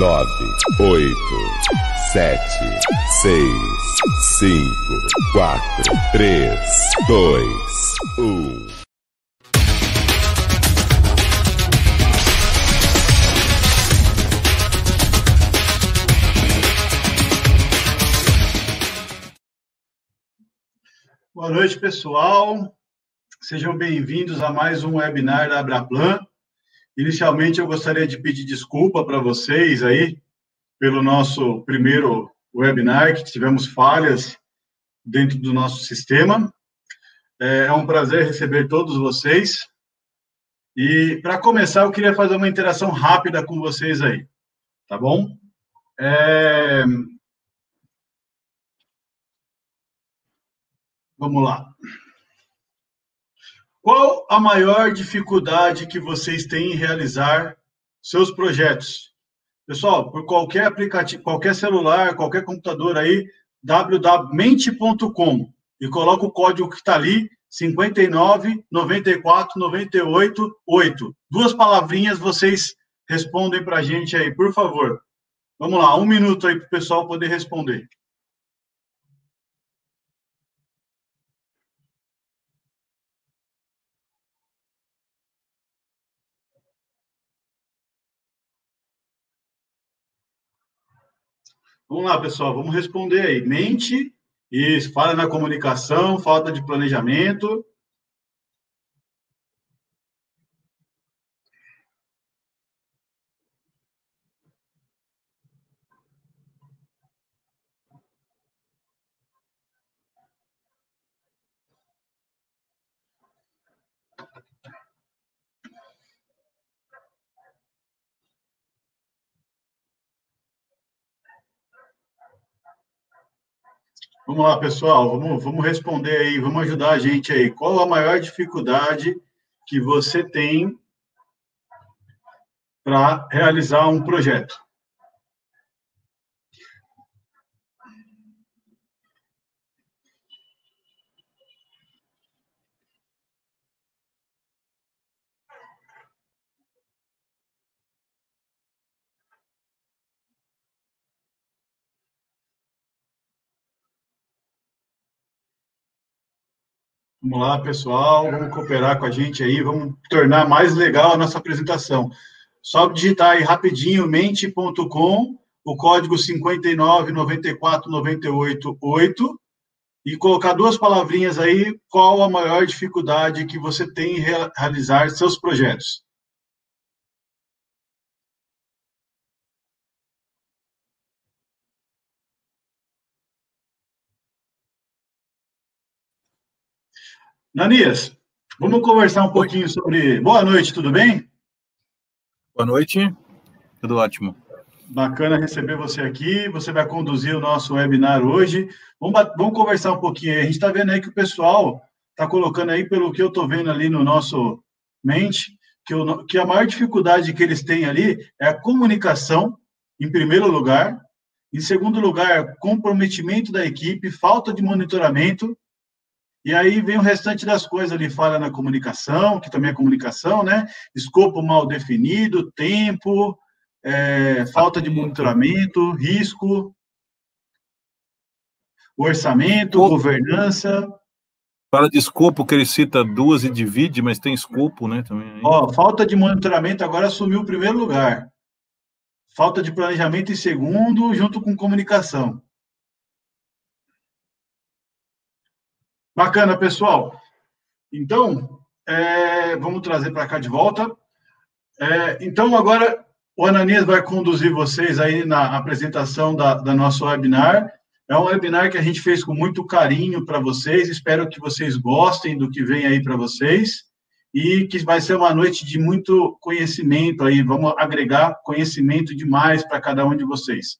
nove, oito, sete, seis, cinco, quatro, três, dois, um. Boa noite, pessoal. Sejam bem-vindos a mais um webinar da Abraplan. Inicialmente, eu gostaria de pedir desculpa para vocês aí pelo nosso primeiro webinar, que tivemos falhas dentro do nosso sistema. É, é um prazer receber todos vocês. E, para começar, eu queria fazer uma interação rápida com vocês aí, tá bom? É... Vamos lá. Qual a maior dificuldade que vocês têm em realizar seus projetos? Pessoal, por qualquer aplicativo, qualquer celular, qualquer computador aí, www.mente.com e coloca o código que está ali, 59 94 98 8. Duas palavrinhas vocês respondem para a gente aí, por favor. Vamos lá, um minuto aí para o pessoal poder responder. Vamos lá, pessoal, vamos responder aí. Mente, isso, falha na comunicação, falta de planejamento Vamos lá, pessoal, vamos, vamos responder aí, vamos ajudar a gente aí. Qual a maior dificuldade que você tem para realizar um projeto? Vamos lá, pessoal, vamos cooperar com a gente aí, vamos tornar mais legal a nossa apresentação. Só digitar aí rapidinho mente.com, o código 5994988 e colocar duas palavrinhas aí, qual a maior dificuldade que você tem em realizar seus projetos. Nanias, vamos conversar um pouquinho sobre. Boa noite, tudo bem? Boa noite, tudo ótimo. Bacana receber você aqui. Você vai conduzir o nosso webinar hoje. Vamos, vamos conversar um pouquinho. A gente está vendo aí que o pessoal está colocando aí, pelo que eu estou vendo ali no nosso mente, que, eu, que a maior dificuldade que eles têm ali é a comunicação, em primeiro lugar. Em segundo lugar, comprometimento da equipe, falta de monitoramento e aí vem o restante das coisas ali, fala na comunicação, que também é comunicação, né? Escopo mal definido, tempo, é, falta de monitoramento, risco, orçamento, governança. Fala de escopo, que ele cita duas e divide, mas tem escopo, né? Também. Ó, falta de monitoramento agora assumiu o primeiro lugar. Falta de planejamento em segundo, junto com comunicação. Bacana, pessoal. Então, é, vamos trazer para cá de volta. É, então, agora o Ananias vai conduzir vocês aí na apresentação da, da nossa webinar. É um webinar que a gente fez com muito carinho para vocês. Espero que vocês gostem do que vem aí para vocês e que vai ser uma noite de muito conhecimento aí. Vamos agregar conhecimento demais para cada um de vocês.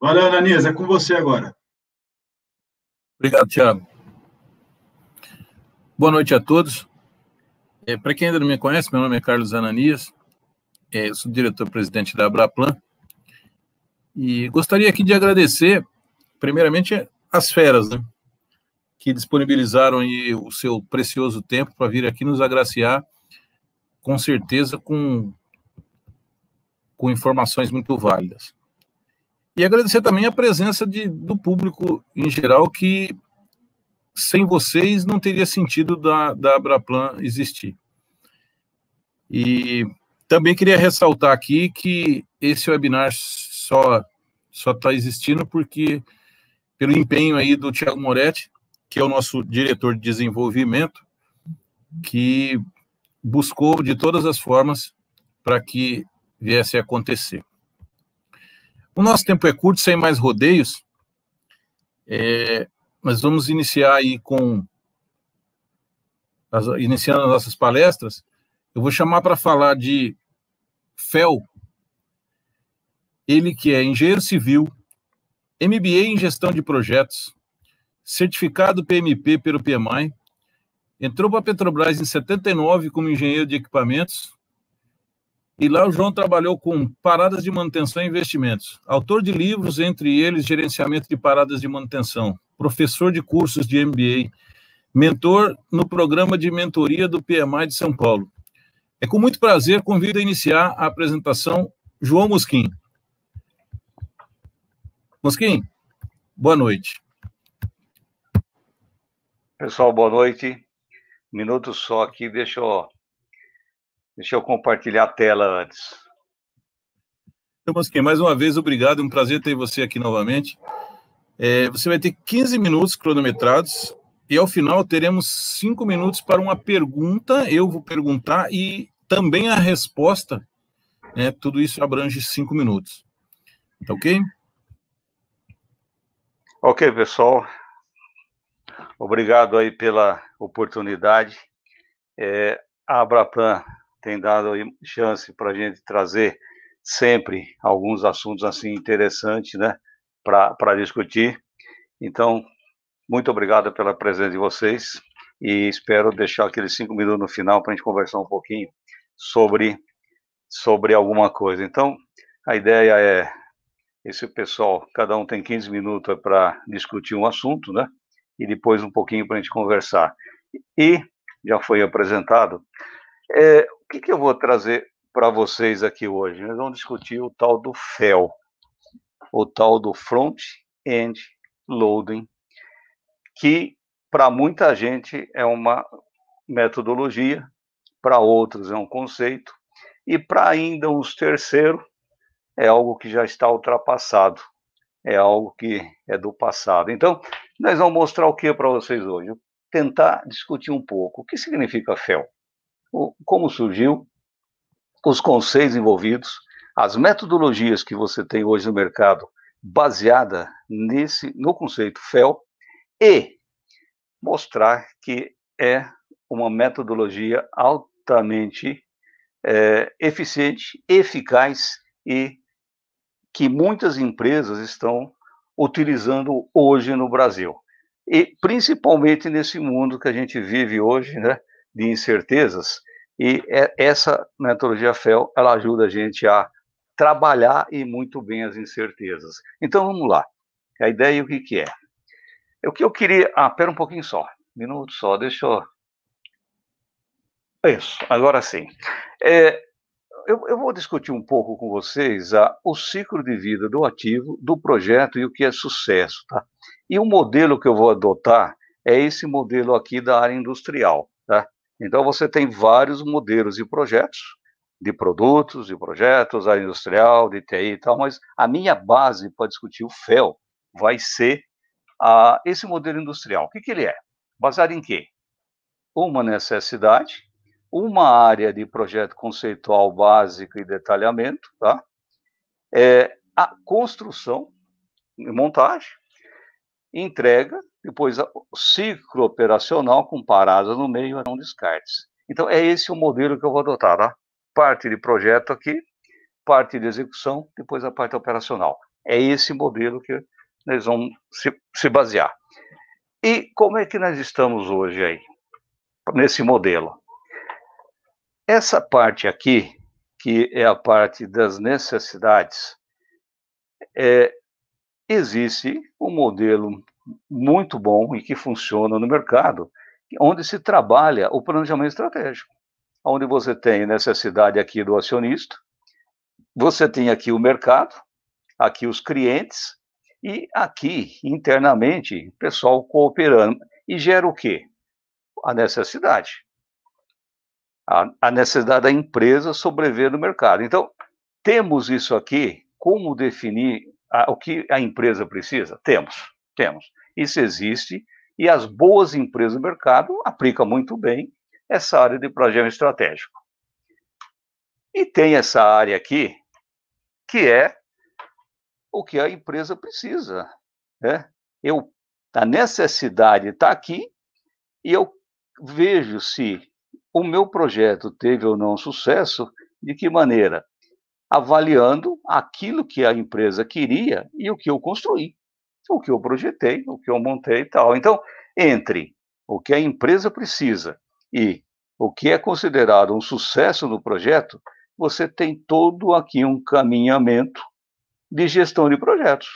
Valeu, Ananias, é com você agora. Obrigado, Tiago. Boa noite a todos. É, Para quem ainda não me conhece, meu nome é Carlos Ananias, é, sou diretor-presidente da Abraplan, e gostaria aqui de agradecer, primeiramente, as feras, né, que disponibilizaram o seu precioso tempo para vir aqui nos agraciar, com certeza, com, com informações muito válidas. E agradecer também a presença de, do público em geral, que sem vocês não teria sentido da, da Abraplan existir. E também queria ressaltar aqui que esse webinar só só está existindo porque pelo empenho aí do Tiago Moretti, que é o nosso diretor de desenvolvimento, que buscou de todas as formas para que viesse a acontecer. O nosso tempo é curto, sem mais rodeios. É, mas vamos iniciar aí com. As, iniciando as nossas palestras, eu vou chamar para falar de Fel, ele que é engenheiro civil, MBA em gestão de projetos, certificado PMP pelo PMI, entrou para a Petrobras em 79 como engenheiro de equipamentos, e lá o João trabalhou com paradas de manutenção e investimentos. Autor de livros, entre eles Gerenciamento de Paradas de Manutenção, professor de cursos de MBA, mentor no programa de mentoria do PMI de São Paulo. É com muito prazer convido a iniciar a apresentação João Mosquim. Mosquim, boa noite. Pessoal, boa noite. minuto só aqui, deixa eu Deixa eu compartilhar a tela antes. Então, mais uma vez, obrigado. É um prazer ter você aqui novamente. É, você vai ter 15 minutos cronometrados e, ao final, teremos 5 minutos para uma pergunta. Eu vou perguntar e também a resposta. Né? Tudo isso abrange 5 minutos. Tá ok? Ok, pessoal. Obrigado aí pela oportunidade. É, a Abrapan tem dado chance para a gente trazer sempre alguns assuntos assim interessantes, né, para discutir. Então, muito obrigado pela presença de vocês e espero deixar aqueles cinco minutos no final para a gente conversar um pouquinho sobre sobre alguma coisa. Então, a ideia é esse pessoal, cada um tem 15 minutos para discutir um assunto, né? E depois um pouquinho para a gente conversar. E já foi apresentado é, o que, que eu vou trazer para vocês aqui hoje? Nós vamos discutir o tal do FEL, o tal do Front End Loading, que para muita gente é uma metodologia, para outros é um conceito, e para ainda uns terceiros é algo que já está ultrapassado, é algo que é do passado. Então, nós vamos mostrar o que para vocês hoje? Tentar discutir um pouco o que significa FEL como surgiu, os conceitos envolvidos, as metodologias que você tem hoje no mercado baseada nesse no conceito FEL e mostrar que é uma metodologia altamente é, eficiente, eficaz e que muitas empresas estão utilizando hoje no Brasil. E principalmente nesse mundo que a gente vive hoje, né, de incertezas, e é, essa metodologia FEL, ela ajuda a gente a trabalhar e muito bem as incertezas. Então, vamos lá. A ideia, o que que é? O que eu queria... Ah, pera um pouquinho só. Um minuto só, deixa eu... Isso, agora sim. É, eu, eu, vou discutir um pouco com vocês a ah, o ciclo de vida do ativo, do projeto e o que é sucesso, tá? E o modelo que eu vou adotar é esse modelo aqui da área industrial, tá? Então, você tem vários modelos e projetos de produtos, e projetos, a industrial, de TI e tal, mas a minha base para discutir o FEL vai ser esse modelo industrial. O que, que ele é? Baseado em quê? Uma necessidade, uma área de projeto conceitual básico e detalhamento, tá? É a construção e montagem, entrega, depois o ciclo operacional com parada no meio não descartes. Então, é esse o modelo que eu vou adotar, tá? Parte de projeto aqui, parte de execução, depois a parte operacional. É esse modelo que nós vamos se, se basear. E como é que nós estamos hoje aí, nesse modelo? Essa parte aqui, que é a parte das necessidades, é, existe um modelo muito bom e que funciona no mercado, onde se trabalha o planejamento estratégico, onde você tem necessidade aqui do acionista, você tem aqui o mercado, aqui os clientes e aqui internamente pessoal cooperando e gera o quê? A necessidade. A, a necessidade da empresa sobreviver no mercado. Então, temos isso aqui, como definir a, o que a empresa precisa? Temos, temos. Isso existe e as boas empresas do mercado aplicam muito bem essa área de projeto estratégico. E tem essa área aqui, que é o que a empresa precisa. Né? Eu, a necessidade está aqui e eu vejo se o meu projeto teve ou não sucesso, de que maneira? avaliando aquilo que a empresa queria e o que eu construí, o que eu projetei, o que eu montei e tal. Então, entre o que a empresa precisa e o que é considerado um sucesso no projeto, você tem todo aqui um caminhamento de gestão de projetos,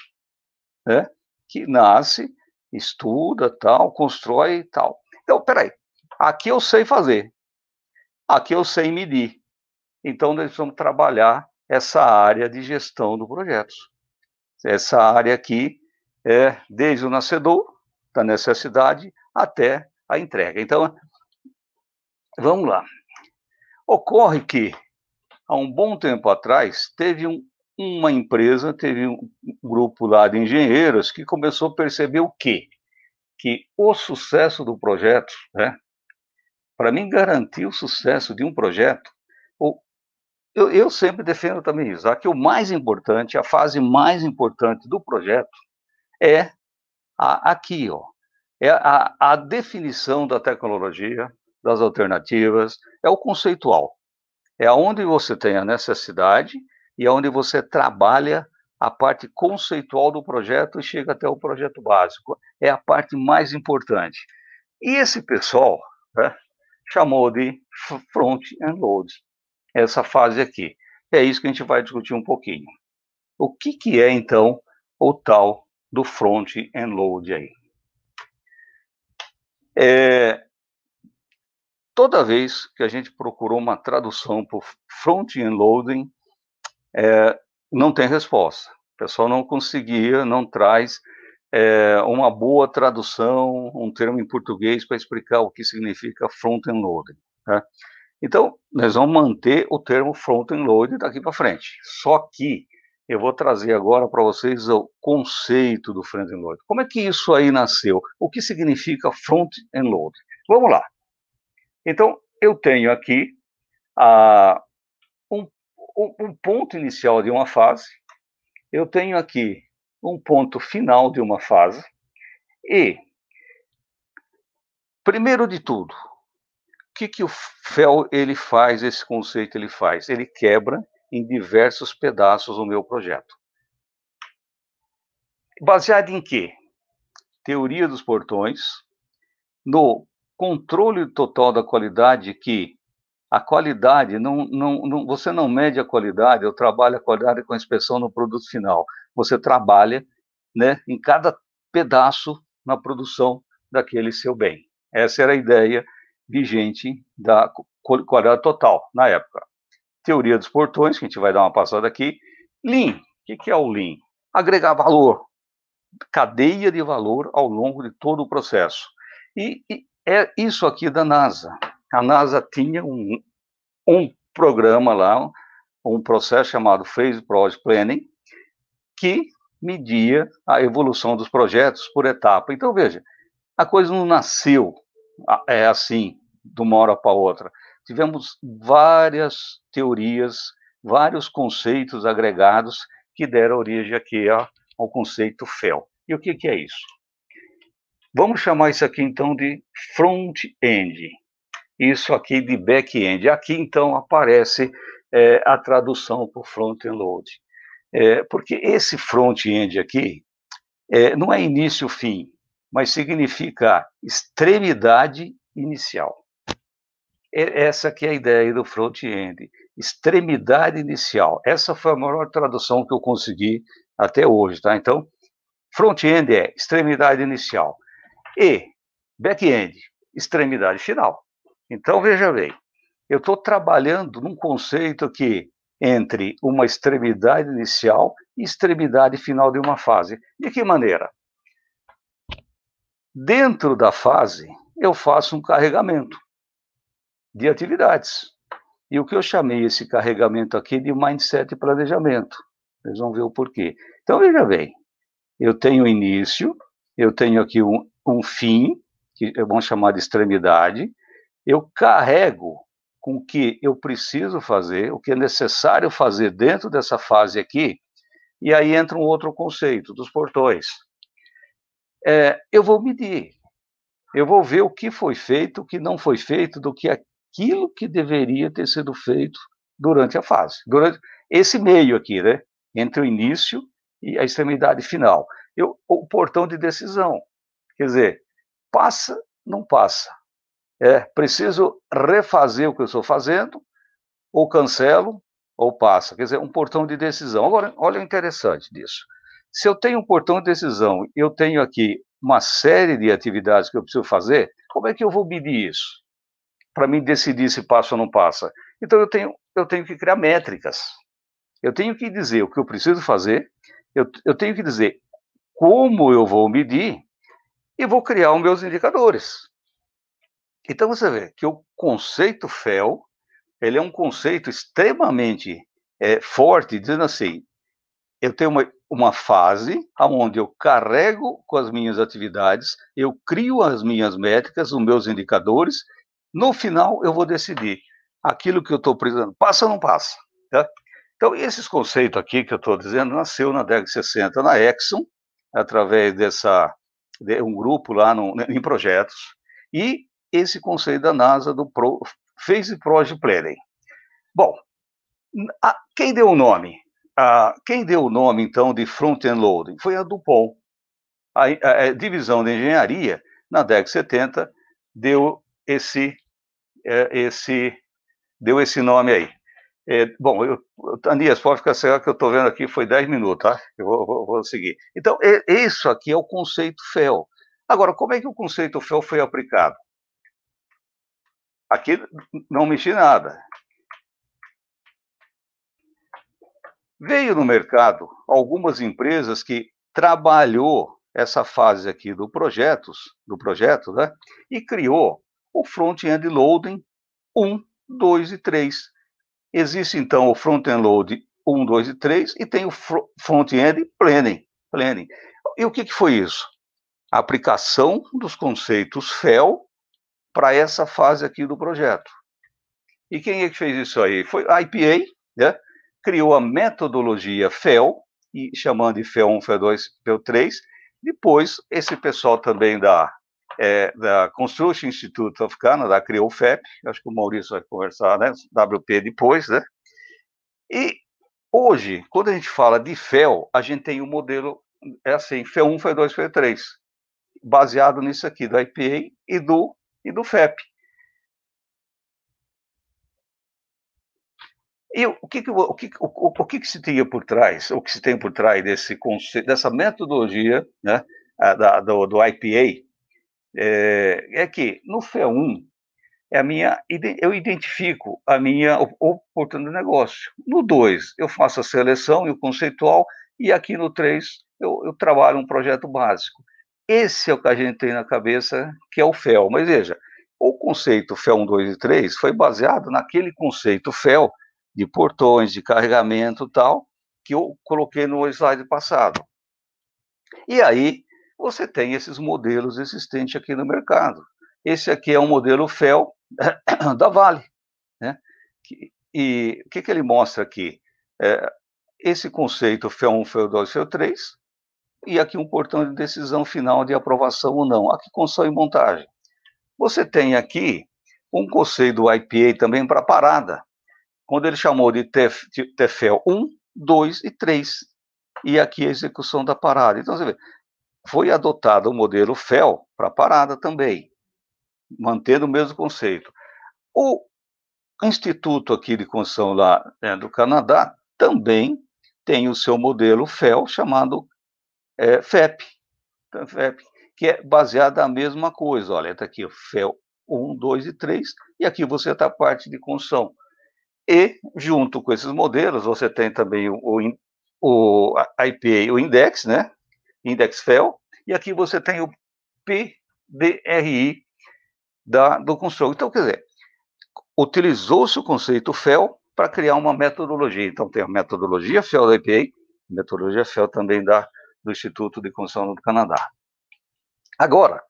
né? Que nasce, estuda, tal, constrói tal. Então, peraí, aqui eu sei fazer, aqui eu sei medir. Então, nós vamos trabalhar essa área de gestão do projeto. Essa área aqui é desde o nascedor, da necessidade, até a entrega. Então, vamos lá. Ocorre que, há um bom tempo atrás, teve um, uma empresa, teve um grupo lá de engenheiros que começou a perceber o quê? Que o sucesso do projeto, né? Para mim, garantir o sucesso de um projeto eu, eu sempre defendo também isso, tá? que o mais importante, a fase mais importante do projeto é a, aqui, ó, é a, a definição da tecnologia, das alternativas, é o conceitual. É onde você tem a necessidade e é onde você trabalha a parte conceitual do projeto e chega até o projeto básico. É a parte mais importante. E esse pessoal né, chamou de front and load essa fase aqui. é isso que a gente vai discutir um pouquinho. O que, que é, então, o tal do front end load aí? É, toda vez que a gente procurou uma tradução para front end loading, é, não tem resposta. O pessoal não conseguia, não traz é, uma boa tradução, um termo em português para explicar o que significa front end loading. Tá? Então, nós vamos manter o termo front-end load daqui para frente. Só que eu vou trazer agora para vocês o conceito do front-end load. Como é que isso aí nasceu? O que significa front-end load? Vamos lá. Então, eu tenho aqui ah, um, um ponto inicial de uma fase, eu tenho aqui um ponto final de uma fase, e, primeiro de tudo, que, que o FEL ele faz, esse conceito ele faz? Ele quebra em diversos pedaços o meu projeto. Baseado em quê? Teoria dos portões, no controle total da qualidade que a qualidade, não, não, não, você não mede a qualidade, eu trabalho a qualidade com a inspeção no produto final. Você trabalha né, em cada pedaço na produção daquele seu bem. Essa era a ideia vigente da Coreia Total na época. Teoria dos portões, que a gente vai dar uma passada aqui. Lean, o que é o Lean? Agregar valor, cadeia de valor ao longo de todo o processo. E, e é isso aqui da NASA. A NASA tinha um, um programa lá, um processo chamado Phase Project Planning, que media a evolução dos projetos por etapa. Então, veja, a coisa não nasceu é assim de uma hora para outra. Tivemos várias teorias, vários conceitos agregados que deram origem aqui ó, ao conceito FEL. E o que, que é isso? Vamos chamar isso aqui então de front-end. Isso aqui de back-end. Aqui então aparece é, a tradução para front-end load. É, porque esse front-end aqui é, não é início-fim, mas significa extremidade inicial. Essa que é a ideia do front-end, extremidade inicial. Essa foi a maior tradução que eu consegui até hoje, tá? Então, front-end é extremidade inicial e back-end, extremidade final. Então, veja bem, eu estou trabalhando num conceito que entre uma extremidade inicial e extremidade final de uma fase. De que maneira? Dentro da fase, eu faço um carregamento de atividades. E o que eu chamei esse carregamento aqui de mindset e planejamento. Vocês vão ver o porquê. Então, veja bem, eu tenho início, eu tenho aqui um, um fim, que vamos é chamar de extremidade, eu carrego com o que eu preciso fazer, o que é necessário fazer dentro dessa fase aqui, e aí entra um outro conceito, dos portões. É, eu vou medir, eu vou ver o que foi feito, o que não foi feito, do que, é aquilo que deveria ter sido feito durante a fase, durante esse meio aqui, né? Entre o início e a extremidade final. Eu, o portão de decisão. Quer dizer, passa, não passa. É, preciso refazer o que eu estou fazendo, ou cancelo, ou passa. Quer dizer, um portão de decisão. Agora, olha o interessante disso. Se eu tenho um portão de decisão, eu tenho aqui uma série de atividades que eu preciso fazer, como é que eu vou medir isso? para mim decidir se passa ou não passa. Então eu tenho, eu tenho que criar métricas. Eu tenho que dizer o que eu preciso fazer, eu, eu tenho que dizer como eu vou medir e vou criar os meus indicadores. Então você vê que o conceito FEL, ele é um conceito extremamente é, forte, dizendo assim, eu tenho uma, uma fase onde eu carrego com as minhas atividades, eu crio as minhas métricas, os meus indicadores, no final, eu vou decidir aquilo que eu estou precisando, passa ou não passa. Tá? Então, esses conceitos aqui que eu estou dizendo, nasceu na década de 60 na Exxon, através dessa de um grupo lá no, né, em projetos, e esse conceito da NASA do Pro, Phase Project Planning. Bom, a, quem deu o nome? A, quem deu o nome, então, de front-end loading? Foi a DuPont. A, a, divisão de engenharia, na década de 70, deu esse é, esse deu esse nome aí. É, bom, eu, Anias, pode ficar certo que eu estou vendo aqui, foi 10 minutos, tá? Eu vou, vou, vou seguir. Então, é, isso aqui é o conceito FEL. Agora, como é que o conceito FEL foi aplicado? Aqui não mexi nada. Veio no mercado algumas empresas que trabalhou essa fase aqui do projetos, do projeto, né? E criou o front-end loading 1, 2 e 3. Existe então o front-end load 1, 2 e 3 e tem o front-end planning, planning. E o que, que foi isso? A aplicação dos conceitos FEL para essa fase aqui do projeto. E quem é que fez isso aí? Foi a IPA, né? criou a metodologia FEL, e chamando de FEL 1, FEL 2, FEL 3. Depois, esse pessoal também da é, da Construction Institute of Canada, criou o FEP, acho que o Maurício vai conversar, né, WP depois, né, e hoje, quando a gente fala de FEL, a gente tem um modelo, é assim, FEL 1, FEL 2, FEL 3, baseado nisso aqui, do IPA e do, e do FEP. E o que, o que, o, o que, que se tinha por trás, o que se tem por trás desse conceito, dessa metodologia né, da, do, do IPA, é, é que no FE1 é a minha, eu identifico a minha oportunidade de negócio. No 2, eu faço a seleção e o conceitual, e aqui no 3, eu, eu, trabalho um projeto básico. Esse é o que a gente tem na cabeça, que é o FEL. Mas veja, o conceito FEL 1, 2 e 3 foi baseado naquele conceito FEL de portões, de carregamento tal, que eu coloquei no slide passado. E aí, você tem esses modelos existentes aqui no mercado. Esse aqui é um modelo FEL da Vale. Né? E o que, que ele mostra aqui? É, esse conceito FEL1, FEL2, FEL3, e aqui um portão de decisão final de aprovação ou não. Aqui construção e montagem. Você tem aqui um conceito do IPA também para parada, quando ele chamou de TFEL 1, 2 e 3. E aqui é a execução da parada. Então, você vê, foi adotado o modelo FEL para parada também, mantendo o mesmo conceito. O Instituto aqui de Construção lá né, do Canadá também tem o seu modelo FEL chamado é, FEP, então, FEP, que é baseado na mesma coisa. Olha, está aqui o FEL 1, 2 e 3, e aqui você está a parte de construção. E, junto com esses modelos, você tem também o, o, o IPA, o INDEX, né? FEL e aqui você tem o PDRI da, do Construct. Então, quer dizer, utilizou-se o conceito FEL para criar uma metodologia. Então, tem a metodologia FEL da IPA, metodologia FEL também da, do Instituto de Construção do Canadá. Agora,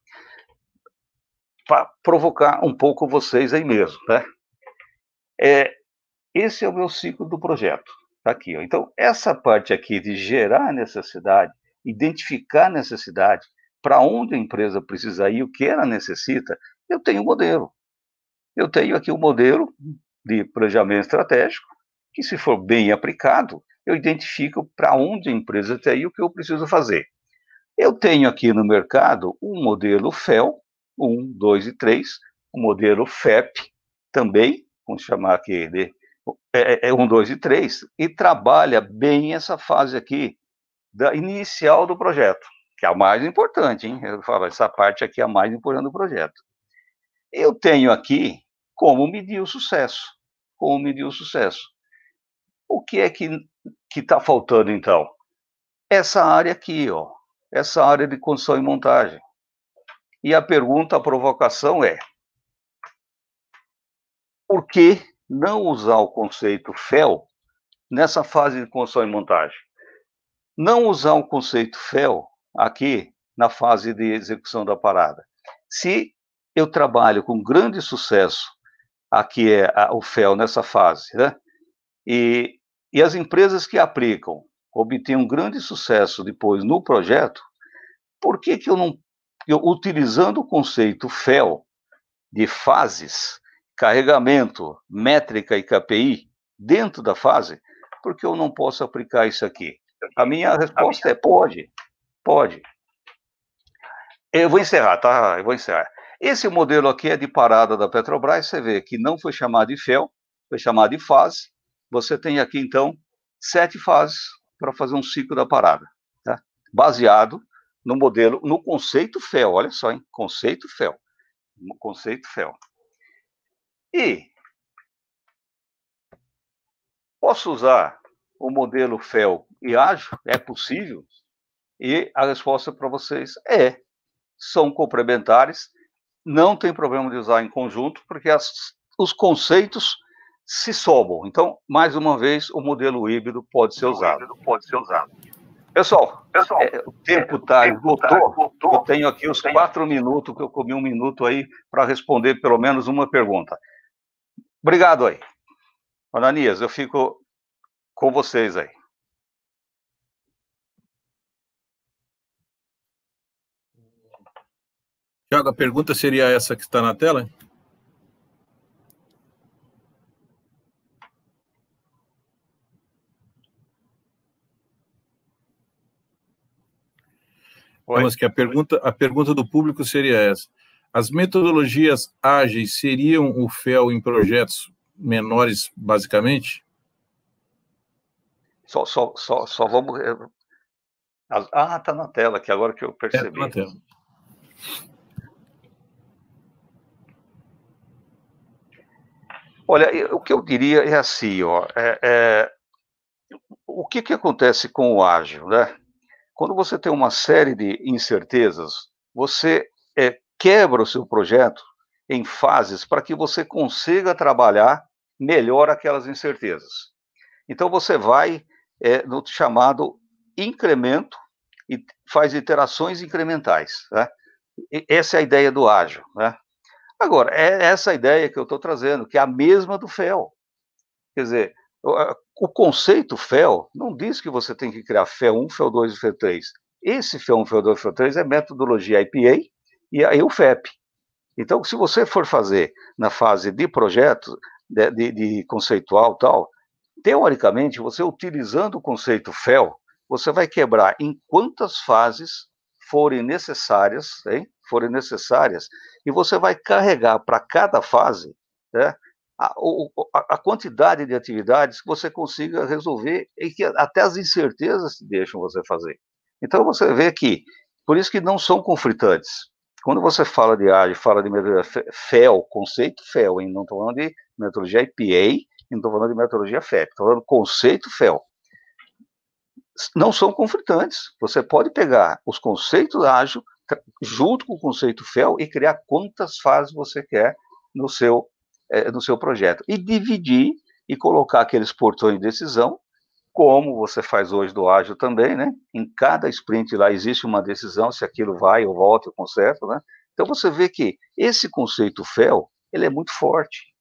para provocar um pouco vocês aí mesmo, né? É, esse é o meu ciclo do projeto, tá aqui. Ó. Então, essa parte aqui de gerar necessidade identificar a necessidade, para onde a empresa precisa ir, o que ela necessita, eu tenho o um modelo. Eu tenho aqui o um modelo de planejamento estratégico, que se for bem aplicado, eu identifico para onde a empresa tem aí o que eu preciso fazer. Eu tenho aqui no mercado o um modelo FEL, 1, 2 e 3, o modelo FEP também, vamos chamar aqui de é, 1, é, 2 é e 3, e trabalha bem essa fase aqui da inicial do projeto, que é a mais importante, hein? Eu falo, essa parte aqui é a mais importante do projeto. Eu tenho aqui como medir o sucesso. Como medir o sucesso. O que é que está faltando, então? Essa área aqui, ó, essa área de construção e montagem. E a pergunta, a provocação é: por que não usar o conceito FEL nessa fase de construção e montagem? não usar um conceito FEL aqui na fase de execução da parada. Se eu trabalho com grande sucesso, aqui é a, o FEL nessa fase, né? E, e as empresas que aplicam obtêm um grande sucesso depois no projeto, por que, que eu não, eu, utilizando o conceito FEL de fases, carregamento, métrica e KPI dentro da fase, porque eu não posso aplicar isso aqui? A minha resposta é pode, pode. Eu vou encerrar, tá? Eu vou encerrar. Esse modelo aqui é de parada da Petrobras, você vê que não foi chamado de FEL, foi chamado de fase. Você tem aqui, então, sete fases para fazer um ciclo da parada, tá? baseado no modelo, no conceito FEL, olha só, hein? Conceito FEL. Conceito FEL. E posso usar o modelo FEL e ágil? É possível? E a resposta para vocês é: são complementares, não tem problema de usar em conjunto, porque as, os conceitos se somam. Então, mais uma vez, o modelo híbrido pode ser usado. Pode ser usado. Pessoal, Pessoal é, o tempo está é, Tá, tá eu tenho aqui os tenho... quatro minutos, que eu comi um minuto aí, para responder pelo menos uma pergunta. Obrigado aí. Ananias, eu fico com vocês aí. Tiago, a pergunta seria essa que está na tela? Oi? Mas que a pergunta, a pergunta do público seria essa. As metodologias ágeis seriam o FEL em projetos menores, basicamente? Só, só, só, só vamos. Eh, ah, está na tela, que agora que eu percebi. É, tá na tela. Olha, o que eu diria é assim, ó, é, é, o que, que acontece com o ágil, né? Quando você tem uma série de incertezas, você é, quebra o seu projeto em fases para que você consiga trabalhar melhor aquelas incertezas. Então você vai é, no chamado incremento e faz iterações incrementais. Né? Essa é a ideia do ágil. Né? Agora, é essa ideia que eu estou trazendo, que é a mesma do FEL. Quer dizer, o conceito FEL não diz que você tem que criar FEL1, FEL2 e FEL3. Esse FEL1, FEL2, FEL3 é metodologia IPA e aí o FEP Então, se você for fazer na fase de projeto, de, né, de, de conceitual tal, teoricamente, você utilizando o conceito FEL, você vai quebrar em quantas fases forem necessárias, hein? forem necessárias, e você vai carregar para cada fase né, a, a, a, quantidade de atividades que você consiga resolver e que até as incertezas deixam você fazer. Então você vê que, por isso que não são conflitantes. Quando você fala de ágil, fala de metodologia FEL, conceito FEL, hein? não estou falando de metodologia IPA, não estou falando de metodologia FEP, estou falando conceito FEL. Não são conflitantes. Você pode pegar os conceitos ágil junto com o conceito FEL e criar quantas fases você quer no seu, é, no seu projeto. E dividir e colocar aqueles portões de decisão, como você faz hoje do ágil também, né? Em cada sprint lá existe uma decisão se aquilo vai ou volta, eu conserto, né? Então você vê que esse conceito FEL, ele é muito forte.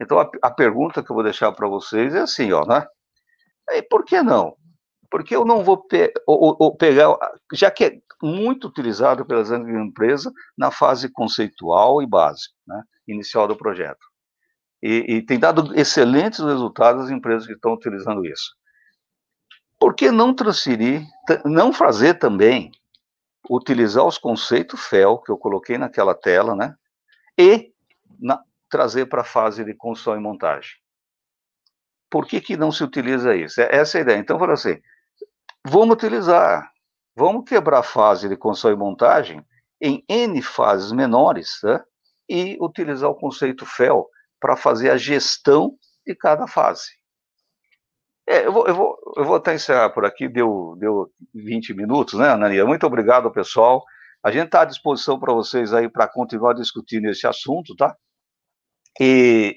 Então a, a pergunta que eu vou deixar para vocês é assim, ó, né? E por que não? porque eu não vou pe ou, ou pegar, já que é muito utilizado pelas grandes empresas na fase conceitual e base, né, inicial do projeto. E, e, tem dado excelentes resultados às empresas que estão utilizando isso. Por que não transferir, não fazer também, utilizar os conceitos FEL que eu coloquei naquela tela, né? E na, trazer para a fase de construção e montagem. Por que, que não se utiliza isso? É, essa é a ideia. Então, falo assim, Vamos utilizar, vamos quebrar a fase de construção e montagem em N fases menores né? e utilizar o conceito FEL para fazer a gestão de cada fase. É, eu, vou, eu, vou, eu vou até encerrar por aqui, deu, deu 20 minutos, né, Anania? Muito obrigado, pessoal. A gente está à disposição para vocês aí para continuar discutindo esse assunto, tá? E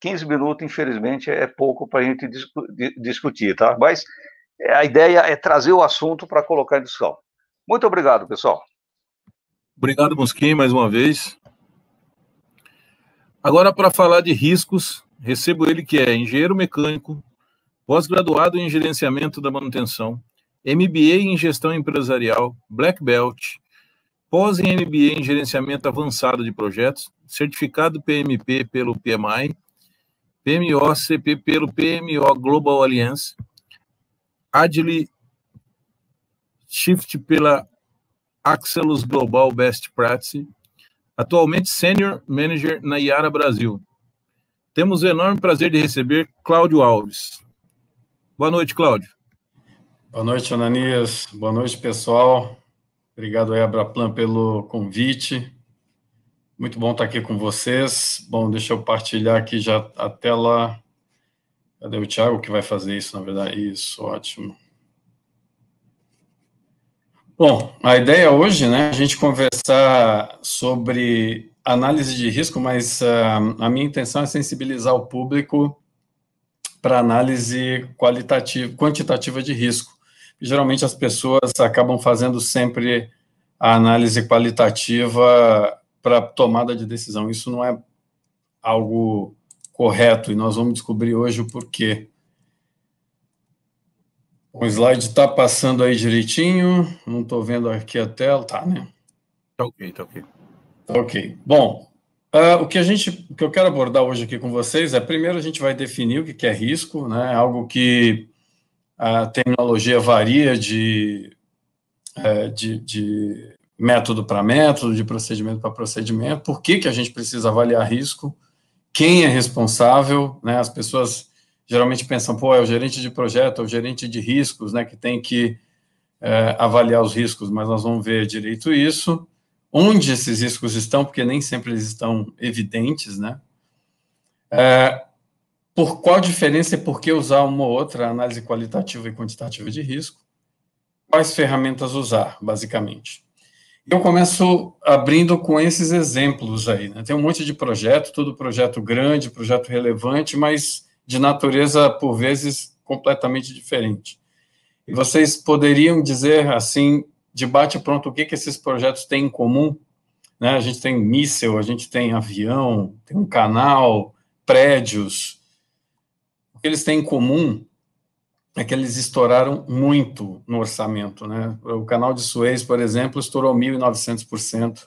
15 minutos, infelizmente, é pouco para a gente discutir, tá? Mas é, a ideia é trazer o assunto para colocar em discussão. Muito obrigado, pessoal. Obrigado, Musquim, mais uma vez. Agora, para falar de riscos, recebo ele que é engenheiro mecânico, pós-graduado em gerenciamento da manutenção, MBA em gestão empresarial, Black Belt, pós em MBA em gerenciamento avançado de projetos, certificado PMP pelo PMI, PMO CP pelo PMO Global Alliance, Adli Shift pela Axelus Global Best Practice, atualmente Senior Manager na Iara Brasil. Temos o enorme prazer de receber Cláudio Alves. Boa noite, Cláudio. Boa noite, Ananias. Boa noite, pessoal. Obrigado Ebraplan, pelo convite. Muito bom estar aqui com vocês. Bom, deixa eu partilhar aqui já a tela Cadê o Thiago que vai fazer isso, na verdade? Isso, ótimo. Bom, a ideia hoje, né, a gente conversar sobre análise de risco, mas uh, a minha intenção é sensibilizar o público para análise qualitativa, quantitativa de risco. Geralmente as pessoas acabam fazendo sempre a análise qualitativa para tomada de decisão. Isso não é algo correto e nós vamos descobrir hoje o porquê. O slide está passando aí direitinho, não estou vendo aqui a tela, tá, né? Tá ok, tá ok. Tá ok. Bom, uh, o que a gente, o que eu quero abordar hoje aqui com vocês é, primeiro a gente vai definir o que é risco, né? Algo que a tecnologia varia de, é, de, de método para método, de procedimento para procedimento. Por que que a gente precisa avaliar risco? quem é responsável, né? As pessoas geralmente pensam, pô, é o gerente de projeto, é o gerente de riscos, né, que tem que é, avaliar os riscos, mas nós vamos ver direito isso, onde esses riscos estão, porque nem sempre eles estão evidentes, né? É, por qual diferença e por que usar uma ou outra análise qualitativa e quantitativa de risco? Quais ferramentas usar, basicamente? Eu começo abrindo com esses exemplos aí. Né? Tem um monte de projeto, tudo projeto grande, projeto relevante, mas de natureza, por vezes, completamente diferente. E vocês poderiam dizer, assim, de bate-pronto, o que, que esses projetos têm em comum? Né? A gente tem míssel, a gente tem avião, tem um canal, prédios. O que eles têm em comum é que eles estouraram muito no orçamento. Né? O canal de Suez, por exemplo, estourou 1.900%.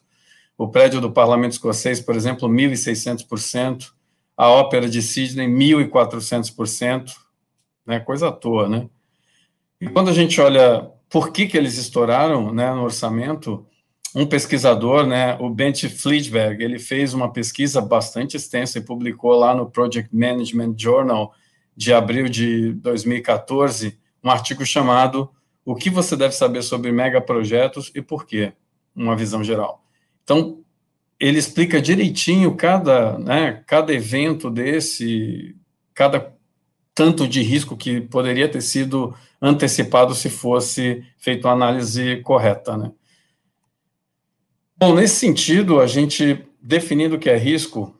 O prédio do Parlamento Escocês, por exemplo, 1.600%. A ópera de Sydney, 1.400%. Né? Coisa à toa, né? E quando a gente olha por que, que eles estouraram né, no orçamento, um pesquisador, né, o Bent Fliedberg, ele fez uma pesquisa bastante extensa e publicou lá no Project Management Journal, de abril de 2014, um artigo chamado O que você deve saber sobre megaprojetos e por quê? Uma visão geral. Então, ele explica direitinho cada, né, cada evento desse, cada tanto de risco que poderia ter sido antecipado se fosse feita uma análise correta, né? Bom, nesse sentido, a gente definindo o que é risco,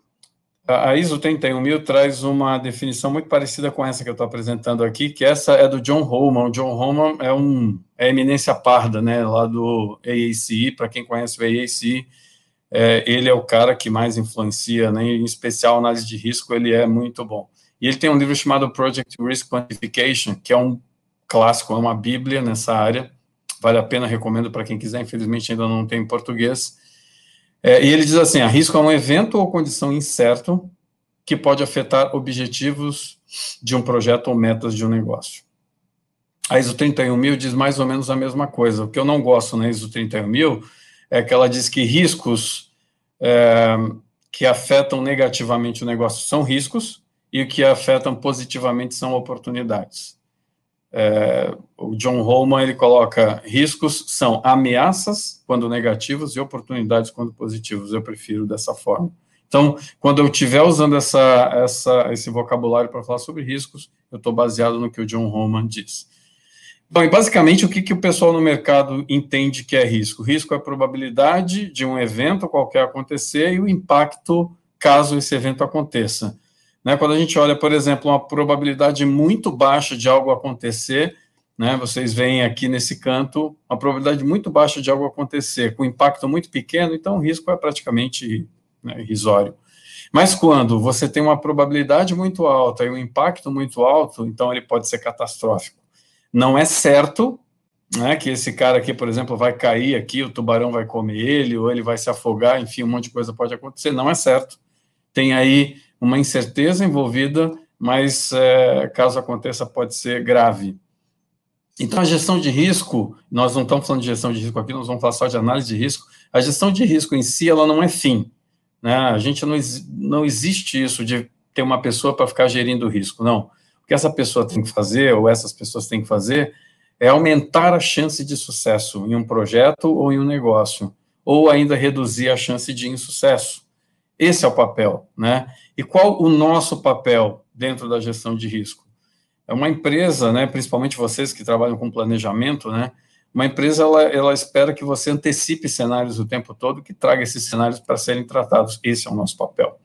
a ISO 31000 traz uma definição muito parecida com essa que eu estou apresentando aqui, que essa é do John Holman. O John Holman é um é eminência parda, né, lá do AACI. Para quem conhece o AACI, é, ele é o cara que mais influencia, né, em especial análise de risco, ele é muito bom. E ele tem um livro chamado Project Risk Quantification, que é um clássico, é uma bíblia nessa área. Vale a pena, recomendo para quem quiser. Infelizmente ainda não tem em português é, e ele diz assim: a risco é um evento ou condição incerto que pode afetar objetivos de um projeto ou metas de um negócio. A ISO 31000 diz mais ou menos a mesma coisa. O que eu não gosto na ISO 31000 é que ela diz que riscos é, que afetam negativamente o negócio são riscos e o que afetam positivamente são oportunidades. É, o John Holman ele coloca riscos são ameaças quando negativos e oportunidades quando positivos. Eu prefiro dessa forma. Então, quando eu estiver usando essa, essa, esse vocabulário para falar sobre riscos, eu estou baseado no que o John Holman diz. Bom, e basicamente o que, que o pessoal no mercado entende que é risco? Risco é a probabilidade de um evento qualquer acontecer e o impacto caso esse evento aconteça. Né? Quando a gente olha, por exemplo, uma probabilidade muito baixa de algo acontecer, né? vocês veem aqui nesse canto uma probabilidade muito baixa de algo acontecer, com impacto muito pequeno, então o risco é praticamente né, irrisório. Mas quando você tem uma probabilidade muito alta e um impacto muito alto, então ele pode ser catastrófico. Não é certo né, que esse cara aqui, por exemplo, vai cair aqui, o tubarão vai comer ele, ou ele vai se afogar, enfim, um monte de coisa pode acontecer. Não é certo. Tem aí uma incerteza envolvida, mas é, caso aconteça, pode ser grave. Então, a gestão de risco, nós não estamos falando de gestão de risco aqui, nós vamos falar só de análise de risco. A gestão de risco em si, ela não é fim. Né? A gente não, não existe isso de ter uma pessoa para ficar gerindo risco, não. O que essa pessoa tem que fazer, ou essas pessoas têm que fazer, é aumentar a chance de sucesso em um projeto ou em um negócio, ou ainda reduzir a chance de insucesso. Esse é o papel, né? E qual o nosso papel dentro da gestão de risco? É uma empresa, né, principalmente vocês que trabalham com planejamento, né? Uma empresa ela, ela espera que você antecipe cenários o tempo todo, que traga esses cenários para serem tratados. Esse é o nosso papel.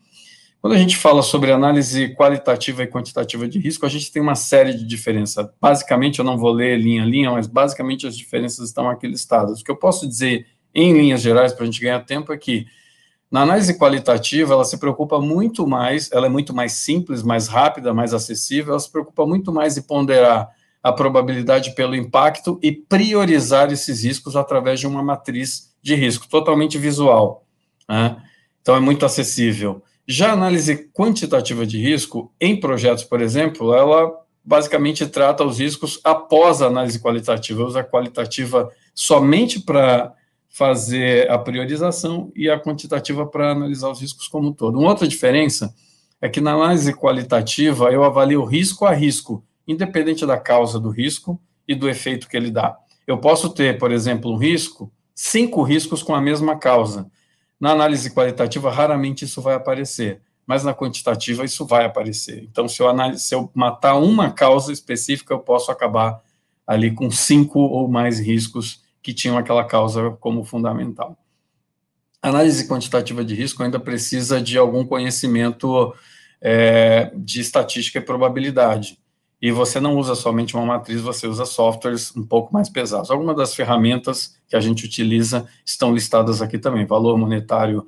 Quando a gente fala sobre análise qualitativa e quantitativa de risco, a gente tem uma série de diferenças. Basicamente, eu não vou ler linha a linha, mas basicamente as diferenças estão aqui listadas. O que eu posso dizer em linhas gerais, para a gente ganhar tempo, é que na análise qualitativa, ela se preocupa muito mais, ela é muito mais simples, mais rápida, mais acessível, ela se preocupa muito mais em ponderar a probabilidade pelo impacto e priorizar esses riscos através de uma matriz de risco totalmente visual. Né? Então, é muito acessível. Já a análise quantitativa de risco, em projetos, por exemplo, ela basicamente trata os riscos após a análise qualitativa, usa a qualitativa somente para fazer a priorização e a quantitativa para analisar os riscos como um todo. Uma outra diferença é que na análise qualitativa eu avalio risco a risco, independente da causa do risco e do efeito que ele dá. Eu posso ter, por exemplo, um risco, cinco riscos com a mesma causa. Na análise qualitativa, raramente isso vai aparecer, mas na quantitativa isso vai aparecer. Então, se eu, se eu matar uma causa específica, eu posso acabar ali com cinco ou mais riscos que tinham aquela causa como fundamental. A análise quantitativa de risco ainda precisa de algum conhecimento é, de estatística e probabilidade. E você não usa somente uma matriz, você usa softwares um pouco mais pesados. Algumas das ferramentas que a gente utiliza estão listadas aqui também: valor monetário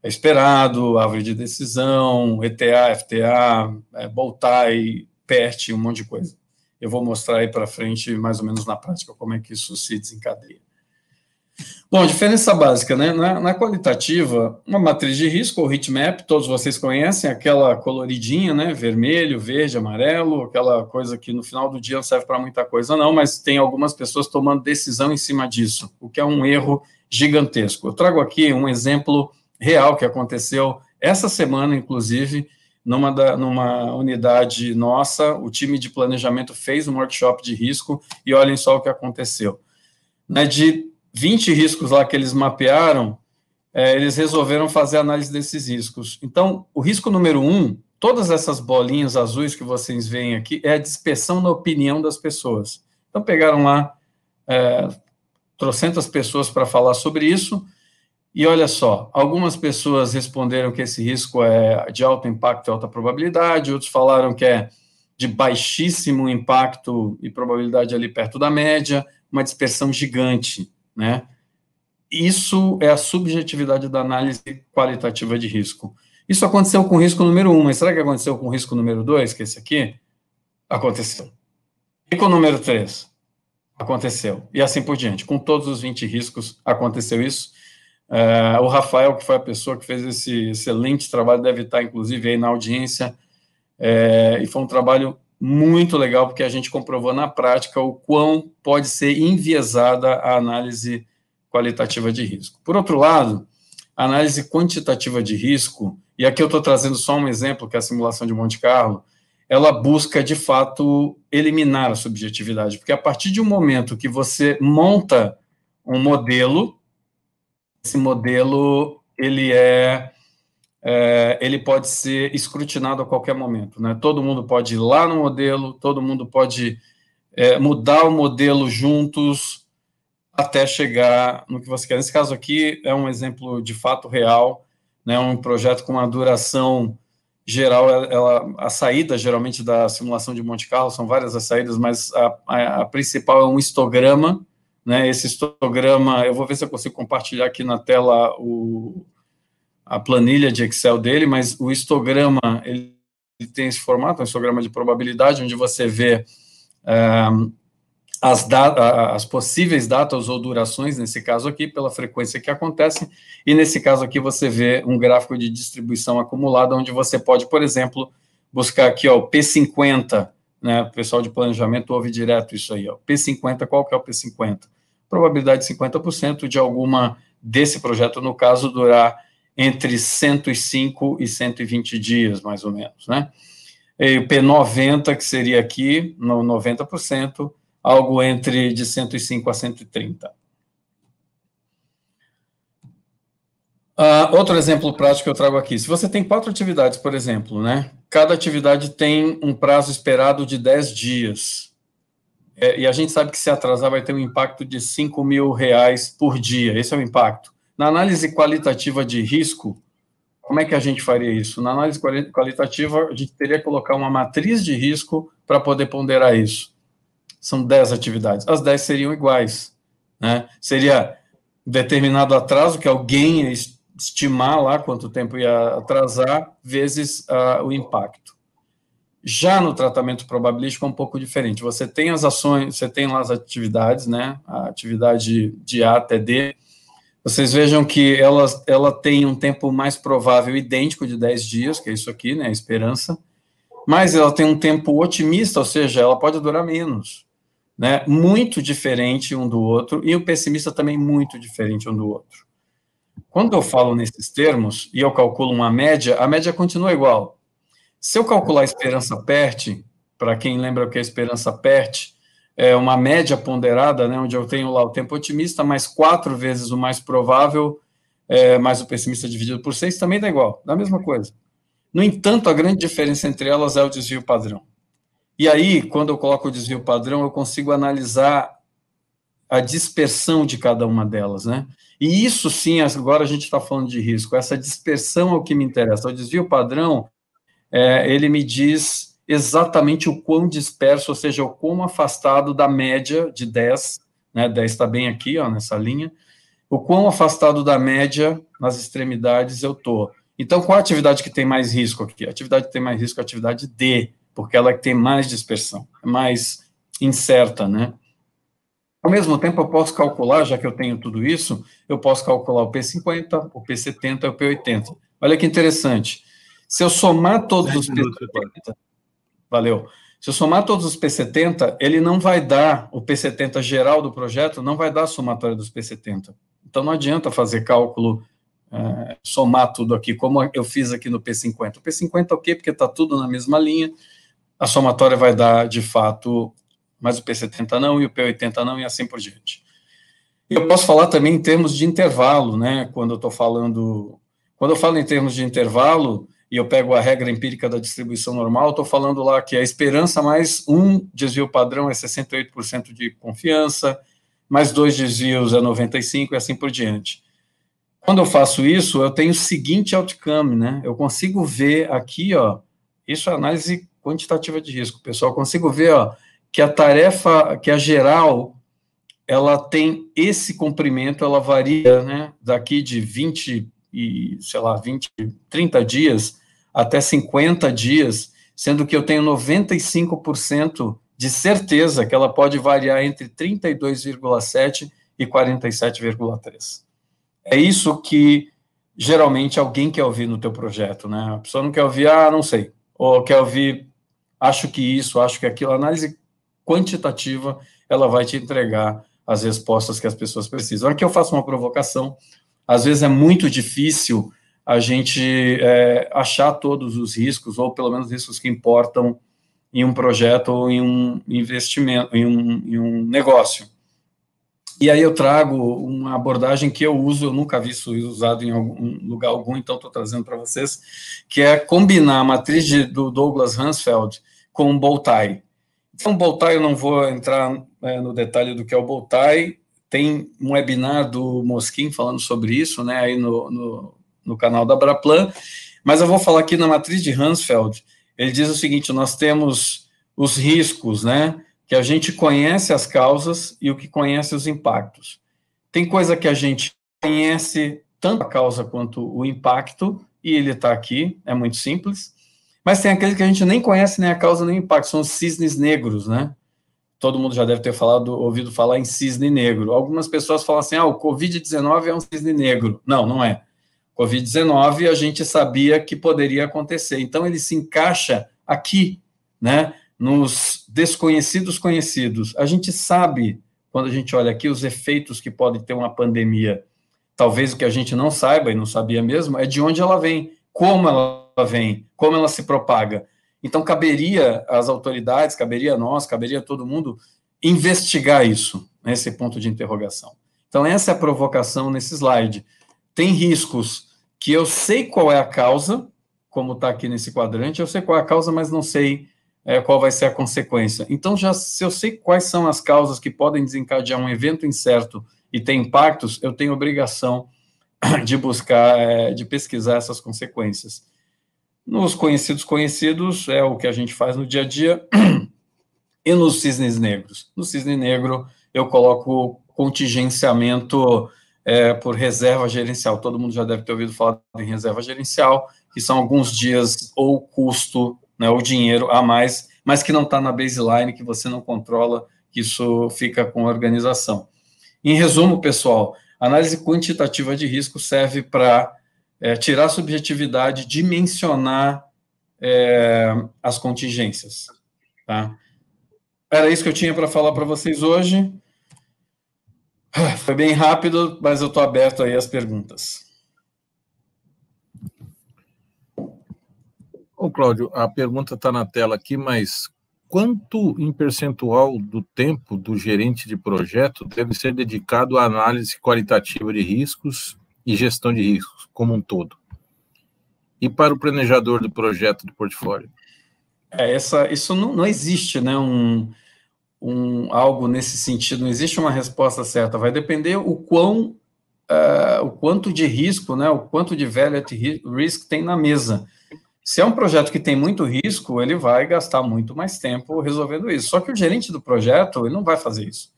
é esperado, árvore de decisão, ETA, FTA, é, Boltai, PERT, um monte de coisa. Eu vou mostrar aí para frente, mais ou menos na prática, como é que isso se desencadeia. Bom, diferença básica, né? Na, na qualitativa, uma matriz de risco, ou map, todos vocês conhecem, aquela coloridinha, né? Vermelho, verde, amarelo, aquela coisa que no final do dia não serve para muita coisa, não, mas tem algumas pessoas tomando decisão em cima disso, o que é um erro gigantesco. Eu trago aqui um exemplo real que aconteceu essa semana, inclusive, numa, da, numa unidade nossa, o time de planejamento fez um workshop de risco e olhem só o que aconteceu. Né, de 20 riscos lá que eles mapearam, é, eles resolveram fazer análise desses riscos. Então, o risco número um, todas essas bolinhas azuis que vocês veem aqui, é a dispersão na opinião das pessoas. Então, pegaram lá é, as pessoas para falar sobre isso, e olha só, algumas pessoas responderam que esse risco é de alto impacto e alta probabilidade, outros falaram que é de baixíssimo impacto e probabilidade ali perto da média, uma dispersão gigante, né? Isso é a subjetividade da análise qualitativa de risco. Isso aconteceu com o risco número um, mas será que aconteceu com o risco número dois, que é esse aqui? Aconteceu. E com o número três? Aconteceu. E assim por diante. Com todos os 20 riscos, aconteceu isso. Uh, o Rafael, que foi a pessoa que fez esse excelente trabalho, deve estar, inclusive, aí na audiência. É, e foi um trabalho muito legal, porque a gente comprovou na prática o quão pode ser enviesada a análise qualitativa de risco. Por outro lado, a análise quantitativa de risco, e aqui eu estou trazendo só um exemplo, que é a simulação de Monte Carlo, ela busca, de fato, eliminar a subjetividade, porque a partir de um momento que você monta um modelo esse modelo ele é, é, ele pode ser escrutinado a qualquer momento, né? Todo mundo pode ir lá no modelo, todo mundo pode é, mudar o modelo juntos até chegar no que você quer. Nesse caso aqui é um exemplo de fato real, né? Um projeto com uma duração geral, ela, a saída geralmente da simulação de Monte Carlo são várias as saídas, mas a, a, a principal é um histograma né, esse histograma, eu vou ver se eu consigo compartilhar aqui na tela o, a planilha de Excel dele, mas o histograma, ele, tem esse formato, um histograma de probabilidade, onde você vê as, as possíveis datas ou durações, nesse caso aqui, pela frequência que acontecem, e nesse caso aqui você vê um gráfico de distribuição acumulada, onde você pode, por exemplo, buscar aqui ó, o P50, né, o pessoal de planejamento ouve direto isso aí, ó, P50, qual que é o P50? probabilidade de 50% de alguma desse projeto, no caso, durar entre 105 e 120 dias, mais ou menos, né? E o P90, que seria aqui, no 90%, algo entre de 105 a 130. Uh, ah, outro exemplo prático que eu trago aqui. Se você tem quatro atividades, por exemplo, né? Cada atividade tem um prazo esperado de 10 dias. É, e a gente sabe que se atrasar vai ter um impacto de 5 mil reais por dia. Esse é o impacto. Na análise qualitativa de risco, como é que a gente faria isso? Na análise qualitativa, a gente teria que colocar uma matriz de risco para poder ponderar isso. São 10 atividades. As 10 seriam iguais. Né? Seria determinado atraso que alguém estimar lá quanto tempo ia atrasar, vezes uh, o impacto. Já no tratamento probabilístico é um pouco diferente. Você tem as ações, você tem lá as atividades, né? A atividade de A até D. Vocês vejam que ela, ela tem um tempo mais provável idêntico de 10 dias, que é isso aqui, né? A esperança. Mas ela tem um tempo otimista, ou seja, ela pode durar menos. Né? Muito diferente um do outro, e o pessimista também muito diferente um do outro. Quando eu falo nesses termos e eu calculo uma média, a média continua igual se eu calcular a esperança PERT, para quem lembra o que é esperança PERT, é uma média ponderada, né, onde eu tenho lá o tempo otimista mais quatro vezes o mais provável, é, mais o pessimista dividido por seis, também dá igual, dá a mesma coisa. No entanto, a grande diferença entre elas é o desvio padrão. E aí, quando eu coloco o desvio padrão, eu consigo analisar a dispersão de cada uma delas, né? E isso sim, agora a gente está falando de risco. Essa dispersão é o que me interessa. O desvio padrão é, ele me diz exatamente o quão disperso, ou seja, o quão afastado da média de 10, né, 10 está bem aqui, ó, nessa linha, o quão afastado da média nas extremidades eu estou. Então, qual a atividade que tem mais risco aqui? A atividade que tem mais risco é a atividade D, porque ela é que tem mais dispersão, é mais incerta, né? Ao mesmo tempo, eu posso calcular, já que eu tenho tudo isso, eu posso calcular o P50, o P70 e o P80. Olha que interessante. Se eu somar todos os P70, valeu. Se eu somar todos os P70, ele não vai dar, o P70 geral do projeto não vai dar a somatória dos P70. Então não adianta fazer cálculo, é, somar tudo aqui, como eu fiz aqui no P50. O P50 é o quê? porque está tudo na mesma linha, a somatória vai dar de fato, mas o P70 não, e o P80 não, e assim por diante. Eu posso falar também em termos de intervalo, né? Quando eu estou falando. Quando eu falo em termos de intervalo, e eu pego a regra empírica da distribuição normal, estou falando lá que a esperança mais um desvio padrão é 68% de confiança, mais dois desvios é 95% e assim por diante. Quando eu faço isso, eu tenho o seguinte outcome, né? Eu consigo ver aqui, ó, isso é análise quantitativa de risco, pessoal, eu consigo ver, ó, que a tarefa, que a geral, ela tem esse comprimento, ela varia, né, daqui de 20 e, sei lá, 20, 30 dias, até 50 dias, sendo que eu tenho 95% de certeza que ela pode variar entre 32,7 e 47,3. É isso que geralmente alguém quer ouvir no teu projeto, né? A pessoa não quer ouvir, ah, não sei, ou quer ouvir, acho que isso, acho que aquilo. análise quantitativa, ela vai te entregar as respostas que as pessoas precisam. Aqui eu faço uma provocação, às vezes é muito difícil a gente é, achar todos os riscos, ou pelo menos riscos que importam em um projeto ou em um investimento, em um, em um negócio. E aí eu trago uma abordagem que eu uso, eu nunca vi isso usado em algum lugar algum, então estou trazendo para vocês, que é combinar a matriz de, do Douglas Hansfeld com o Boltai. Então, Boltai, eu não vou entrar é, no detalhe do que é o Boltai, tem um webinar do Mosquim falando sobre isso, né, aí no, no no canal da Braplan, mas eu vou falar aqui na matriz de Hansfeld. Ele diz o seguinte: nós temos os riscos, né? Que a gente conhece as causas e o que conhece os impactos. Tem coisa que a gente conhece tanto a causa quanto o impacto, e ele está aqui, é muito simples. Mas tem aquele que a gente nem conhece nem a causa nem o impacto, são os cisnes negros, né? Todo mundo já deve ter falado, ouvido falar em cisne negro. Algumas pessoas falam assim: ah, o Covid-19 é um cisne negro. Não, não é. Covid-19, a gente sabia que poderia acontecer. Então, ele se encaixa aqui, né, nos desconhecidos conhecidos. A gente sabe, quando a gente olha aqui, os efeitos que pode ter uma pandemia. Talvez o que a gente não saiba, e não sabia mesmo, é de onde ela vem, como ela vem, como ela se propaga. Então, caberia às autoridades, caberia a nós, caberia a todo mundo investigar isso, nesse né, ponto de interrogação. Então, essa é a provocação nesse slide tem riscos que eu sei qual é a causa, como está aqui nesse quadrante, eu sei qual é a causa, mas não sei é, qual vai ser a consequência. Então, já se eu sei quais são as causas que podem desencadear um evento incerto e tem impactos, eu tenho obrigação de buscar, é, de pesquisar essas consequências. Nos conhecidos conhecidos, é o que a gente faz no dia a dia, e nos cisnes negros. No cisne negro, eu coloco contingenciamento é, por reserva gerencial. Todo mundo já deve ter ouvido falar em reserva gerencial, que são alguns dias ou custo, né, ou dinheiro a mais, mas que não está na baseline, que você não controla, que isso fica com a organização. Em resumo, pessoal, análise quantitativa de risco serve para é, tirar a subjetividade, dimensionar é, as contingências. Tá? Era isso que eu tinha para falar para vocês hoje. Ah, foi bem rápido, mas eu estou aberto aí às perguntas. Ô, Cláudio, a pergunta está na tela aqui, mas quanto em percentual do tempo do gerente de projeto deve ser dedicado à análise qualitativa de riscos e gestão de riscos como um todo? E para o planejador do projeto de portfólio? É, essa, isso não, não existe, né? Um, um, algo nesse sentido, não existe uma resposta certa, vai depender o quão uh, o quanto de risco, né, o quanto de value risk tem na mesa. Se é um projeto que tem muito risco, ele vai gastar muito mais tempo resolvendo isso. Só que o gerente do projeto ele não vai fazer isso.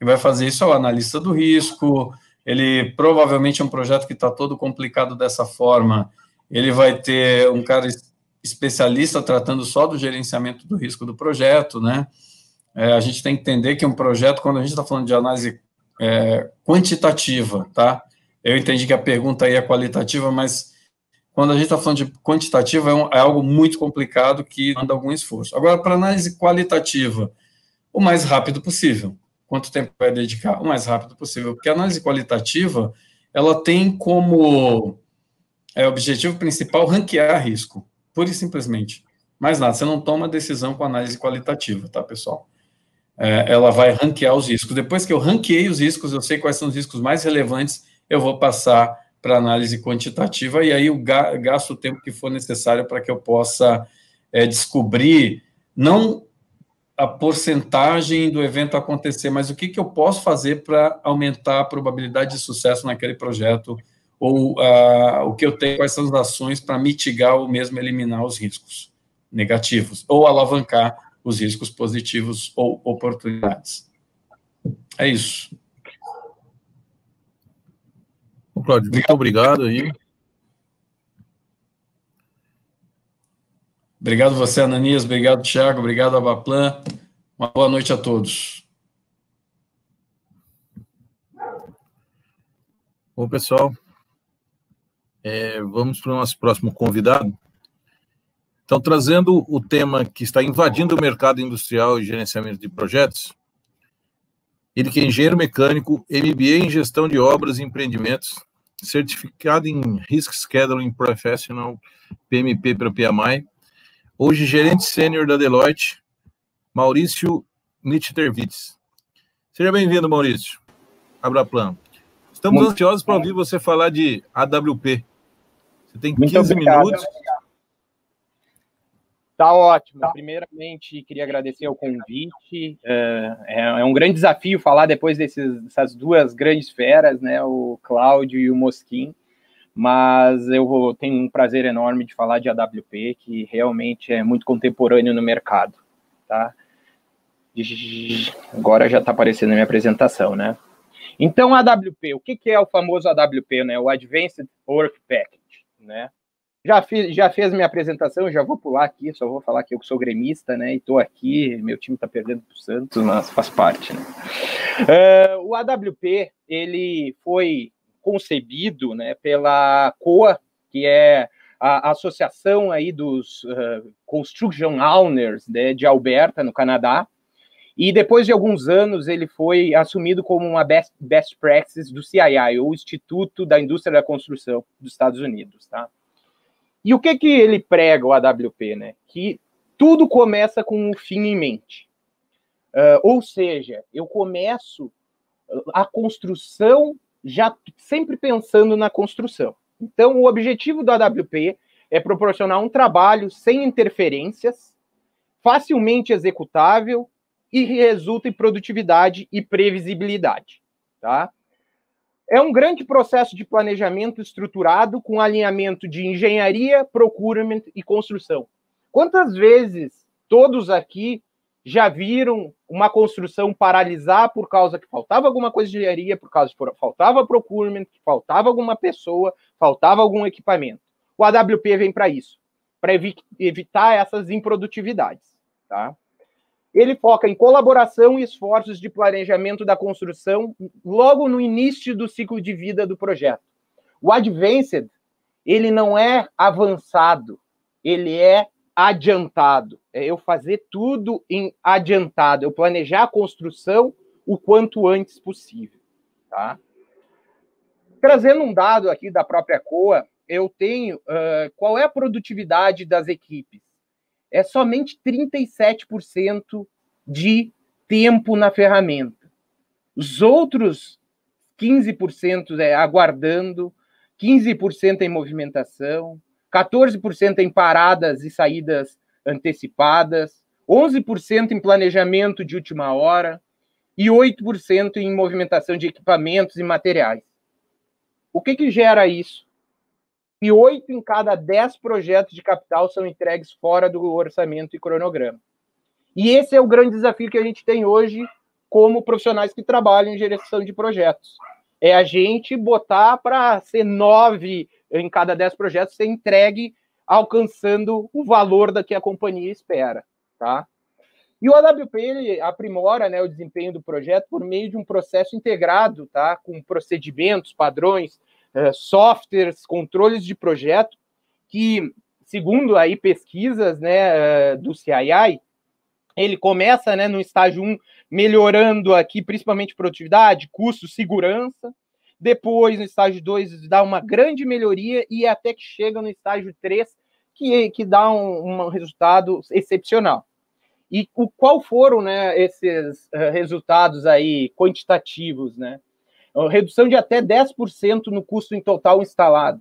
Ele vai fazer isso é o analista do risco. Ele provavelmente é um projeto que está todo complicado dessa forma. Ele vai ter um cara especialista tratando só do gerenciamento do risco do projeto, né? é, a gente tem que entender que um projeto, quando a gente está falando de análise é, quantitativa, tá? Eu entendi que a pergunta aí é qualitativa, mas quando a gente está falando de quantitativa, é, um, é, algo muito complicado que manda algum esforço. Agora, para análise qualitativa, o mais rápido possível. Quanto tempo vai dedicar? O mais rápido possível. Porque a análise qualitativa, ela tem como é, objetivo principal ranquear risco, pura e simplesmente. Mais nada, você não toma decisão com análise qualitativa, tá, pessoal? É, ela vai ranquear os riscos. Depois que eu ranqueei os riscos, eu sei quais são os riscos mais relevantes, eu vou passar para análise quantitativa e aí eu gasto o tempo que for necessário para que eu possa é, descobrir não a porcentagem do evento acontecer, mas o que, que eu posso fazer para aumentar a probabilidade de sucesso naquele projeto ou uh, o que eu tenho, quais são as ações para mitigar ou mesmo eliminar os riscos negativos ou alavancar os riscos positivos ou oportunidades. É isso. Claudio muito obrigado aí. Obrigado você, Ananias. Obrigado, Thiago. Obrigado, Abaplan. Uma boa noite a todos. Bom, pessoal, é, vamos para o nosso próximo convidado. Então, trazendo o tema que está invadindo o mercado industrial e gerenciamento de projetos, ele que é engenheiro mecânico, MBA em gestão de obras e empreendimentos, certificado em Risk Scheduling Professional, PMP para PMI, hoje gerente sênior da Deloitte, Maurício Nitterwitz. Seja bem-vindo, Maurício. Abra plano. Estamos Muito ansiosos para ouvir você falar de AWP. Você tem 15 minutos. Obrigado. Tá ótimo. Tá. Primeiramente, queria agradecer o convite. É, é, é, um grande desafio falar depois desses, dessas duas grandes feras, né? O Cláudio e o Mosquim. Mas eu vou, tenho um prazer enorme de falar de AWP, que realmente é muito contemporâneo no mercado, tá? Agora já está aparecendo na minha apresentação, né? Então, AWP, o que, que é o famoso AWP, né? O Advanced Work Package, né? já fiz, já fez minha apresentação, já vou pular aqui, só vou falar que eu sou gremista, né? E tô aqui, meu time tá perdendo pro Santos, mas faz parte, né? Uh, o AWP, ele foi concebido, né, pela COA, que é a associação aí dos uh, Construction Owners né, de Alberta, no Canadá, e depois de alguns anos, ele foi assumido como uma best, best practice do CII, ou Instituto da Indústria da Construção dos Estados Unidos. Tá? E o que que ele prega, o AWP, né? Que tudo começa com um fim em mente. Uh, ou seja, eu começo a construção já sempre pensando na construção. Então, o objetivo do AWP é proporcionar um trabalho sem interferências, facilmente executável e resulta em produtividade e previsibilidade, tá? É um grande processo de planejamento estruturado com alinhamento de engenharia, procurement e construção. Quantas vezes todos aqui já viram uma construção paralisar por causa que faltava alguma coisa de engenharia, por causa que faltava procurement, que faltava alguma pessoa, faltava algum equipamento. O AWP vem para isso, para evitar essas improdutividades, tá? Ele foca em colaboração e esforços de planejamento da construção logo no início do ciclo de vida do projeto. O advanced, ele não é avançado, ele é adiantado. É eu fazer tudo em adiantado, eu planejar a construção o quanto antes possível, tá? Trazendo um dado aqui da própria COA, eu tenho uh, qual é a produtividade das equipes é somente 37% de tempo na ferramenta. Os outros 15% é aguardando, 15% em movimentação, 14% em paradas e saídas antecipadas, 11% em planejamento de última hora e 8% em movimentação de equipamentos e materiais. O que, que gera isso? e oito em cada dez projetos de capital são entregues fora do orçamento e cronograma. E esse é o grande desafio que a gente tem hoje como profissionais que trabalham em gestão de projetos. É a gente botar para ser nove em cada dez projetos ser entregue alcançando o valor da que a companhia espera, tá? E o AWP ele aprimora né, o desempenho do projeto por meio de um processo integrado, tá? Com procedimentos, padrões, eh, softwares, controles de projeto, que, segundo aí pesquisas né, eh, do CII, ele começa né, no estágio 1 melhorando aqui principalmente produtividade, custo, segurança. Depois, no estágio 2, dá uma grande melhoria e é até que chega no estágio 3, que, que dá um, um resultado excepcional. E o, qual foram né, esses uh, resultados aí quantitativos, né? redução de até 10% no custo em total instalado.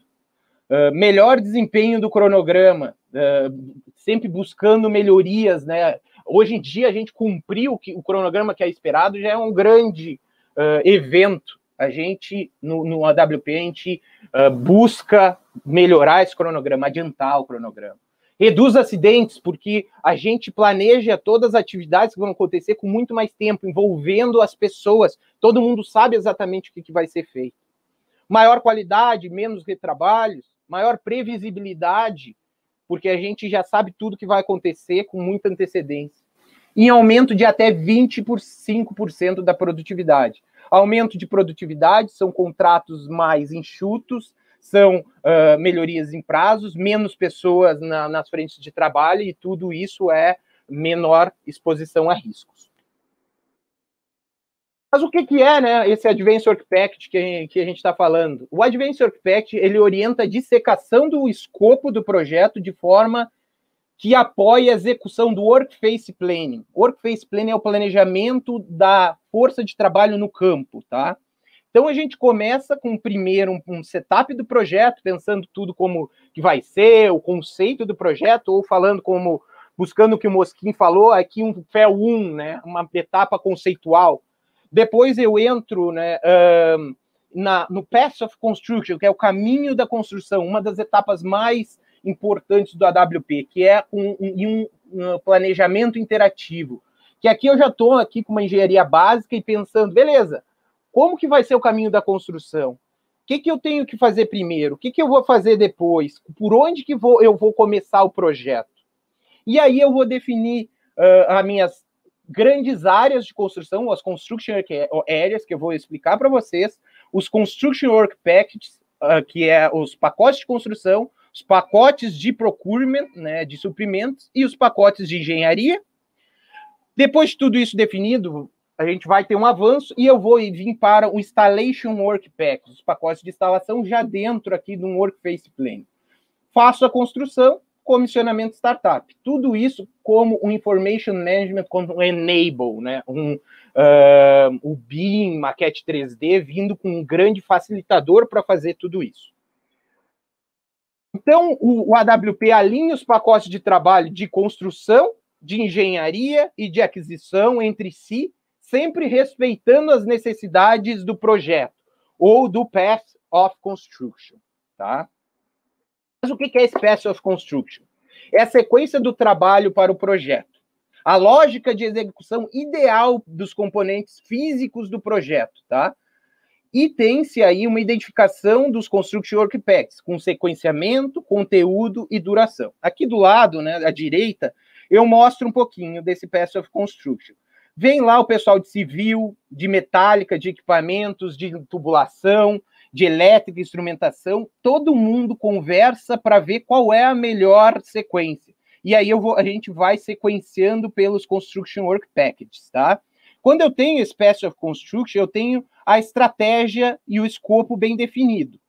Uh, melhor desempenho do cronograma, uh, sempre buscando melhorias, né? Hoje em dia a gente cumpriu o, que, o cronograma que é esperado já é um grande uh, evento. A gente no, no AWP a gente busca melhorar esse cronograma, adiantar o cronograma. Reduz acidentes, porque a gente planeja todas as atividades que vão acontecer com muito mais tempo, envolvendo as pessoas. Todo mundo sabe exatamente o que, que vai ser feito. Maior qualidade, menos retrabalhos, maior previsibilidade, porque a gente já sabe tudo que vai acontecer com muita antecedência. Em aumento de até 20 5% da produtividade. Aumento de produtividade são contratos mais enxutos, são uh, melhorias em prazos, menos pessoas na, nas frentes de trabalho, e tudo isso é menor exposição a riscos. Mas o que, que é né, esse Advance Work Pact que, que a gente está falando? O Advance Work Pact ele orienta a dissecação do escopo do projeto de forma que apoia a execução do Workface Planning. Workface Planning é o planejamento da força de trabalho no campo, tá? Então a gente começa com primeiro um, um setup do projeto, pensando tudo como que vai ser, o conceito do projeto, ou falando como buscando o que o Mosquim falou, aqui um FEL 1, né, uma etapa conceitual. Depois eu entro né, na, no Path of Construction, que é o caminho da construção, uma das etapas mais importantes do AWP, que é um, um, um planejamento interativo. Que aqui eu já estou aqui com uma engenharia básica e pensando, beleza, como que vai ser o caminho da construção? O que, que eu tenho que fazer primeiro? O que, que eu vou fazer depois? Por onde que vou, eu vou começar o projeto? E aí eu vou definir uh, as minhas grandes áreas de construção, as construction areas, que eu vou explicar para vocês, os construction work packages, uh, que é os pacotes de construção, os pacotes de procurement, né, de suprimentos, e os pacotes de engenharia. Depois de tudo isso definido, a gente vai ter um avanço e eu vou vir para o Installation Work Pack, os pacotes de instalação já dentro aqui de um Workface Plane. Faço a construção, comissionamento startup. Tudo isso como um information management, como um enable, né? um, uh, o BIM, maquete 3D, vindo com um grande facilitador para fazer tudo isso. Então, o, o AWP alinha os pacotes de trabalho de construção, de engenharia e de aquisição entre si sempre respeitando as necessidades do projeto ou do Path of Construction, tá? Mas o que é esse Path of Construction? É a sequência do trabalho para o projeto. A lógica de execução ideal dos componentes físicos do projeto, tá? E tem-se aí uma identificação dos Construction Work Packs, com sequenciamento, conteúdo e duração. Aqui do lado, né, à direita, eu mostro um pouquinho desse Path of Construction. Vem lá o pessoal de civil, de metálica, de equipamentos, de tubulação, de elétrica, instrumentação, todo mundo conversa para ver qual é a melhor sequência. E aí eu vou, a gente vai sequenciando pelos construction work packages, tá? Quando eu tenho espécie of construction, eu tenho a estratégia e o escopo bem definido.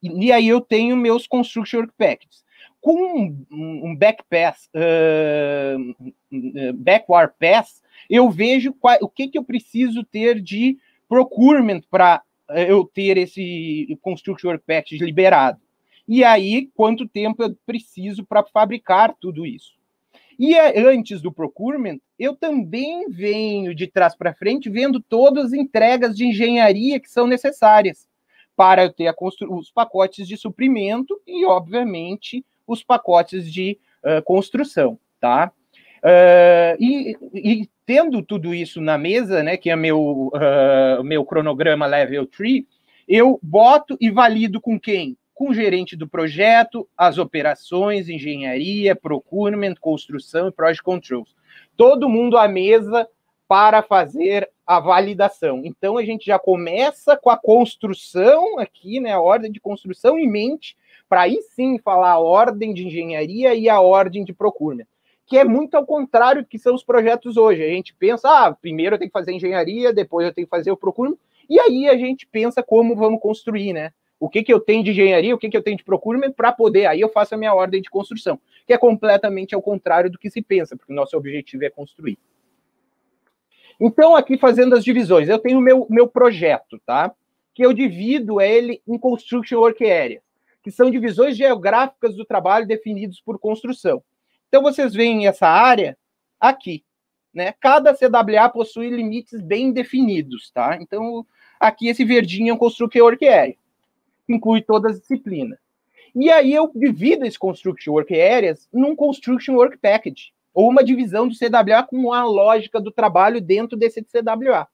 E, e aí eu tenho meus construction work packages com um, um back pass, uh, ah, backward pass, eu vejo qual, o que, que eu preciso ter de procurement para uh, eh, eu ter esse constructor package liberado. E aí, quanto tempo eu preciso para fabricar tudo isso? E eh, antes do procurement, eu também venho de trás para frente vendo todas as entregas de engenharia que são necessárias para eu ter os pacotes de suprimento e, obviamente, os pacotes de uh, construção, tá? Uh, e, e, tendo tudo isso na mesa, né, que é meu, uh, meu cronograma level 3, eu boto e valido com quem? Com o gerente do projeto, as operações, engenharia, procurement, construção e project controls. Todo mundo à mesa para fazer a validação. Então a gente já começa com a construção aqui, né, a ordem de construção em mente para aí sim falar a ordem de engenharia e a ordem de procurement, que é muito ao contrário do que são os projetos hoje. A gente pensa, ah, primeiro eu tenho que fazer engenharia, depois eu tenho que fazer o procurement, e aí a gente pensa como vamos construir, né? O que, que eu tenho de engenharia, o que, que eu tenho de procurement para poder, aí eu faço a minha ordem de construção, que é completamente ao contrário do que se pensa, porque o nosso objetivo é construir. Então, aqui fazendo as divisões, eu tenho meu, meu projeto, tá? Que eu divido ele em Construction Work Area que são divisões geográficas do trabalho definidos por construção. Então, vocês veem essa área aqui. Né? Cada CWA possui limites bem definidos. Tá? Então, aqui esse verdinho é um construct work area, que inclui todas as disciplinas. E aí eu divido esse construction work areas num construction work package, ou uma divisão do CWA com a lógica do trabalho dentro desse CWA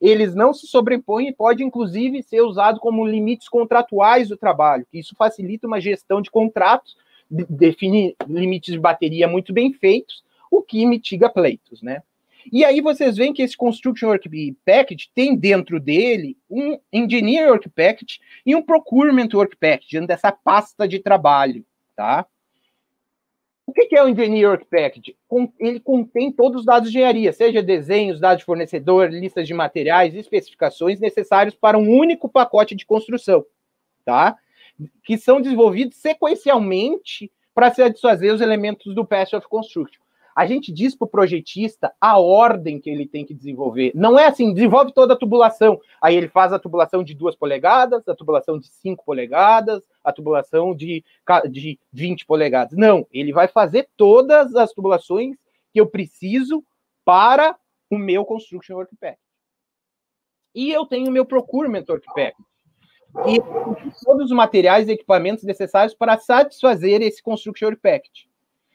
eles não se sobrepõem e pode, inclusive, ser usado como limites contratuais do trabalho. Que Isso facilita uma gestão de contratos, define limites de bateria muito bem feitos, o que mitiga pleitos, né? E aí vocês veem que esse Construction Work Package tem dentro dele um Engineer Work Package e um Procurement Work Package, dentro dessa pasta de trabalho, tá? O que é o Engineer Package? Ele contém todos os dados de engenharia, seja desenhos, dados de fornecedor, listas de materiais, especificações necessários para um único pacote de construção, tá? Que são desenvolvidos sequencialmente para se satisfazer os elementos do Path of Construction a gente diz para o projetista a ordem que ele tem que desenvolver. Não é assim, desenvolve toda a tubulação. Aí ele faz a tubulação de duas polegadas, a tubulação de cinco polegadas, a tubulação de, de 20 polegadas. Não, ele vai fazer todas as tubulações que eu preciso para o meu Construction Work Pack. E eu tenho o meu Procurement Work Pack. E todos os materiais e equipamentos necessários para satisfazer esse Construction Work Pack.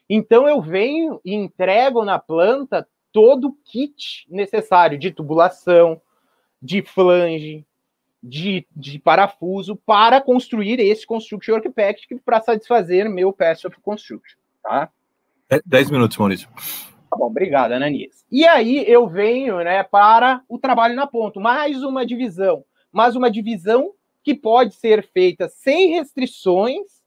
Então eu venho e entrego na planta todo o kit necessário de tubulação, de flange, de, de parafuso para construir esse Construct Architect para satisfazer meu pass of Construction, tá? É, dez minutos, Maurício. Tá bom, obrigado, Ananias. E aí eu venho né, para o trabalho na ponta, mais uma divisão, mais uma divisão que pode ser feita sem restrições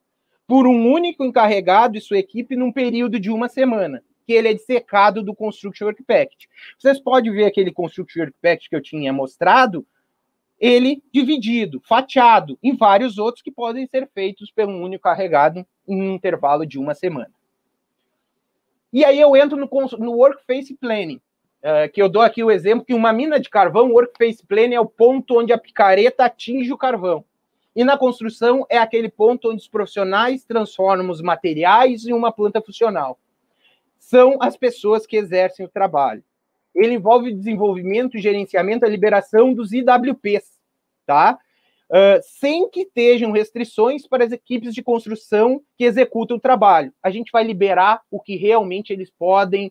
por um único encarregado e sua equipe num período de uma semana, que ele é dissecado do Construction Work Pact. Vocês podem ver aquele Construction Work Pact que eu tinha mostrado, ele dividido, fatiado em vários outros que podem ser feitos por um único carregado em um intervalo de uma semana. E aí eu entro no, no Workface Planning, uh, que eu dou aqui o exemplo que uma mina de carvão, o Workface Planning é o ponto onde a picareta atinge o carvão. E na construção é aquele ponto onde os profissionais transformam os materiais em uma planta funcional. São as pessoas que exercem o trabalho. Ele envolve desenvolvimento gerenciamento, a liberação dos IWPs, tá? Uh, sem que estejam restrições para as equipes de construção que executam o trabalho. A gente vai liberar o que realmente eles podem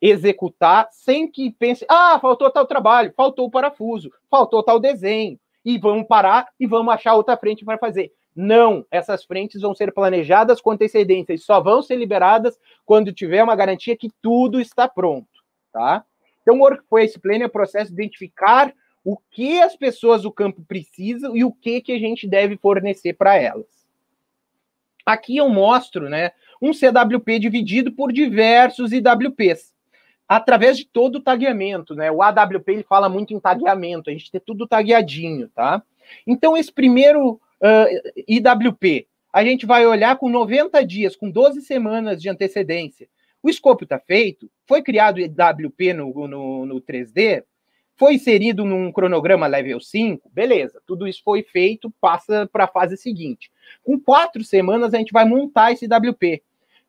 executar, sem que pense, ah, faltou tal trabalho, faltou o parafuso, faltou tal desenho, e vamos parar e vamos achar outra frente para fazer. Não, essas frentes vão ser planejadas com antecedência e só vão ser liberadas quando tiver uma garantia que tudo está pronto, tá? Então, o Workplace Plan é o processo de identificar o que as pessoas do campo precisam e o que, que a gente deve fornecer para elas. Aqui eu mostro né, um CWP dividido por diversos IWPs através de todo o tagueamento, né? O AWP ele fala muito em tagueamento, a gente tem tudo tagueadinho, tá? Então, esse primeiro uh, IWP, a gente vai olhar com 90 dias, com 12 semanas de antecedência. O escopo está feito, foi criado IWP no, no, no 3D, foi inserido num cronograma level 5, beleza, tudo isso foi feito, passa para a fase seguinte. Com quatro semanas, a gente vai montar esse IWP.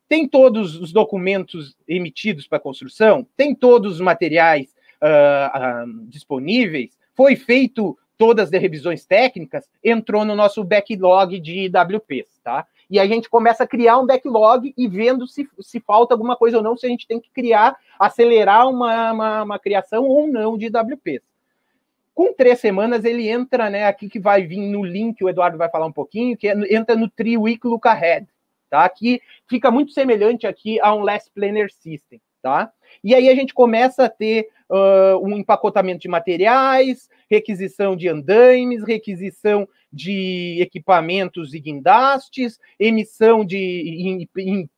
Tem todos os documentos emitidos para construção? Tem todos os materiais uh, uh, disponíveis? Foi feito todas as revisões técnicas? Entrou no nosso backlog de IWPs, tá? E a gente começa a criar um backlog e vendo se, se falta alguma coisa ou não, se a gente tem que criar, acelerar uma, uma, uma criação ou não de IWPs com três semanas ele entra, né? Aqui que vai vir no link, o Eduardo vai falar um pouquinho, que é, entra no Look Ahead tá? Que fica muito semelhante aqui a um Less Planner System, tá? E aí a gente começa a ter uh, um empacotamento de materiais, requisição de andaimes, requisição de equipamentos e guindastes, emissão de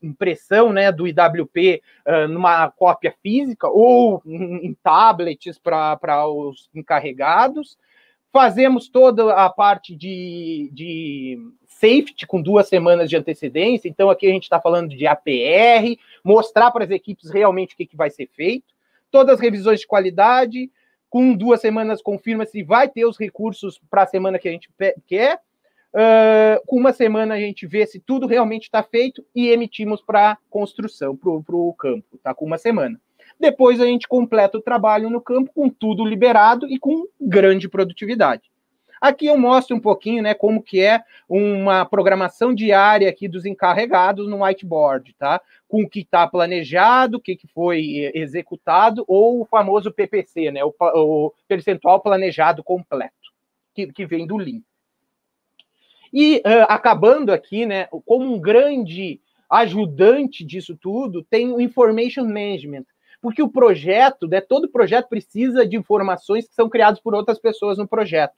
impressão né, do IWP uh, numa cópia física ou em tablets para os encarregados. Fazemos toda a parte de, de safety com duas semanas de antecedência, então aqui a gente está falando de APR, mostrar para as equipes realmente o que, que vai ser feito, todas as revisões de qualidade, com duas semanas confirma se vai ter os recursos para a semana que a gente quer, uh, com uma semana a gente vê se tudo realmente está feito e emitimos para construção, para o campo, tá? Com uma semana. Depois a gente completa o trabalho no campo com tudo liberado e com grande produtividade. Aqui eu mostro um pouquinho, né, como que é uma programação diária aqui dos encarregados no whiteboard, tá? Com o que está planejado, o que, que foi eh, executado, ou o famoso PPC, né, o, o percentual planejado completo, que, que vem do Lean. E uh, acabando aqui, né, como um grande ajudante disso tudo, tem o Information Management, porque o projeto, né, todo projeto precisa de informações que são criadas por outras pessoas no projeto.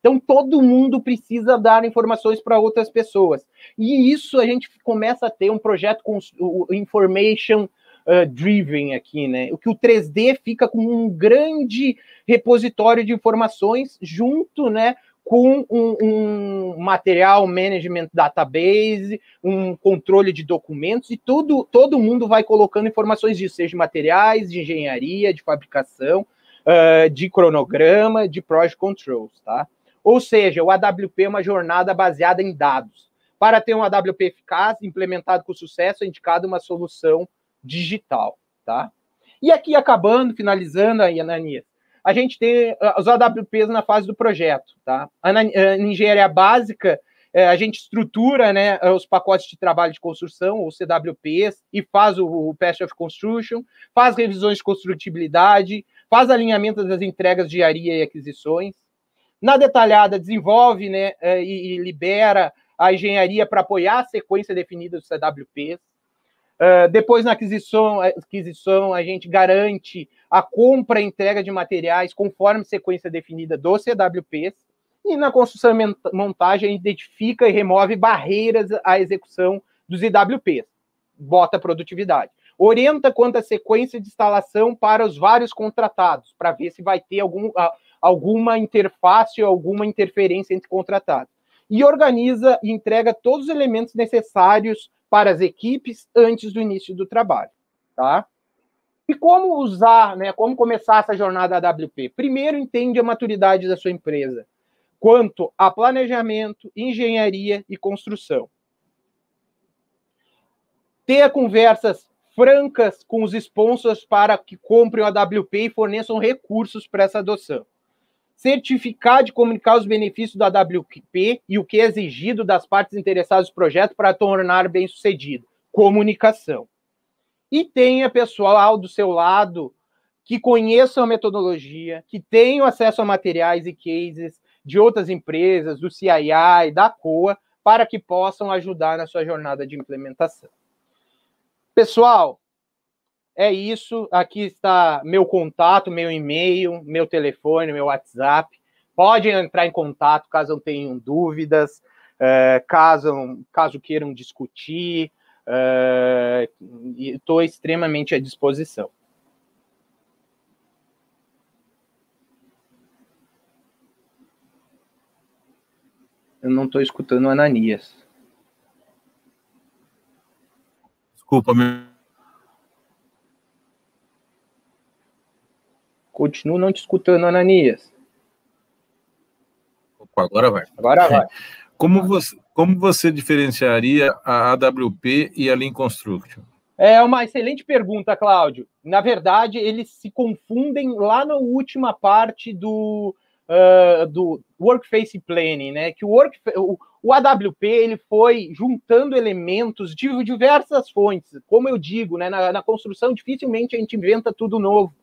Então, todo mundo precisa dar informações para outras pessoas. E isso a gente começa a ter um projeto com o information uh, driven aqui, né? O que o 3D fica com um grande repositório de informações junto, né? com um, um, material management database, um controle de documentos e tudo, todo mundo vai colocando informações disso, seja de materiais, de engenharia, de fabricação, uh, de cronograma, de project controls, tá? Ou seja, o AWP é uma jornada baseada em dados. Para ter um AWP eficaz, implementado com sucesso, é indicada uma solução digital, tá? E aqui, acabando, finalizando aí, Ananias, a gente tem ah, os AWPs na fase do projeto, tá? engenharia básica, eh, a gente estrutura né, eh, os pacotes de trabalho de construção, ou CWPs, e faz o, o Path of Construction, faz revisões de construtibilidade, faz alinhamento das entregas de área e aquisições, na detalhada, desenvolve né, é, e, e libera a engenharia para apoiar a sequência definida dos CWPs. Uh, é, depois, na aquisição, é, aquisição, a gente garante a compra e entrega de materiais conforme sequência definida dos CWPs. E na construção e montagem, a gente identifica e remove barreiras à execução dos IWPs, bota produtividade. Orienta quanto à sequência de instalação para os vários contratados, para ver se vai ter algum, alguma interface ou alguma interferência entre contratados. E organiza e entrega todos os elementos necessários para as equipes antes do início do trabalho, tá? E como usar, né, como começar essa jornada da AWP? Primeiro, entende a maturidade da sua empresa quanto a planejamento, engenharia e construção. Tenha conversas francas com os sponsors para que comprem o AWP e forneçam recursos para essa adoção certificar de comunicar os benefícios da WP e o que é exigido das partes interessadas do projeto para tornar bem-sucedido. Comunicação. E tenha pessoal do seu lado que conheça a metodologia, que tenha acesso a materiais e cases de outras empresas, do e da COA, para que possam ajudar na sua jornada de implementação. Pessoal, é isso. Aqui está meu contato, meu e-mail, meu telefone, meu WhatsApp. Podem entrar em contato caso tenham dúvidas, eh, caso, caso queiram discutir. Estou eh, extremamente à disposição. Eu não estou escutando Ananias. Desculpa, meu Continuo não te escutando, Ananias. Opa, agora vai. Agora vai. Como você, como você diferenciaria a AWP e a Lean Construction? É uma excelente pergunta, Cláudio. Na verdade, eles se confundem lá na última parte do, uh, do Workface Planning, né? Que o, work, o, o AWP ele foi juntando elementos de diversas fontes. Como eu digo, né? na, na construção dificilmente a gente inventa tudo novo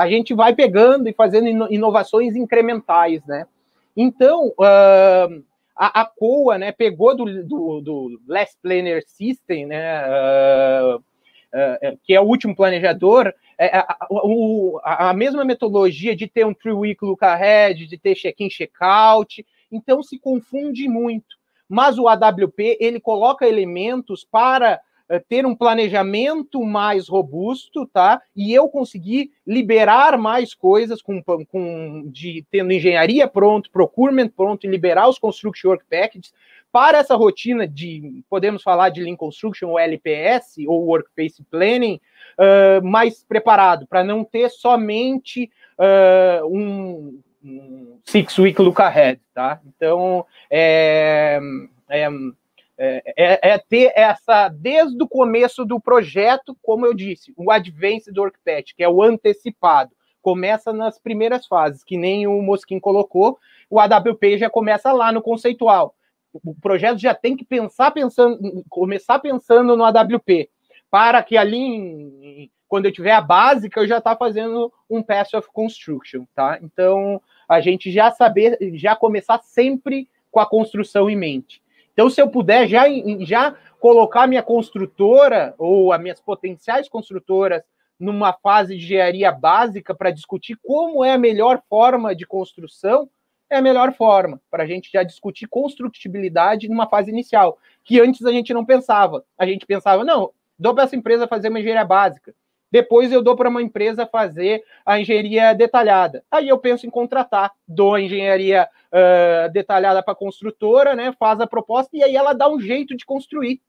a gente vai pegando e fazendo inovações incrementais, né? Então, uh, a, a, COA né, pegou do, do, do Last Planner System, né, uh, uh, que é o último planejador, é, a, a, a, mesma metodologia de ter um three-week look ahead, de ter check-in, check-out, então se confunde muito. Mas o AWP, ele coloca elementos para eh, ter um planejamento mais robusto, tá? E eu conseguir liberar mais coisas com, com de tendo engenharia pronto, procurement pronto e liberar os construction work packages para essa rotina de podemos falar de Lean Construction ou LPS ou Workplace Planning uh, mais preparado para não ter somente uh, um, um, six week look ahead, tá? Então é, é é, é, é, ter essa, desde o começo do projeto, como eu disse, o advance do Workpatch, que é o antecipado, começa nas primeiras fases, que nem o Mosquin colocou, o AWP já começa lá no conceitual. O projeto já tem que pensar pensando, começar pensando no AWP, para que ali, em, quando eu tiver a básica, eu já está fazendo um Path of Construction, tá? Então, a gente já saber, já começar sempre com a construção em mente. Então, se eu puder já, já colocar minha construtora ou as minhas potenciais construtoras numa fase de engenharia básica para discutir como é a melhor forma de construção, é a melhor forma para a gente já discutir construtibilidade numa fase inicial, que antes a gente não pensava. A gente pensava, não, dou para essa empresa fazer uma engenharia básica. Depois eu dou para uma empresa fazer a engenharia detalhada. Aí eu penso em contratar, dou a engenharia uh, detalhada para a construtora, né? Faz a proposta e aí ela dá um jeito de construir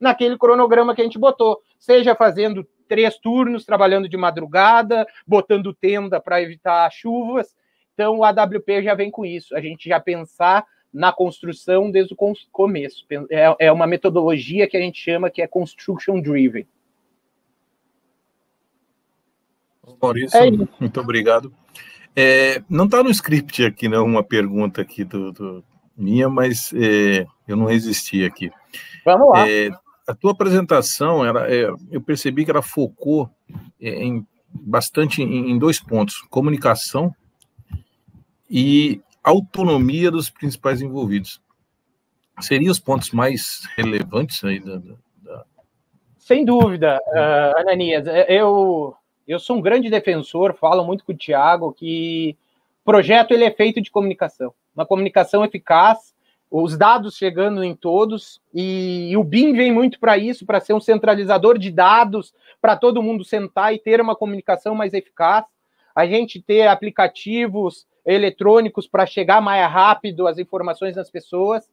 naquele cronograma que a gente botou, seja fazendo três turnos, trabalhando de madrugada, botando tenda para evitar chuvas. Então o AWP já vem com isso, a gente já pensar na construção desde o começo. É, é uma metodologia que a gente chama que é construction driven. Maurício, é muito obrigado. É, não está no script aqui, não, né, uma pergunta aqui do, do minha, mas é, eu não resisti aqui. Vamos lá. É, a tua apresentação, ela, é, eu percebi que ela focou é, em, bastante em, em dois pontos: comunicação e autonomia dos principais envolvidos. Seriam os pontos mais relevantes aí da, da... Sem dúvida, uh, Ananias. É, eu eu sou um grande defensor, falo muito com o Tiago, que projeto ele é feito de comunicação. Uma comunicação eficaz, os dados chegando em todos, e, e o BIM vem muito para isso, para ser um centralizador de dados, para todo mundo sentar e ter uma comunicação mais eficaz. A gente ter aplicativos eletrônicos para chegar mais rápido as informações das pessoas,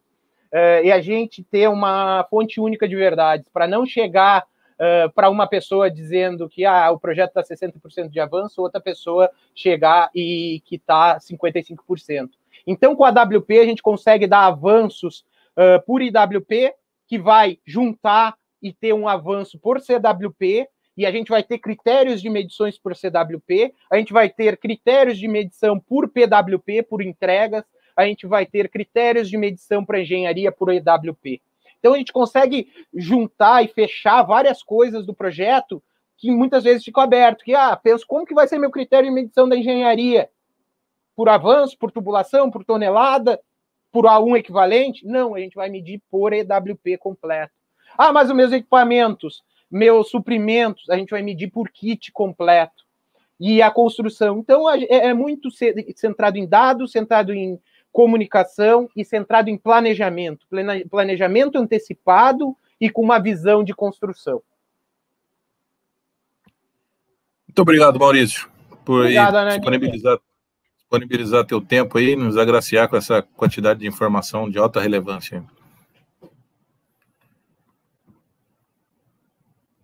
eh, e a gente ter uma fonte única de verdades, para não chegar uh, para uma pessoa dizendo que ah, o projeto está 60% de avanço, outra pessoa chegar e que está 55%. Então, com a AWP, a gente consegue dar avanços uh, por IWP, que vai juntar e ter um avanço por CWP, e a gente vai ter critérios de medições por CWP, a gente vai ter critérios de medição por PWP, por entregas, a gente vai ter critérios de medição para engenharia por EWP. Então a gente consegue juntar e fechar várias coisas do projeto que muitas vezes ficam aberto, que ah, penso como que vai ser meu critério de medição da engenharia? Por avanço, por tubulação, por tonelada, por A1 equivalente? Não, a gente vai medir por EWP completo. Ah, mas os meus equipamentos, meus suprimentos, a gente vai medir por kit completo. E a construção. Então, é, é muito centrado em dados, centrado em comunicação e centrado em planejamento, planejamento antecipado e com uma visão de construção. Muito obrigado, Maurício, por aí, disponibilizar, disponibilizar teu tempo aí, nos agraciar com essa quantidade de informação de alta relevância.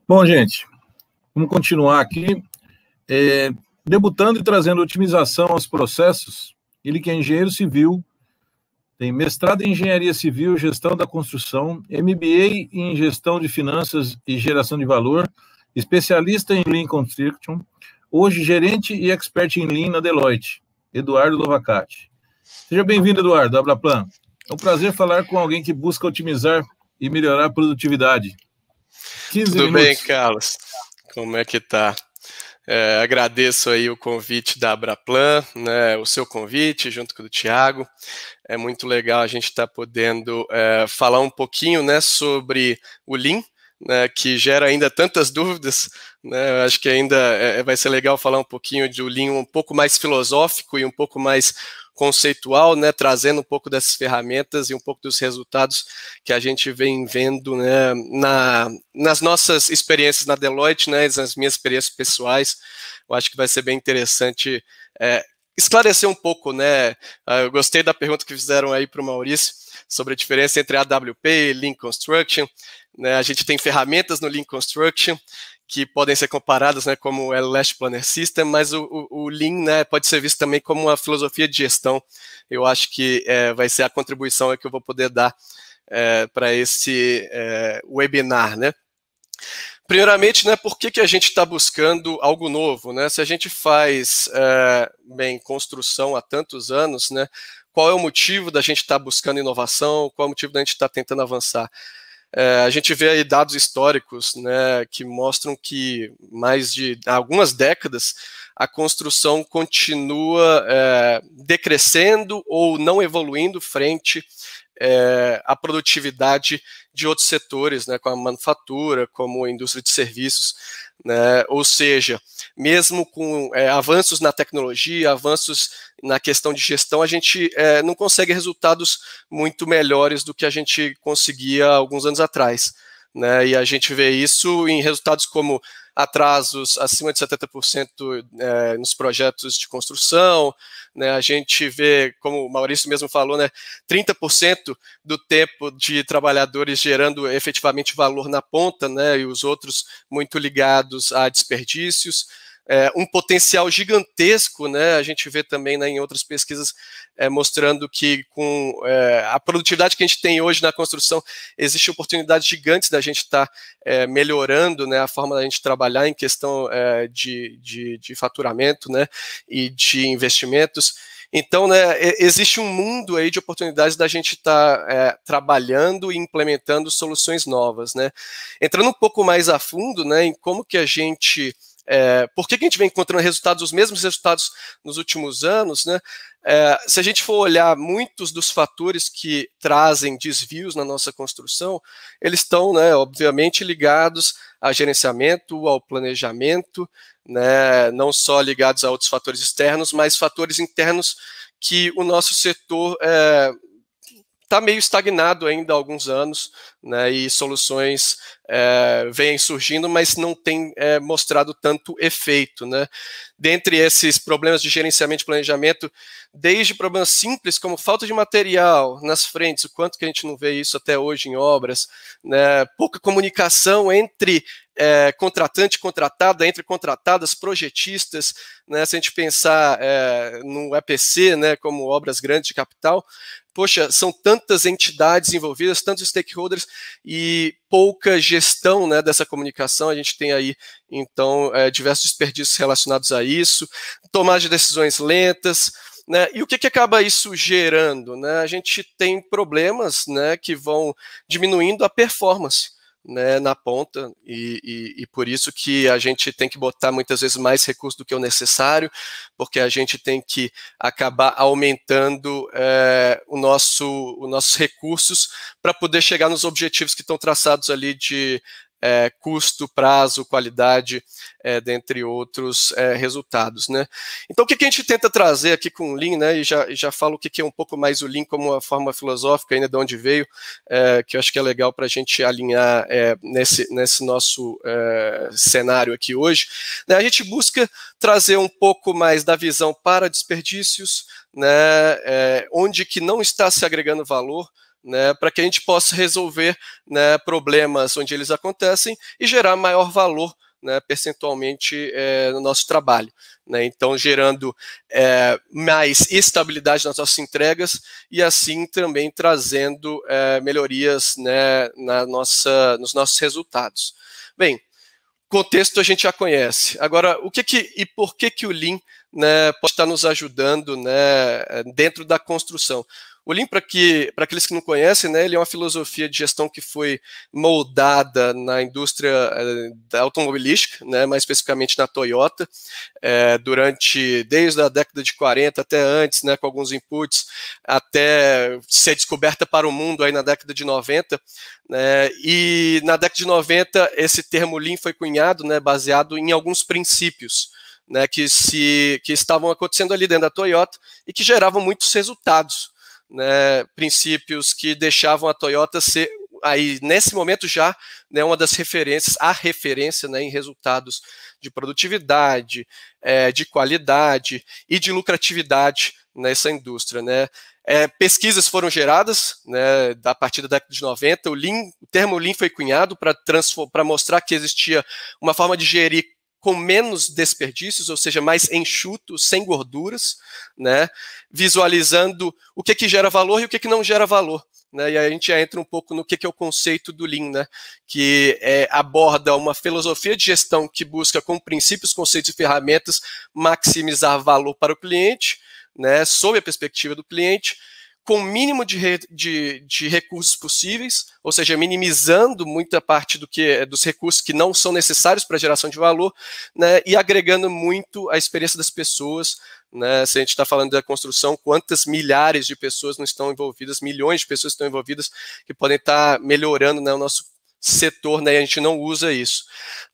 Bom, gente, vamos continuar aqui. É, debutando e trazendo otimização aos processos, ele que é engenheiro civil, tem mestrado em engenharia civil, gestão da construção, MBA em gestão de finanças e geração de valor, especialista em Lean Construction, hoje gerente e expert em Lean na Deloitte, Eduardo Lovacati. Seja bem-vindo, Eduardo, Abraplan. É um prazer falar com alguém que busca otimizar e melhorar a produtividade. Tudo minutos. bem, Carlos? Como é que tá? É, agradeço aí o convite da Abraplan, né, o seu convite, junto com o Tiago. É muito legal a gente estar tá podendo é, falar um pouquinho né, sobre o Lean, né, que gera ainda tantas dúvidas. Né, acho que ainda é, vai ser legal falar um pouquinho de um Lean um pouco mais filosófico e um pouco mais conceitual, né, trazendo um pouco dessas ferramentas e um pouco dos resultados que a gente vem vendo né, na, nas nossas experiências na Deloitte, né, nas minhas experiências pessoais. Eu acho que vai ser bem interessante é, esclarecer um pouco, né? Ah, eu gostei da pergunta que fizeram aí para o Maurício sobre a diferença entre AWP e Link Construction. Né? A gente tem ferramentas no Link Construction, que podem ser comparadas né, como o é Last Planner System, mas o, o, o, Lean né, pode ser visto também como uma filosofia de gestão. Eu acho que é, vai ser a contribuição que eu vou poder dar é, para esse é, webinar. Né? Primeiramente, né, por que, que a gente está buscando algo novo? Né? Se a gente faz é, bem construção há tantos anos, né, qual é o motivo da gente estar tá buscando inovação? Qual é o motivo da gente estar tá tentando avançar? É, a gente vê aí dados históricos né, que mostram que mais de algumas décadas a construção continua é, decrescendo ou não evoluindo frente é, à produtividade de outros setores, né, como a manufatura, como a indústria de serviços, né, ou seja, mesmo com é, avanços na tecnologia, avanços na questão de gestão, a gente é, não consegue resultados muito melhores do que a gente conseguia alguns anos atrás. Né? E a gente vê isso em resultados como atrasos acima de 70% é, nos projetos de construção, né? a gente vê, como o Maurício mesmo falou, né, 30% do tempo de trabalhadores gerando efetivamente valor na ponta, né, e os outros muito ligados a desperdícios é, um potencial gigantesco, né? A gente vê também né, em outras pesquisas é, mostrando que com é, a produtividade que a gente tem hoje na construção existe oportunidades gigantes da gente estar tá, é, melhorando, né? A forma da gente trabalhar em questão é, de, de, de faturamento, né? E de investimentos. Então, né, existe um mundo aí de oportunidades da gente estar tá, é, trabalhando e implementando soluções novas, né? Entrando um pouco mais a fundo, né, em como que a gente é, por que, que, a gente vem encontrando resultados, os mesmos resultados nos últimos anos? Né? É, se a gente for olhar muitos dos fatores que trazem desvios na nossa construção, eles estão, né, obviamente, ligados a gerenciamento, ao planejamento, né, não só ligados a outros fatores externos, mas fatores internos que o nosso setor é, está meio estagnado ainda há alguns anos, né, e soluções é, vêm surgindo, mas não tem é, mostrado tanto efeito. Né? Dentre esses problemas de gerenciamento e planejamento, desde problemas simples como falta de material nas frentes, o quanto que a gente não vê isso até hoje em obras, né, pouca comunicação entre é, contratante, contratada, entre contratadas, projetistas, né, se a gente pensar é, no EPC, né, como obras grandes de capital, poxa, são tantas entidades envolvidas, tantos stakeholders e pouca gestão né, dessa comunicação. A gente tem aí, então, é, diversos desperdícios relacionados a isso, tomada de decisões lentas. Né? E o que, que acaba isso gerando? Né? A gente tem problemas né, que vão diminuindo a performance né, na ponta e, e, e, por isso que a gente tem que botar muitas vezes mais recursos do que o necessário, porque a gente tem que acabar aumentando é, o nosso, os nossos recursos para poder chegar nos objetivos que estão traçados ali de é, custo, prazo, qualidade, é, dentre outros é, resultados. Né? Então, o que, que, a gente tenta trazer aqui com o Lean, né, e já, já falo o que, que é um pouco mais o Lean como uma forma filosófica, ainda de onde veio, é, que eu acho que é legal para a gente alinhar é, nesse, nesse nosso é, cenário aqui hoje. Né, a gente busca trazer um pouco mais da visão para desperdícios, né, onde que não está se agregando valor, né, para que a gente possa resolver né, problemas onde eles acontecem e gerar maior valor né, percentualmente é, no nosso trabalho. Né. Então, gerando é, mais estabilidade nas nossas entregas e assim também trazendo é, melhorias né, na nossa, nos nossos resultados. Bem, contexto a gente já conhece. Agora, o que, que e por que, que o Lean né, pode estar nos ajudando né, dentro da construção? O Lean, para aqueles que não conhecem, né, ele é uma filosofia de gestão que foi moldada na indústria eh, automobilística, né, mais especificamente na Toyota, é, durante desde a década de 40 até antes, né, com alguns inputs, até ser descoberta para o mundo aí na década de 90. Né, e na década de 90, esse termo Lean foi cunhado, né, baseado em alguns princípios. Né, que, se, que estavam acontecendo ali dentro da Toyota e que geravam muitos resultados né, princípios que deixavam a Toyota ser aí nesse momento já né, uma das referências, a referência né, em resultados de produtividade, é, de qualidade e de lucratividade nessa indústria. Né. É, pesquisas foram geradas né, da partir da década de 90, o, lean, o termo Lean foi cunhado para mostrar que existia uma forma de gerir com menos desperdícios, ou seja, mais enxuto, sem gorduras, né? visualizando o que, que gera valor e o que, que não gera valor. Né? E aí a gente entra um pouco no que, que é o conceito do Lean, né? que é, aborda uma filosofia de gestão que busca, com princípios, conceitos e ferramentas, maximizar valor para o cliente, né? sob a perspectiva do cliente, com o mínimo de, re, de, de, recursos possíveis, ou seja, minimizando muita parte do que é, dos recursos que não são necessários para a geração de valor, né, e agregando muito a experiência das pessoas. Né, se a gente está falando da construção, quantas milhares de pessoas não estão envolvidas, milhões de pessoas estão envolvidas que podem estar tá melhorando né, o nosso setor, né? A gente não usa isso,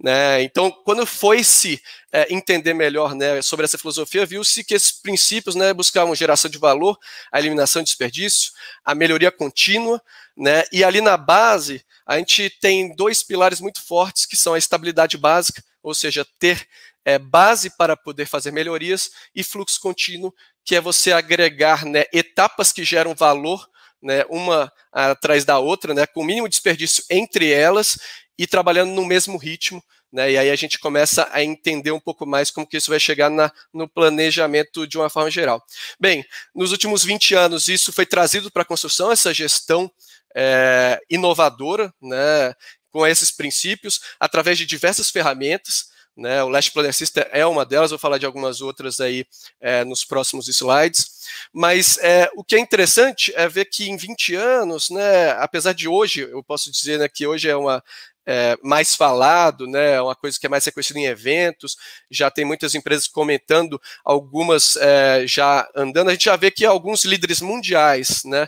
né? Então, quando foi se é, entender melhor, né, sobre essa filosofia, viu-se que esses princípios, né, buscavam geração de valor, a eliminação de desperdício, a melhoria contínua, né? E ali na base, a gente tem dois pilares muito fortes que são a estabilidade básica, ou seja, ter é, base para poder fazer melhorias e fluxo contínuo, que é você agregar né, etapas que geram valor né, uma atrás da outra, né, com o mínimo desperdício entre elas e trabalhando no mesmo ritmo. Né, e aí a gente começa a entender um pouco mais como que isso vai chegar na, no planejamento de uma forma geral. Bem, nos últimos 20 anos isso foi trazido para a construção, essa gestão é, inovadora, né, com esses princípios, através de diversas ferramentas, né? O Last Planner System é uma delas, vou falar de algumas outras aí é, nos próximos slides. Mas é, o que é interessante é ver que em 20 anos, né, apesar de hoje, eu posso dizer né, que hoje é uma é, mais falado, né, é uma coisa que é mais reconhecida em eventos, já tem muitas empresas comentando, algumas é, já andando, a gente já vê que alguns líderes mundiais né,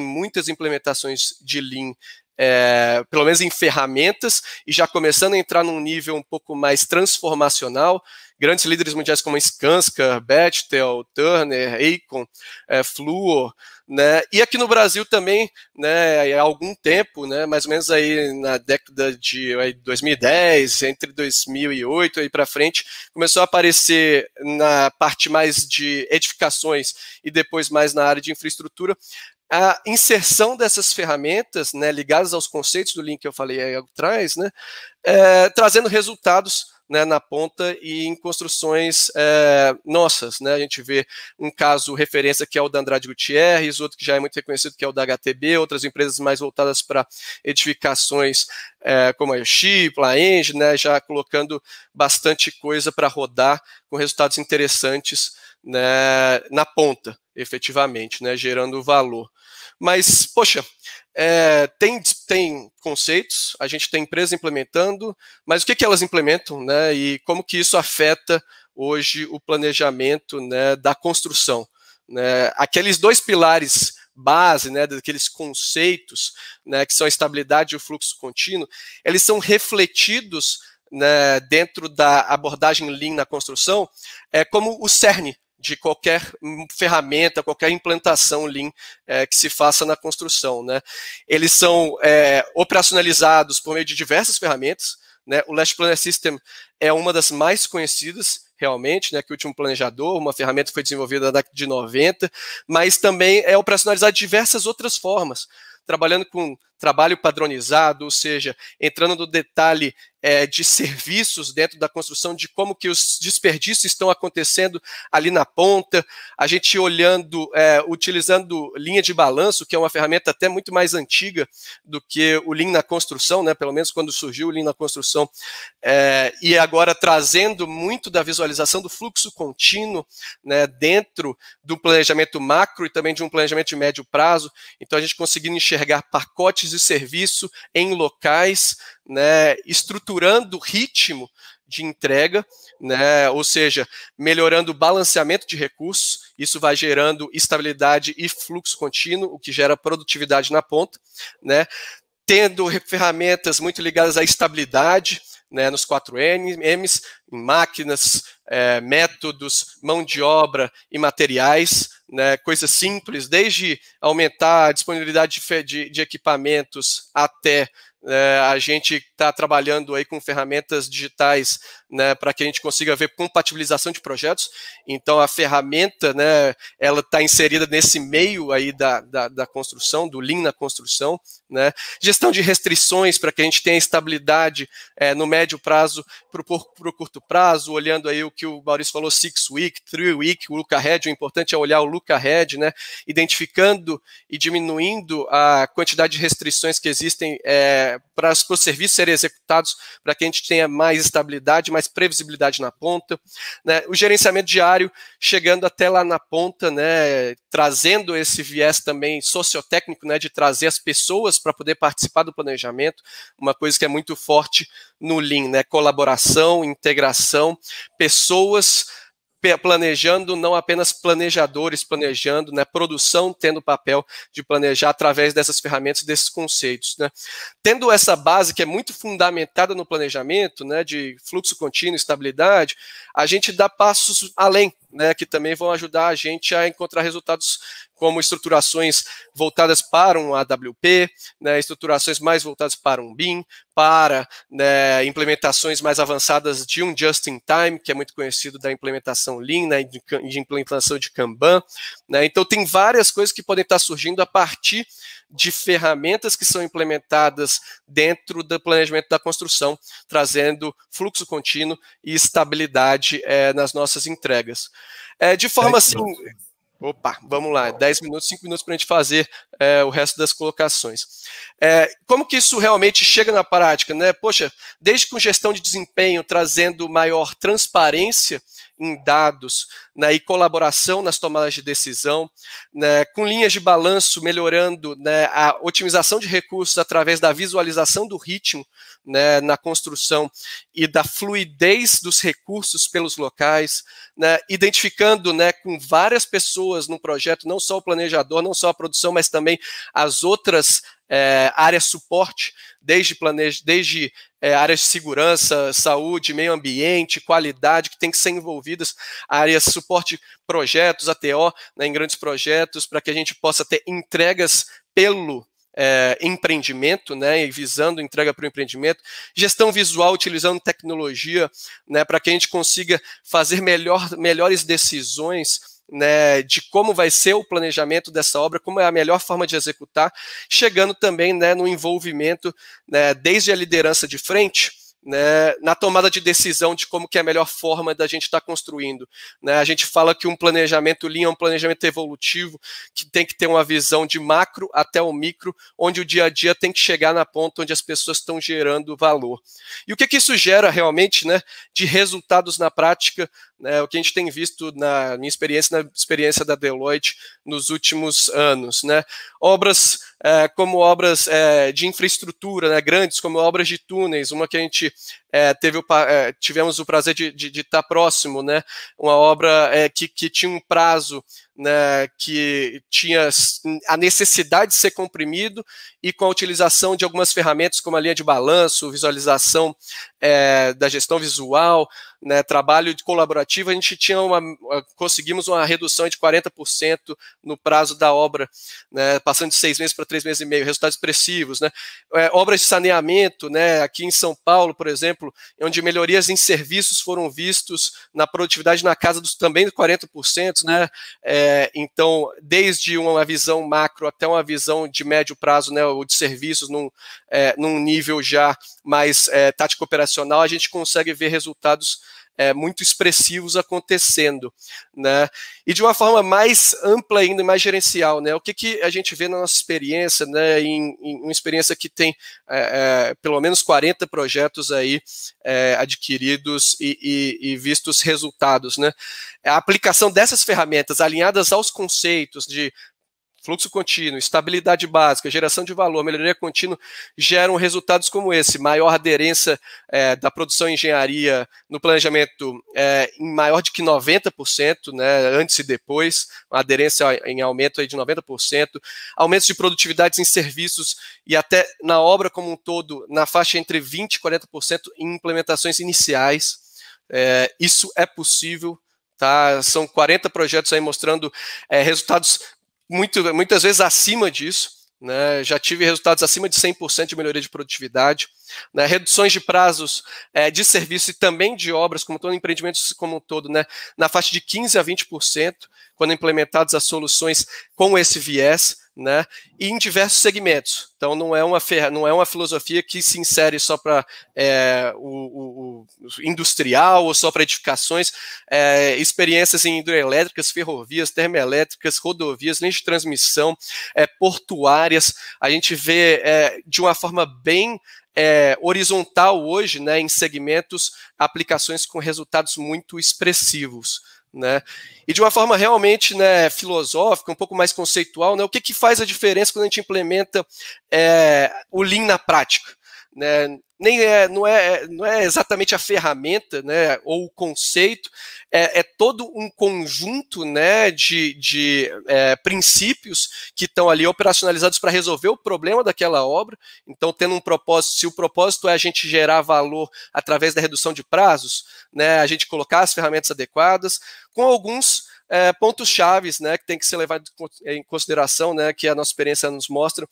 muitas implementações de Lean é, pelo menos em ferramentas, e já começando a entrar num nível um pouco mais transformacional. Grandes líderes mundiais como Skanska, Bechtel, Turner, Acon, é, Fluor, né? E aqui no Brasil também, né, há algum tempo, né, mais ou menos aí na década de 2010, entre 2008 e para frente, começou a aparecer na parte mais de edificações e depois mais na área de infraestrutura, a inserção dessas ferramentas, né, ligadas aos conceitos do link que eu falei aí atrás, né, é, trazendo resultados né, na ponta e em construções é, nossas. Né? A gente vê um caso referência que é o da Andrade Gutierrez, outro que já é muito reconhecido que é o da HTB, outras empresas mais voltadas para edificações é, como a Yoshi, a né, já colocando bastante coisa para rodar com resultados interessantes né, na ponta efetivamente, né, gerando valor. Mas, poxa, é, tem, tem conceitos, a gente tem empresa implementando, mas o que, que elas implementam né, e como que isso afeta hoje o planejamento né, da construção? Né? Aqueles dois pilares base, né, daqueles conceitos, né, que são a estabilidade e o fluxo contínuo, eles são refletidos né, dentro da abordagem Lean na construção, é como o cerne de qualquer ferramenta, qualquer implantação Lean é, que se faça na construção. Né? Eles são é, operacionalizados por meio de diversas ferramentas. Né? O Last Planner System é uma das mais conhecidas, realmente, né, que o último planejador, uma ferramenta que foi desenvolvida na década de 90, mas também é operacionalizado de diversas outras formas, trabalhando com trabalho padronizado, ou seja, entrando no detalhe é, de serviços dentro da construção, de como que os desperdícios estão acontecendo ali na ponta, a gente olhando, é, utilizando linha de balanço, que é uma ferramenta até muito mais antiga do que o Lean na construção, né, pelo menos quando surgiu o Lean na construção, é, e agora trazendo muito da visualização do fluxo contínuo né, dentro do planejamento macro e também de um planejamento de médio prazo, então a gente conseguindo enxergar pacotes de serviço em locais, né, estruturando o ritmo de entrega, né, ou seja, melhorando o balanceamento de recursos, isso vai gerando estabilidade e fluxo contínuo, o que gera produtividade na ponta, né, tendo ferramentas muito ligadas à estabilidade, né, nos 4 M's, máquinas, é, métodos, mão de obra e materiais, né, coisas simples, desde aumentar a disponibilidade de, de, de equipamentos até é, a gente está trabalhando aí com ferramentas digitais né, para que a gente consiga ver compatibilização de projetos. Então a ferramenta, né, ela está inserida nesse meio aí da, da, da, construção, do Lean na construção, né. Gestão de restrições para que a gente tenha estabilidade é, no médio prazo para o curto prazo, olhando aí o que o Maurício falou, six week, three week, o Luca Red, o importante é olhar o Luca Red, né, identificando e diminuindo a quantidade de restrições que existem é, para os serviços serem executados, para que a gente tenha mais estabilidade, mais previsibilidade na ponta, né, o gerenciamento diário chegando até lá na ponta, né, trazendo esse viés também sociotécnico, né, de trazer as pessoas para poder participar do planejamento, uma coisa que é muito forte no Lean, né, colaboração, integração, pessoas planejando, não apenas planejadores planejando, né? Produção tendo o papel de planejar através dessas ferramentas, desses conceitos, né? Tendo essa base que é muito fundamentada no planejamento, né? De fluxo contínuo, estabilidade, a gente dá passos além, né? Que também vão ajudar a gente a encontrar resultados como estruturações voltadas para um AWP, né, estruturações mais voltadas para um BIM, para né, implementações mais avançadas de um just-in-time, que é muito conhecido da implementação Lean, né, de, de implementação de Kanban. Né, então, tem várias coisas que podem estar surgindo a partir de ferramentas que são implementadas dentro do planejamento da construção, trazendo fluxo contínuo e estabilidade é, nas nossas entregas. É, de forma assim Opa, vamos lá, 10 minutos, 5 minutos para a gente fazer é, o resto das colocações. É, como que isso realmente chega na prática? Né? Poxa, desde com gestão de desempenho trazendo maior transparência, em dados né, e colaboração nas tomadas de decisão, né, com linhas de balanço melhorando né, a otimização de recursos através da visualização do ritmo né, na construção e da fluidez dos recursos pelos locais, né, identificando né, com várias pessoas no projeto, não só o planejador, não só a produção, mas também as outras é, áreas suporte, desde, planej desde é, áreas de segurança, saúde, meio ambiente, qualidade, que tem que ser envolvidas, áreas suporte projetos, ATO, né, em grandes projetos, para que a gente possa ter entregas pelo é, empreendimento, né, visando entrega para o empreendimento, gestão visual utilizando tecnologia, né, para que a gente consiga fazer melhor, melhores decisões né, de como vai ser o planejamento dessa obra, como é a melhor forma de executar, chegando também né, no envolvimento, né, desde a liderança de frente, né, na tomada de decisão de como que é a melhor forma da gente estar tá construindo. Né? A gente fala que um planejamento Lean é um planejamento evolutivo, que tem que ter uma visão de macro até o micro, onde o dia a dia tem que chegar na ponta onde as pessoas estão gerando valor. E o que, que isso gera realmente né, de resultados na prática? Né, o que a gente tem visto na minha experiência, na experiência da Deloitte nos últimos anos. Né? Obras é, como obras é, de infraestrutura né, grandes, como obras de túneis, uma que a gente é, teve o, é, tivemos o prazer de estar tá próximo, né, uma obra é, que, que tinha um prazo né, que tinha a necessidade de ser comprimido e com a utilização de algumas ferramentas como a linha de balanço, visualização é, da gestão visual, né, trabalho de colaborativo, a gente tinha uma, conseguimos uma redução de 40% no prazo da obra, né, passando de seis meses para três meses e meio, resultados expressivos. Né. É, obras de saneamento, né, aqui em São Paulo, por exemplo, onde melhorias em serviços foram vistos na produtividade na casa dos também 40%, né, é, então, desde uma visão macro até uma visão de médio prazo, né, ou de serviços, num, é, num nível já mais é, tático operacional, a gente consegue ver resultados é, muito expressivos acontecendo, né? E de uma forma mais ampla ainda, mais gerencial, né? O que, que a gente vê na nossa experiência, né? Em, em uma experiência que tem é, é, pelo menos 40 projetos aí é, adquiridos e, e, e, vistos resultados, né? A aplicação dessas ferramentas alinhadas aos conceitos de Fluxo contínuo, estabilidade básica, geração de valor, melhoria contínua geram resultados como esse: maior aderência é, da produção e engenharia no planejamento é, em maior de que 90%, né, antes e depois, aderência em aumento aí de 90%, aumentos de produtividades em serviços e até na obra como um todo, na faixa entre 20% e 40% em implementações iniciais. É, isso é possível. Tá? São 40 projetos aí mostrando é, resultados muito, muitas vezes acima disso. Né, já tive resultados acima de 100% de melhoria de produtividade, né, reduções de prazos é, de serviço e também de obras, como todo empreendimento como um todo, né, na faixa de 15% a 20%, quando implementadas as soluções com esse viés né? E em diversos segmentos. Então não é uma não é uma filosofia que se insere só para é, o, o, o, industrial ou só para edificações. É, experiências em hidroelétricas, ferrovias, termoelétricas, rodovias, linhas de transmissão, é, portuárias. A gente vê é, de uma forma bem é, horizontal hoje, né, em segmentos, aplicações com resultados muito expressivos. Né? E de uma forma realmente né, filosófica, um pouco mais conceitual, né, o que, que faz a diferença quando a gente implementa é, o Lean na prática? né, nem é, não, é, é, não é exatamente a ferramenta né, ou o conceito, é, é todo um conjunto né, de, de é, princípios que estão ali operacionalizados para resolver o problema daquela obra. Então, tendo um propósito, se o propósito é a gente gerar valor através da redução de prazos, né, a gente colocar as ferramentas adequadas, com alguns é, pontos chaves, né, que tem que ser levado em consideração, né, que a nossa experiência nos mostra,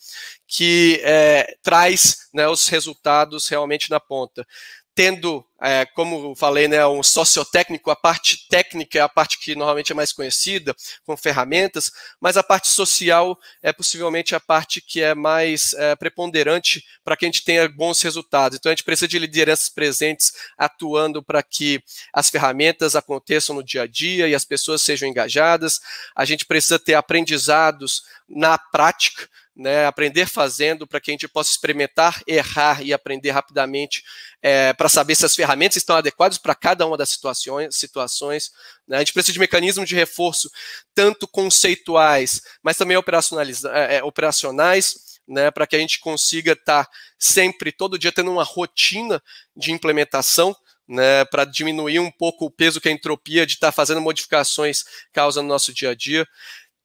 que é, traz né, os resultados realmente na ponta tendo, é, como falei, né, um sociotécnico, a parte técnica é a parte que normalmente é mais conhecida, com ferramentas, mas a parte social é possivelmente a parte que é mais é, preponderante para que a gente tenha bons resultados. Então a gente precisa de lideranças presentes atuando para que as ferramentas aconteçam no dia a dia e as pessoas sejam engajadas. A gente precisa ter aprendizados na prática, né, aprender fazendo, para que a gente possa experimentar, errar e aprender rapidamente, é, para saber se as ferramentas estão adequadas para cada uma das situações. situações né. A gente precisa de mecanismos de reforço, tanto conceituais, mas também operacionais, é, é, operacionais né, para que a gente consiga estar tá sempre, todo dia, tendo uma rotina de implementação. Né, para diminuir um pouco o peso que a entropia de estar tá fazendo modificações causa no nosso dia a dia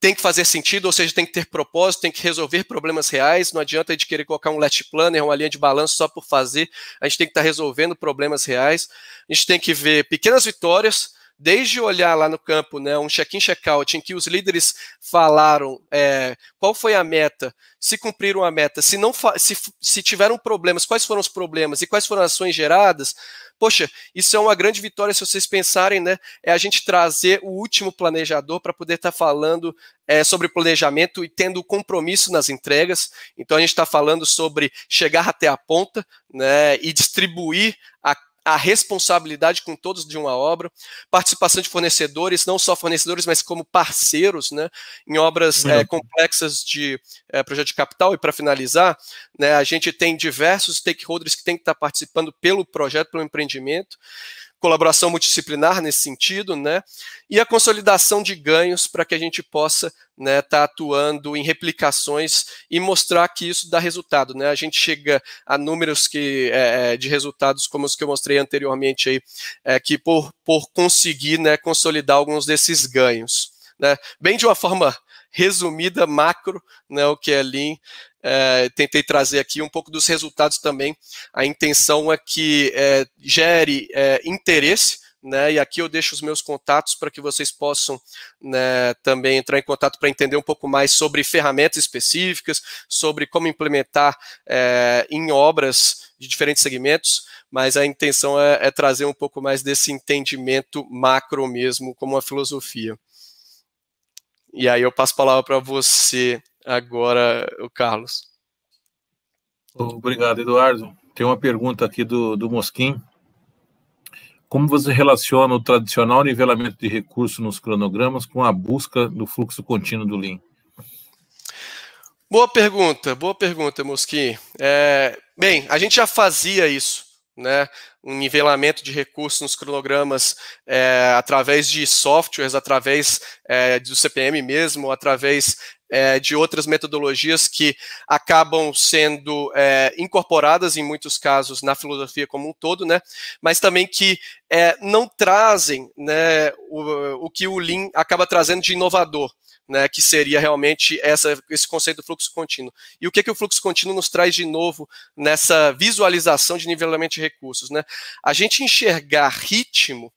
tem que fazer sentido, ou seja, tem que ter propósito, tem que resolver problemas reais. Não adianta a gente querer colocar um let planner, uma linha de balanço só por fazer. A gente tem que estar tá resolvendo problemas reais. A gente tem que ver pequenas vitórias desde olhar lá no campo, né, um check-in, check-out, em que os líderes falaram é, qual foi a meta, se cumpriram a meta, se não se, se tiveram problemas, quais foram os problemas e quais foram as ações geradas. Poxa, isso é uma grande vitória se vocês pensarem, né? É a gente trazer o último planejador para poder estar tá falando é, sobre planejamento e tendo compromisso nas entregas. Então a gente está falando sobre chegar até a ponta, né? E distribuir a a responsabilidade com todos de uma obra, participação de fornecedores, não só fornecedores, mas como parceiros, né, em obras é, complexas de é, projeto de capital. E para finalizar, né, a gente tem diversos stakeholders que têm que estar tá participando pelo projeto, pelo empreendimento, colaboração multidisciplinar nesse sentido, né, e a consolidação de ganhos para que a gente possa né, tá atuando em replicações e mostrar que isso dá resultado, né? A gente chega a números que é, é, de resultados como os que eu mostrei anteriormente aí, é, que por, por conseguir, né, consolidar alguns desses ganhos, né? Bem de uma forma resumida, macro, né, o que é Lean, é, tentei trazer aqui um pouco dos resultados também. A intenção é que é, gere é, interesse né? E aqui eu deixo os meus contatos para que vocês possam né, também entrar em contato para entender um pouco mais sobre ferramentas específicas, sobre como implementar é, em obras de diferentes segmentos, mas a intenção é, é trazer um pouco mais desse entendimento macro mesmo, como a filosofia. E aí eu passo a palavra para você agora, o Carlos. Obrigado, Eduardo. Tem uma pergunta aqui do, do Mosquim. Como você relaciona o tradicional nivelamento de recursos nos cronogramas com a busca do fluxo contínuo do Lean? Boa pergunta, boa pergunta, Mosquim. É, bem, a gente já fazia isso, né? Um nivelamento de recursos nos cronogramas é, através de softwares, através é, do CPM mesmo, através é, de outras metodologias que acabam sendo é, incorporadas em muitos casos na filosofia como um todo, né? Mas também que é, não trazem né, o, o que o Lean acaba trazendo de inovador. Né, que seria realmente essa, esse conceito do fluxo contínuo. E o que, que o fluxo contínuo nos traz de novo nessa visualização de nivelamento de recursos? Né? A gente enxergar ritmo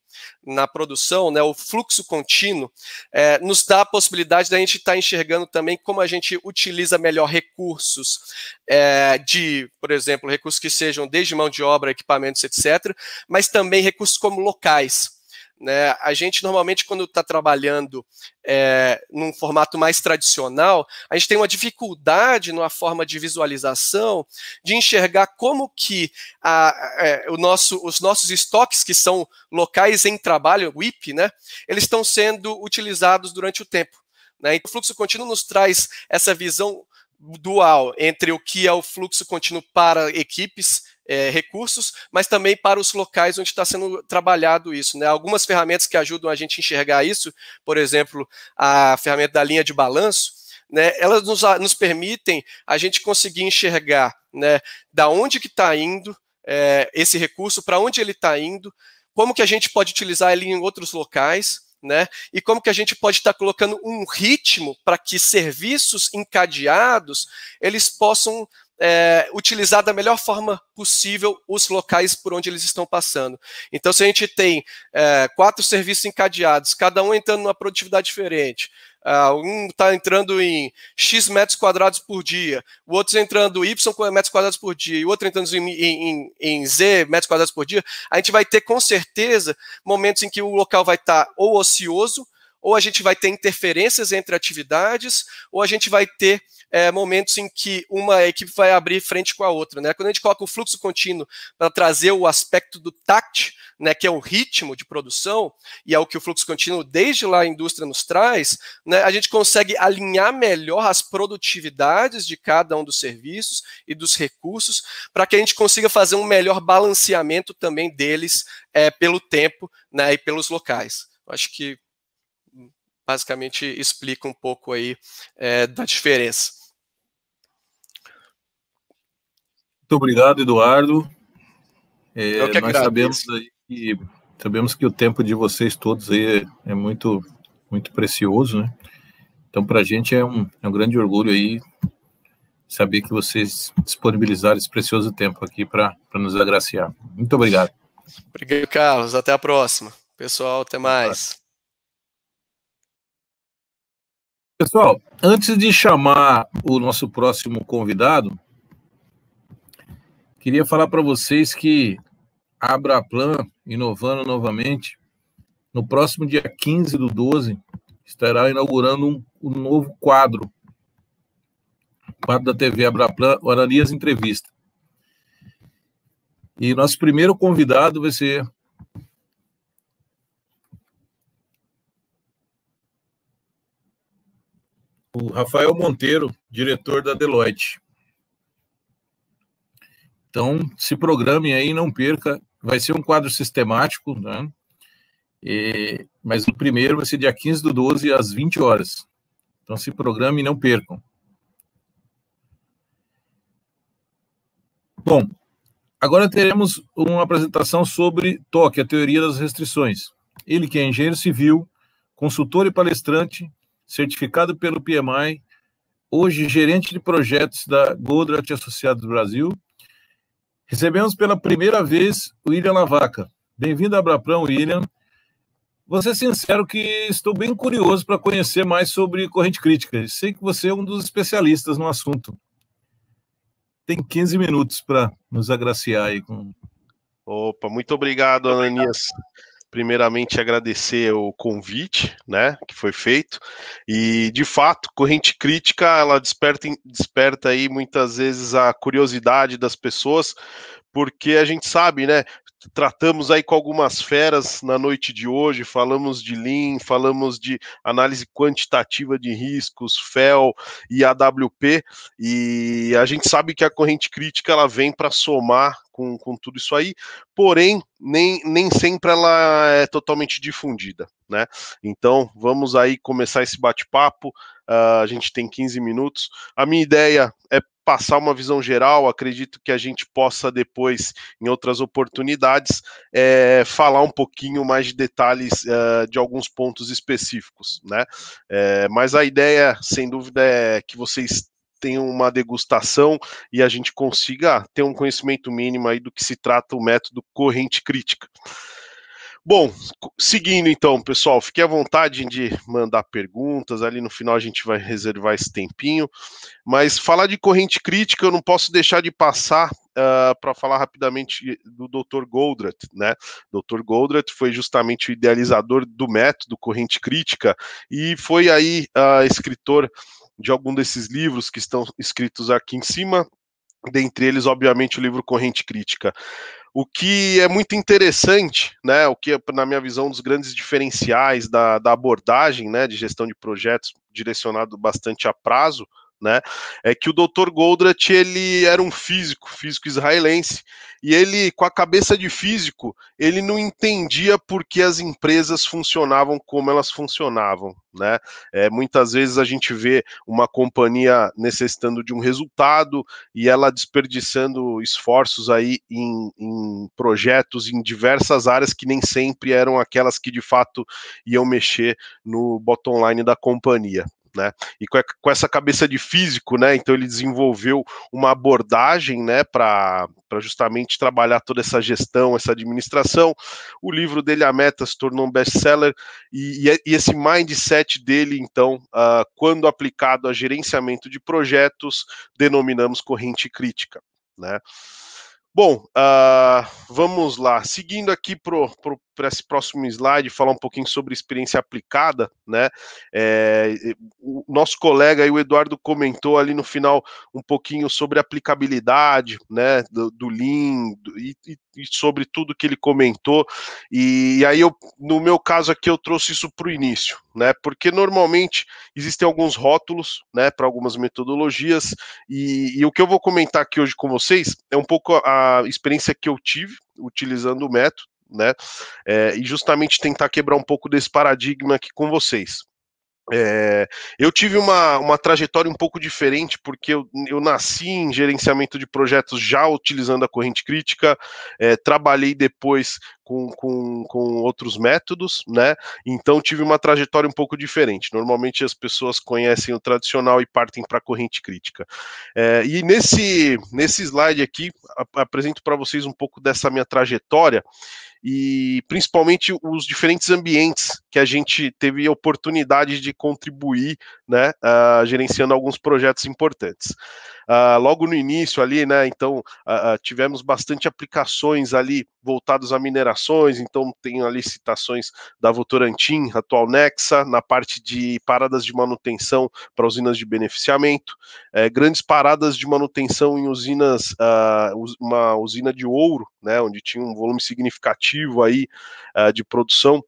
na produção, né, o fluxo contínuo, é, nos dá a possibilidade da gente estar tá enxergando também como a gente utiliza melhor recursos é, de, por exemplo, recursos que sejam desde mão de obra, equipamentos, etc., mas também recursos como locais. Né? A gente normalmente, quando está trabalhando é, num formato mais tradicional, a gente tem uma dificuldade numa forma de visualização de enxergar como que a, é, o nosso, os nossos estoques, que são locais em trabalho, WIP, né? eles estão sendo utilizados durante o tempo. Né? Então, o fluxo contínuo nos traz essa visão dual entre o que é o fluxo contínuo para equipes é, recursos, mas também para os locais onde está sendo trabalhado isso. Né? Algumas ferramentas que ajudam a gente a enxergar isso, por exemplo, a ferramenta da linha de balanço, né, elas nos, nos permitem a gente conseguir enxergar né, da onde que está indo é, esse recurso, para onde ele está indo, como que a gente pode utilizar ele em outros locais, né? E como que a gente pode estar tá colocando um ritmo para que serviços encadeados eles possam é, utilizar da melhor forma possível os locais por onde eles estão passando. Então, se a gente tem é, quatro serviços encadeados, cada um entrando numa produtividade diferente, uh, um está entrando em X metros quadrados por dia, o outro entrando Y metros quadrados por dia, e o outro entrando em, em, em, Z metros quadrados por dia, a gente vai ter com certeza momentos em que o local vai estar tá ou ocioso, ou a gente vai ter interferências entre atividades, ou a gente vai ter é, momentos em que uma equipe vai abrir frente com a outra. Né? Quando a gente coloca o fluxo contínuo para trazer o aspecto do tact, né, que é o ritmo de produção, e é o que o fluxo contínuo desde lá a indústria nos traz, né, a gente consegue alinhar melhor as produtividades de cada um dos serviços e dos recursos para que a gente consiga fazer um melhor balanceamento também deles é, pelo tempo né, e pelos locais. acho que basicamente explica um pouco aí é, da diferença. Muito obrigado, Eduardo. É, nós sabemos que sabemos que o tempo de vocês todos aí é, é muito muito precioso, né? Então, para a gente é um, é um grande orgulho aí saber que vocês disponibilizaram esse precioso tempo aqui para nos agraciar. Muito obrigado. Obrigado, Carlos. Até a próxima. Pessoal, até mais. Pessoal, antes de chamar o nosso próximo convidado, Queria falar para vocês que a Abraplan, inovando novamente, no próximo dia 15 do 12, estará inaugurando um, um novo quadro, quadro da TV Abraplan, Oranias Entrevista. E nosso primeiro convidado vai ser o Rafael Monteiro, diretor da Deloitte. Então, se programe aí, não perca. Vai ser um quadro sistemático, né? E, mas o primeiro vai ser dia 15 do 12 às 20 horas. Então se programe e não percam. Bom, agora teremos uma apresentação sobre TOC, a teoria das restrições. Ele que é engenheiro civil, consultor e palestrante, certificado pelo PMI, hoje gerente de projetos da Godrat Associados Brasil Recebemos pela primeira vez o William Lavaca. Bem-vindo à Abraprão, William. Vou ser é sincero que estou bem curioso para conhecer mais sobre corrente crítica. Sei que você é um dos especialistas no assunto. Tem 15 minutos para nos agraciar aí com. Opa, muito obrigado, Ananias. Nias primeiramente agradecer o convite, né, que foi feito. E de fato, corrente crítica, ela desperta, desperta aí muitas vezes a curiosidade das pessoas, porque a gente sabe, né, tratamos aí com algumas feras na noite de hoje, falamos de Lean, falamos de análise quantitativa de riscos, FEL e AWP, e a gente sabe que a corrente crítica ela vem para somar com, com tudo isso aí, porém, nem, nem sempre ela é totalmente difundida, né? Então, vamos aí começar esse bate-papo, uh, a gente tem 15 minutos. A minha ideia é passar uma visão geral, acredito que a gente possa depois, em outras oportunidades, é, falar um pouquinho mais de detalhes é, de alguns pontos específicos, né? É, mas a ideia, sem dúvida, é que vocês tenham uma degustação e a gente consiga ter um conhecimento mínimo aí do que se trata o método corrente crítica. Bom, seguindo então, pessoal, fique à vontade de mandar perguntas, ali no final a gente vai reservar esse tempinho, mas falar de corrente crítica eu não posso deixar de passar uh, ah, para falar rapidamente do Dr. Goldratt, né? Dr. Goldratt foi justamente o idealizador do método corrente crítica e foi aí uh, escritor de algum desses livros que estão escritos aqui em cima, dentre eles, obviamente, o livro Corrente Crítica. O que é muito interessante, né? O que, é, na minha visão, um dos grandes diferenciais da, da abordagem né, de gestão de projetos direcionado bastante a prazo, né? É que o Dr. Goldratt ele era um físico, físico israelense, e ele com a cabeça de físico, ele não entendia por que as empresas funcionavam como elas funcionavam, né? É, muitas vezes a gente vê uma companhia necessitando de um resultado e ela desperdiçando esforços aí em, em projetos em diversas áreas que nem sempre eram aquelas que de fato iam mexer no bottom line da companhia né? E com, com essa cabeça de físico, né? Então ele desenvolveu uma abordagem, né, para justamente trabalhar toda essa gestão, essa administração. O livro dele, A Meta, se tornou um best-seller e, e, é, esse mindset dele, então, uh, quando aplicado a gerenciamento de projetos, denominamos corrente crítica, né? Bom, uh, vamos lá. Seguindo aqui para o para esse próximo slide falar um pouquinho sobre experiência aplicada, né? É, o nosso colega aí, o Eduardo, comentou ali no final um pouquinho sobre aplicabilidade, né, do, do Lean do, e, e, sobre tudo que ele comentou. E, e, aí eu, no meu caso aqui, eu trouxe isso para o início, né? Porque normalmente existem alguns rótulos, né, para algumas metodologias e, e o que eu vou comentar aqui hoje com vocês é um pouco a experiência que eu tive utilizando o método, né? É, e justamente tentar quebrar um pouco desse paradigma aqui com vocês. É, eu tive uma, uma trajetória um pouco diferente, porque eu, eu nasci em gerenciamento de projetos já utilizando a corrente crítica, é, trabalhei depois com, com, com outros métodos, né? Então tive uma trajetória um pouco diferente. Normalmente as pessoas conhecem o tradicional e partem para a corrente crítica. É, e nesse, nesse slide aqui, apresento para vocês um pouco dessa minha trajetória e principalmente os diferentes ambientes que a gente teve oportunidade de contribuir, né, uh, gerenciando alguns projetos importantes. Ah, logo no início ali, né? Então uh, uh, tivemos bastante aplicações ali voltadas a minerações, então tem ali citações da Votorantim, atual Nexa, na parte de paradas de manutenção para usinas de beneficiamento, eh, grandes paradas de manutenção em usinas, uma usina de ouro, né? Onde tinha um volume significativo aí de produção.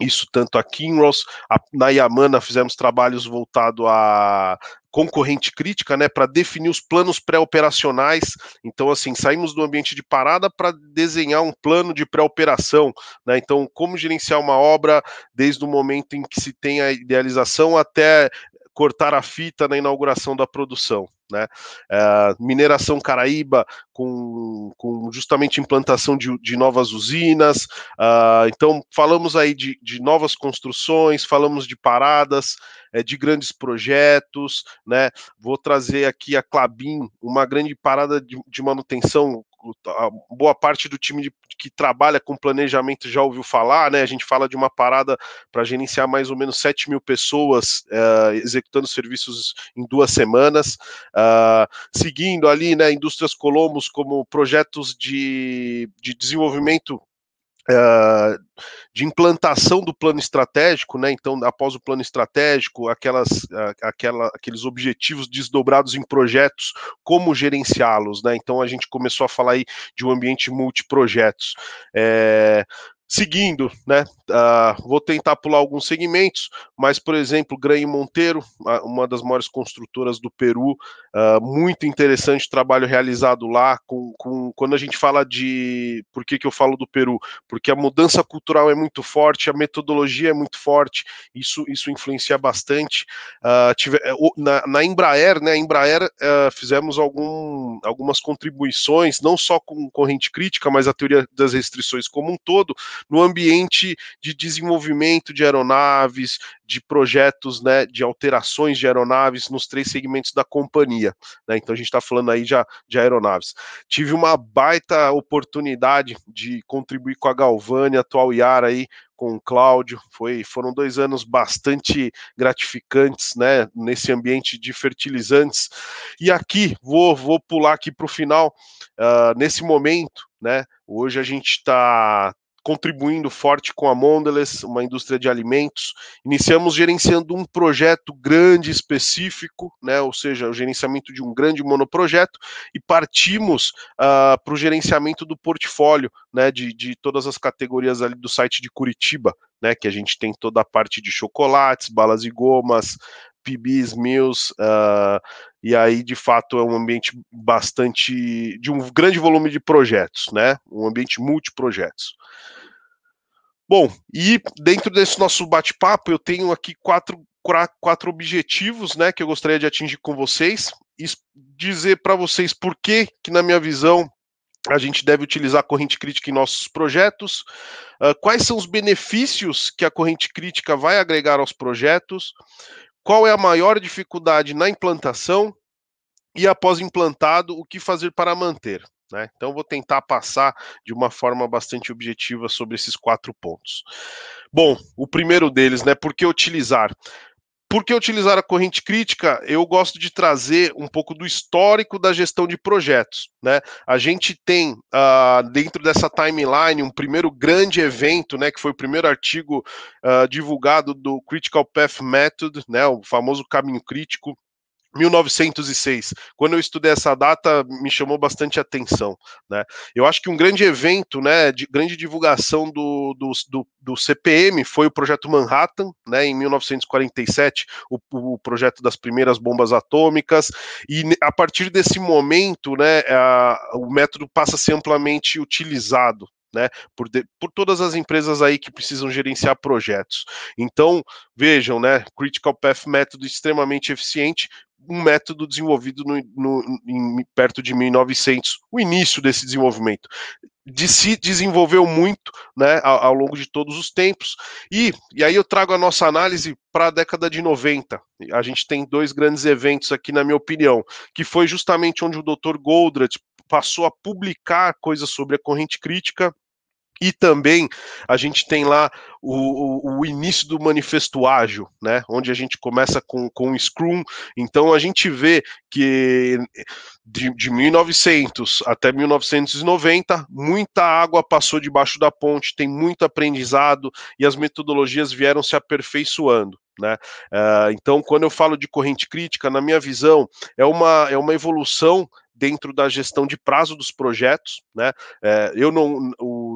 Isso tanto a Kinross, a, na Yamana fizemos trabalhos voltados a concorrente crítica, né, para definir os planos pré-operacionais. Então, assim, saímos do ambiente de parada para desenhar um plano de pré-operação, né? Então, como gerenciar uma obra desde o momento em que se tem a idealização até cortar a fita na inauguração da produção. Né? É, mineração Caraíba com, com justamente implantação de, de novas usinas. Uh, então, falamos aí de, de, novas construções, falamos de paradas, é, de grandes projetos. Né? Vou trazer aqui a Clabin, uma grande parada de, de manutenção Tá, boa parte do time de, que trabalha com planejamento já ouviu falar, né? A gente fala de uma parada para gerenciar mais ou menos 7 mil pessoas uh, executando serviços em duas semanas, uh, seguindo ali, né? Indústrias Colombos como projetos de, de desenvolvimento de implantação do plano estratégico, né? Então, após o plano estratégico, aquelas, aquela, aqueles objetivos desdobrados em projetos, como gerenciá-los, né? Então, a gente começou a falar aí de um ambiente multiprojetos. É, Seguindo, né? Uh, vou tentar pular alguns segmentos, mas, por exemplo, Gran Monteiro, uma das maiores construtoras do Peru, uh, muito interessante o trabalho realizado lá. Com, com, quando a gente fala de. Por que, que eu falo do Peru? Porque a mudança cultural é muito forte, a metodologia é muito forte, isso, isso influencia bastante. Uh, tive, é, na, na, Embraer, né? A Embraer fizemos algum, algumas contribuições, não só com corrente crítica, mas a teoria das restrições como um todo no ambiente de desenvolvimento de aeronaves, de projetos né, de alterações de aeronaves nos três segmentos da companhia. Né? Então a gente está falando aí já de aeronaves. Tive uma baita oportunidade de contribuir com a Galvani, atual IAR aí, com o Cláudio. Foi, foram dois anos bastante gratificantes, né, nesse ambiente de fertilizantes. E aqui, vou, vou pular aqui para o final, uh, nesse momento, né, hoje a gente está contribuindo forte com a Mondelez, uma indústria de alimentos. Iniciamos gerenciando um projeto grande específico, né, ou seja, o gerenciamento de um grande monoprojeto, e partimos uh, para o gerenciamento do portfólio né, de, de todas as categorias ali do site de Curitiba, né, que a gente tem toda a parte de chocolates, balas e gomas, PBs meus, uh, e aí de fato é um ambiente bastante. de um grande volume de projetos, né? Um ambiente multiprojetos. Bom, e dentro desse nosso bate-papo, eu tenho aqui quatro, quatro objetivos né, que eu gostaria de atingir com vocês e dizer para vocês por que, que, na minha visão, a gente deve utilizar a corrente crítica em nossos projetos, uh, quais são os benefícios que a corrente crítica vai agregar aos projetos qual é a maior dificuldade na implantação e, após implantado, o que fazer para manter. Né? Então, vou tentar passar de uma forma bastante objetiva sobre esses quatro pontos. Bom, o primeiro deles, né? Por que utilizar? Por que utilizar a corrente crítica? Eu gosto de trazer um pouco do histórico da gestão de projetos. Né? A gente tem uh, dentro dessa timeline um primeiro grande evento, né, que foi o primeiro artigo uh, divulgado do Critical Path Method, né, o famoso caminho crítico, 1906. Quando eu estudei essa data, me chamou bastante atenção. Né? Eu acho que um grande evento, né, de grande divulgação do, do, do, do CPM foi o Projeto Manhattan, né, em 1947, o, o, projeto das primeiras bombas atômicas. E a partir desse momento, né, a, o método passa a ser amplamente utilizado. Né, por, de, por, todas as empresas aí que precisam gerenciar projetos. Então, vejam, né, Critical Path método extremamente eficiente, um método desenvolvido no, no, em, perto de 1900, o início desse desenvolvimento. De se desenvolveu muito né, ao, ao longo de todos os tempos. E, e aí eu trago a nossa análise para a década de 90. A gente tem dois grandes eventos aqui, na minha opinião, que foi justamente onde o Dr. Goldratt passou a publicar coisas sobre a corrente crítica e também a gente tem lá o, o, o, início do manifesto ágil, né? Onde a gente começa com, com o Scrum. Então a gente vê que de, de 1900 até 1990, muita água passou debaixo da ponte, tem muito aprendizado e as metodologias vieram se aperfeiçoando. Né? Uh, então, quando eu falo de corrente crítica, na minha visão, é uma, é uma evolução dentro da gestão de prazo dos projetos, né? É, eu não,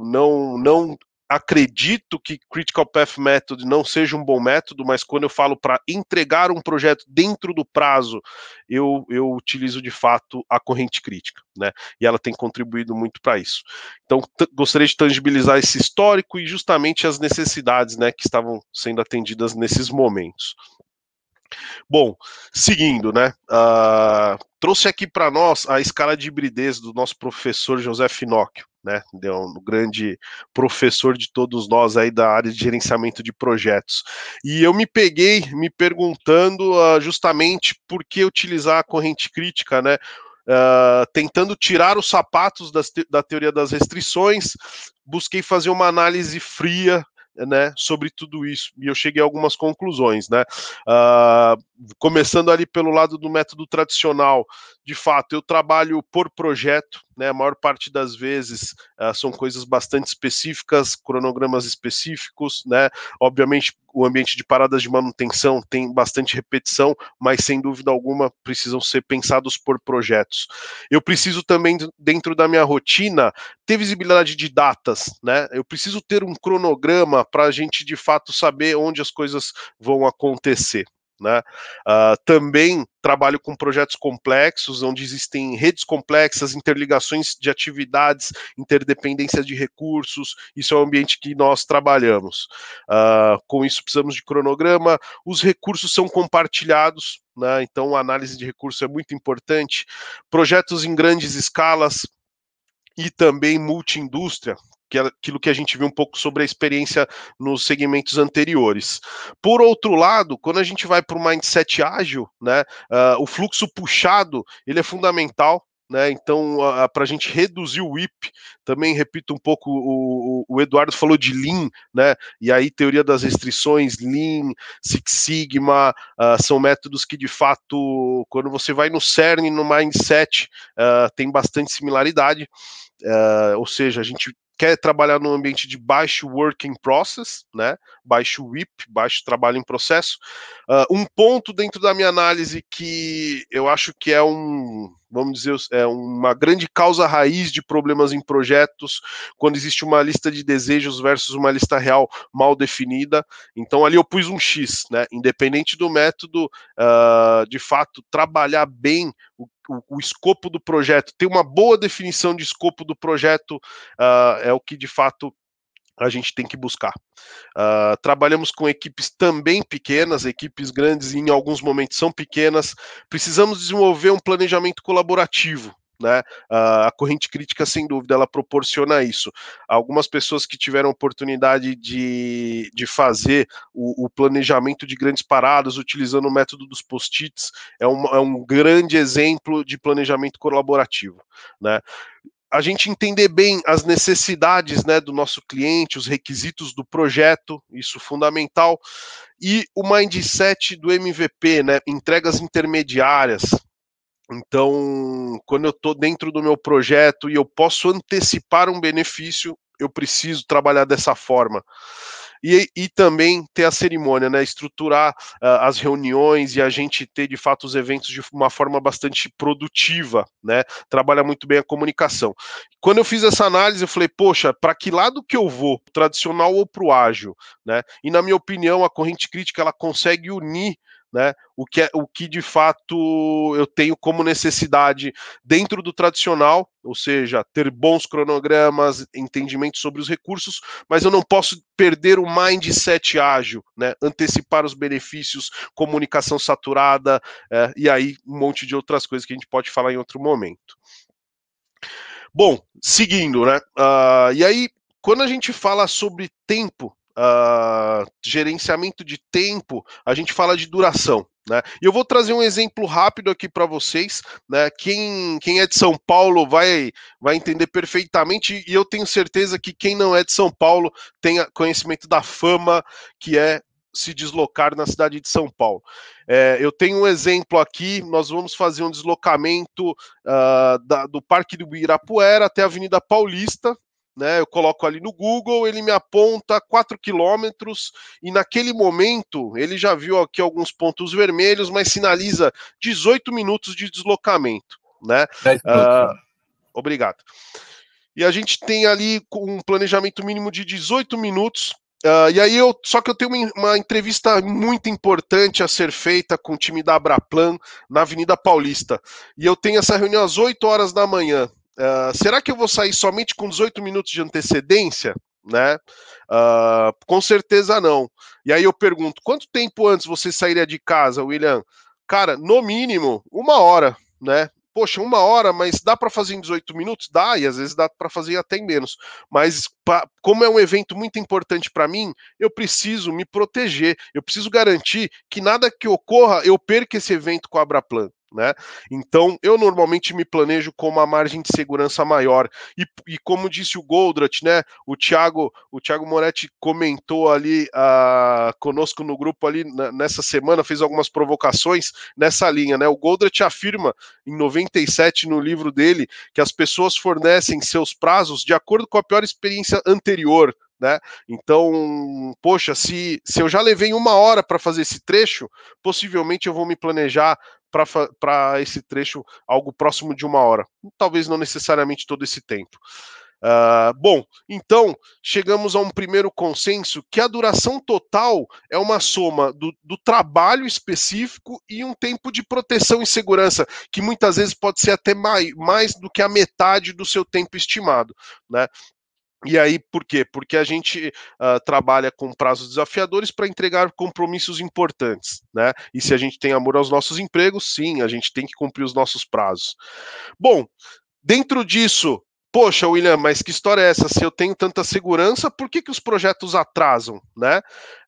não, não acredito que Critical Path Method não seja um bom método, mas quando eu falo para entregar um projeto dentro do prazo, eu, eu utilizo de fato a corrente crítica, né? E ela tem contribuído muito para isso. Então, gostaria de tangibilizar esse histórico e justamente as necessidades, né, que estavam sendo atendidas nesses momentos. Bom, seguindo, né? Uh, trouxe aqui para nós a escala de hibridez do nosso professor José Finóquio, né? É um grande professor de todos nós aí da área de gerenciamento de projetos. E eu me peguei me perguntando uh, justamente por que utilizar a corrente crítica, né? Uh, tentando tirar os sapatos te da teoria das restrições, busquei fazer uma análise fria né, sobre tudo isso. E eu cheguei a algumas conclusões, né? Uh, começando ali pelo lado do método tradicional, de fato, eu trabalho por projeto, né, a maior parte das vezes uh, são coisas bastante específicas, cronogramas específicos, né, obviamente o ambiente de paradas de manutenção tem bastante repetição, mas sem dúvida alguma precisam ser pensados por projetos. Eu preciso também, dentro da minha rotina, ter visibilidade de datas, né? Eu preciso ter um cronograma para a gente de fato saber onde as coisas vão acontecer. Né? Uh, também trabalho com projetos complexos, onde existem redes complexas, interligações de atividades, interdependência de recursos. Isso é o ambiente que nós trabalhamos. Uh, com isso, precisamos de cronograma. Os recursos são compartilhados, né? então, a análise de recursos é muito importante. Projetos em grandes escalas, e também multi-indústria que é aquilo que a gente viu um pouco sobre a experiência nos segmentos anteriores. Por outro lado, quando a gente vai para o mindset ágil, né, uh, o fluxo puxado ele é fundamental né, então, ah, ah, para a gente reduzir o WIP, também repito um pouco, o, o, Eduardo falou de Lean, né? E aí, teoria das restrições, Lean, Six Sigma, uh, são métodos que de fato, quando você vai no CERN, no mindset, uh, tem bastante similaridade. Uh, ou seja, a gente quer trabalhar num ambiente de baixo working process, né? baixo WIP, baixo trabalho em processo. Uh, um ponto dentro da minha análise que eu acho que é um, vamos dizer, é uma grande causa raiz de problemas em projetos, quando existe uma lista de desejos versus uma lista real mal definida. Então ali eu pus um X, né? independente do método, uh, de fato, trabalhar bem o o, escopo do projeto, ter uma boa definição de escopo do projeto uh, é o que de fato a gente tem que buscar. Uh, trabalhamos com equipes também pequenas, equipes grandes em alguns momentos são pequenas. Precisamos desenvolver um planejamento colaborativo. Né? A corrente crítica, sem dúvida, ela proporciona isso. Algumas pessoas que tiveram oportunidade de, de fazer o, o planejamento de grandes paradas utilizando o método dos post-its é, é um grande exemplo de planejamento colaborativo. Né? a gente entender bem as necessidades né, do nosso cliente, os requisitos do projeto, isso fundamental, e o mindset do MVP, né, entregas intermediárias, então, quando eu estou dentro do meu projeto e eu posso antecipar um benefício, eu preciso trabalhar dessa forma. E, e também ter a cerimônia, né? Estruturar uh, as reuniões e a gente ter de fato os eventos de uma forma bastante produtiva, né? Trabalha muito bem a comunicação. Quando eu fiz essa análise, eu falei, poxa, para que lado que eu vou, tradicional ou pro ágil, né? E na minha opinião, a corrente crítica ela consegue unir né? O que, é, o que de fato eu tenho como necessidade dentro do tradicional, ou seja, ter bons cronogramas, entendimento sobre os recursos, mas eu não posso perder o mindset ágil, né? Antecipar os benefícios, comunicação saturada é, e aí um monte de outras coisas que a gente pode falar em outro momento. Bom, seguindo, né? Uh, e aí, quando a gente fala sobre tempo, uh, gerenciamento de tempo, a gente fala de duração. Né? E eu vou trazer um exemplo rápido aqui para vocês. Né? Quem, quem é de São Paulo vai, vai entender perfeitamente, e eu tenho certeza que quem não é de São Paulo tem conhecimento da fama que é se deslocar na cidade de São Paulo. É, eu tenho um exemplo aqui, nós vamos fazer um deslocamento uh, da, do Parque do Ibirapuera até a Avenida Paulista, né? Eu coloco ali no Google, ele me aponta 4 quilômetros e naquele momento ele já viu aqui alguns pontos vermelhos, mas sinaliza 18 minutos de deslocamento, né? Uh, obrigado. E a gente tem ali um planejamento mínimo de 18 minutos Uh, e aí eu só que eu tenho uma, uma, entrevista muito importante a ser feita com o time da Abraplan na Avenida Paulista. E eu tenho essa reunião às 8 horas da manhã. Ah, será que eu vou sair somente com 18 minutos de antecedência? Né? Uh, com certeza não. E aí eu pergunto: quanto tempo antes você sairia de casa, William? Cara, no mínimo uma hora, né? Poxa, uma hora, mas dá para fazer em 18 minutos? Dá, e às vezes dá para fazer até em menos. Mas pra, como é um evento muito importante para mim, eu preciso me proteger, eu preciso garantir que nada que ocorra eu perca esse evento com a Abraplan. Né? Então, eu normalmente me planejo com uma margem de segurança maior. E, e como disse o Goldratt, né? O Thiago, o Thiago Moretti comentou ali uh, conosco no grupo ali nessa semana, fez algumas provocações nessa linha, né? O Goldratt afirma em 97 no livro dele que as pessoas fornecem seus prazos de acordo com a pior experiência anterior né? Então, poxa, se, se eu já levei uma hora para fazer esse trecho, possivelmente eu vou me planejar para esse trecho algo próximo de uma hora. Talvez não necessariamente todo esse tempo. Uh, bom, então chegamos a um primeiro consenso que a duração total é uma soma do, do, trabalho específico e um tempo de proteção e segurança, que muitas vezes pode ser até mais, mais do que a metade do seu tempo estimado. Né? E aí, por quê? Porque a gente uh, trabalha com prazos desafiadores para entregar compromissos importantes, né? E se a gente tem amor aos nossos empregos, sim, a gente tem que cumprir os nossos prazos. Bom, dentro disso, poxa, William, mas que história é essa? Se eu tenho tanta segurança, por que, que os projetos atrasam, né?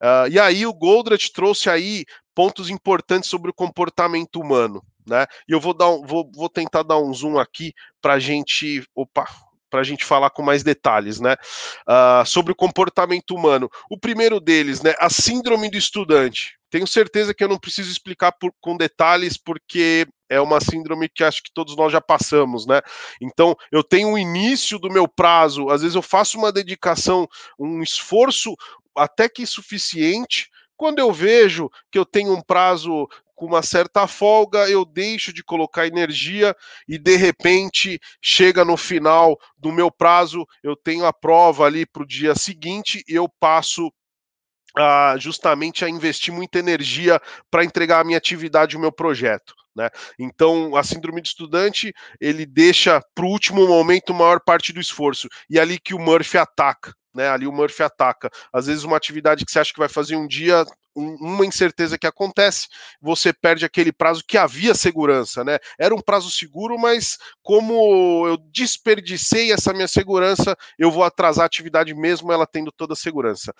Uh, e aí o Goldratt trouxe aí pontos importantes sobre o comportamento humano, né? E eu vou, dar um, vou, vou tentar dar um zoom aqui para a gente... Opa, para a gente falar com mais detalhes, né? Uh, sobre o comportamento humano. O primeiro deles, né? A síndrome do estudante. Tenho certeza que eu não preciso explicar por, com detalhes, porque é uma síndrome que acho que todos nós já passamos, né? Então, eu tenho o início do meu prazo, às vezes eu faço uma dedicação, um esforço até que suficiente. Quando eu vejo que eu tenho um prazo com uma certa folga, eu deixo de colocar energia e de repente chega no final do meu prazo, eu tenho a prova ali para o dia seguinte e eu passo ah, justamente a investir muita energia para entregar a minha atividade, o meu projeto. Né? Então, a síndrome do estudante ele deixa para o último momento a maior parte do esforço e é ali que o Murphy ataca. Né, ali o Murphy ataca. Às vezes, uma atividade que você acha que vai fazer um dia, uma incerteza que acontece, você perde aquele prazo que havia segurança, né? Era um prazo seguro, mas como eu desperdicei essa minha segurança, eu vou atrasar a atividade mesmo ela tendo toda a segurança.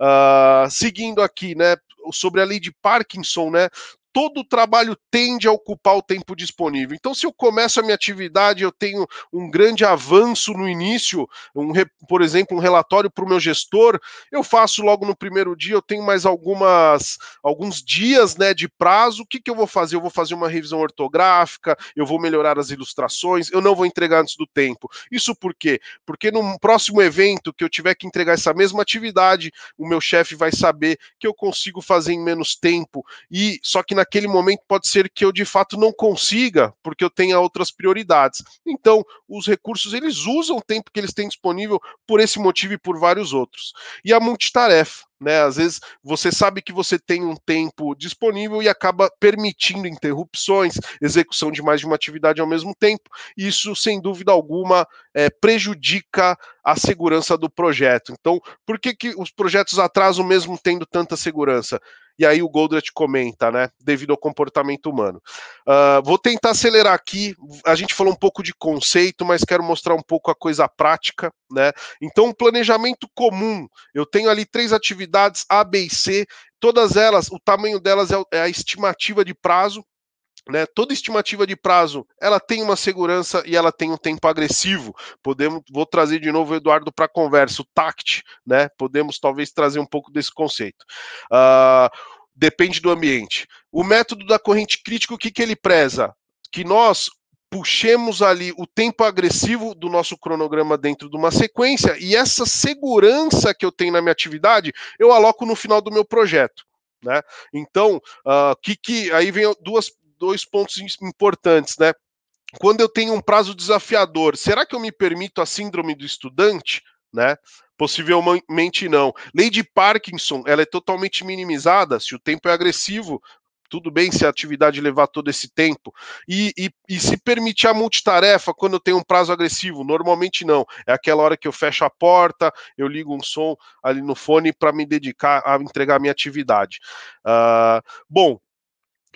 Uh, seguindo aqui, né? Sobre a lei de Parkinson, né? todo trabalho tende a ocupar o tempo disponível. Então, se eu começo a minha atividade, eu tenho um grande avanço no início, um, por exemplo, um relatório para o meu gestor, eu faço logo no primeiro dia, eu tenho mais algumas alguns dias né, de prazo. O que, que eu vou fazer? Eu vou fazer uma revisão ortográfica, eu vou melhorar as ilustrações, eu não vou entregar antes do tempo. Isso por quê? Porque no próximo evento que eu tiver que entregar essa mesma atividade, o meu chefe vai saber que eu consigo fazer em menos tempo. E só que na naquele momento pode ser que eu de fato não consiga, porque eu tenha outras prioridades. Então, os recursos eles usam o tempo que eles têm disponível por esse motivo e por vários outros. E a multitarefa né? Às vezes você sabe que você tem um tempo disponível e acaba permitindo interrupções, execução de mais de uma atividade ao mesmo tempo. Isso, sem dúvida alguma, é, prejudica a segurança do projeto. Então, por que, que os projetos atrasam mesmo tendo tanta segurança? E aí o Goldratt comenta, né? Devido ao comportamento humano. Uh, vou tentar acelerar aqui. A gente falou um pouco de conceito, mas quero mostrar um pouco a coisa prática, né? Então, um planejamento comum. Eu tenho ali três atividades atividades A, B e C, todas elas, o tamanho delas é, é a estimativa de prazo, né, toda estimativa de prazo ela tem uma segurança e ela tem um tempo agressivo. Podemos, vou trazer de novo o Eduardo para conversa, o TACT, né? Podemos talvez trazer um pouco desse conceito. Uh, depende do ambiente. O método da corrente crítica, o que, que ele preza? Que nós puxemos ali o tempo agressivo do nosso cronograma dentro de uma sequência e essa segurança que eu tenho na minha atividade eu aloco no final do meu projeto. Né? Então, uh, que, que aí vem duas, dois pontos importantes, né? Quando eu tenho um prazo desafiador, será que eu me permito a síndrome do estudante, né? Possivelmente não. Lei de Parkinson, ela é totalmente minimizada se o tempo é agressivo, tudo bem se a atividade levar todo esse tempo. E, e, e se permitir a multitarefa quando eu tenho um prazo agressivo, normalmente não. É aquela hora que eu fecho a porta, eu ligo um som ali no fone para me dedicar a entregar a minha atividade. Uh, bom,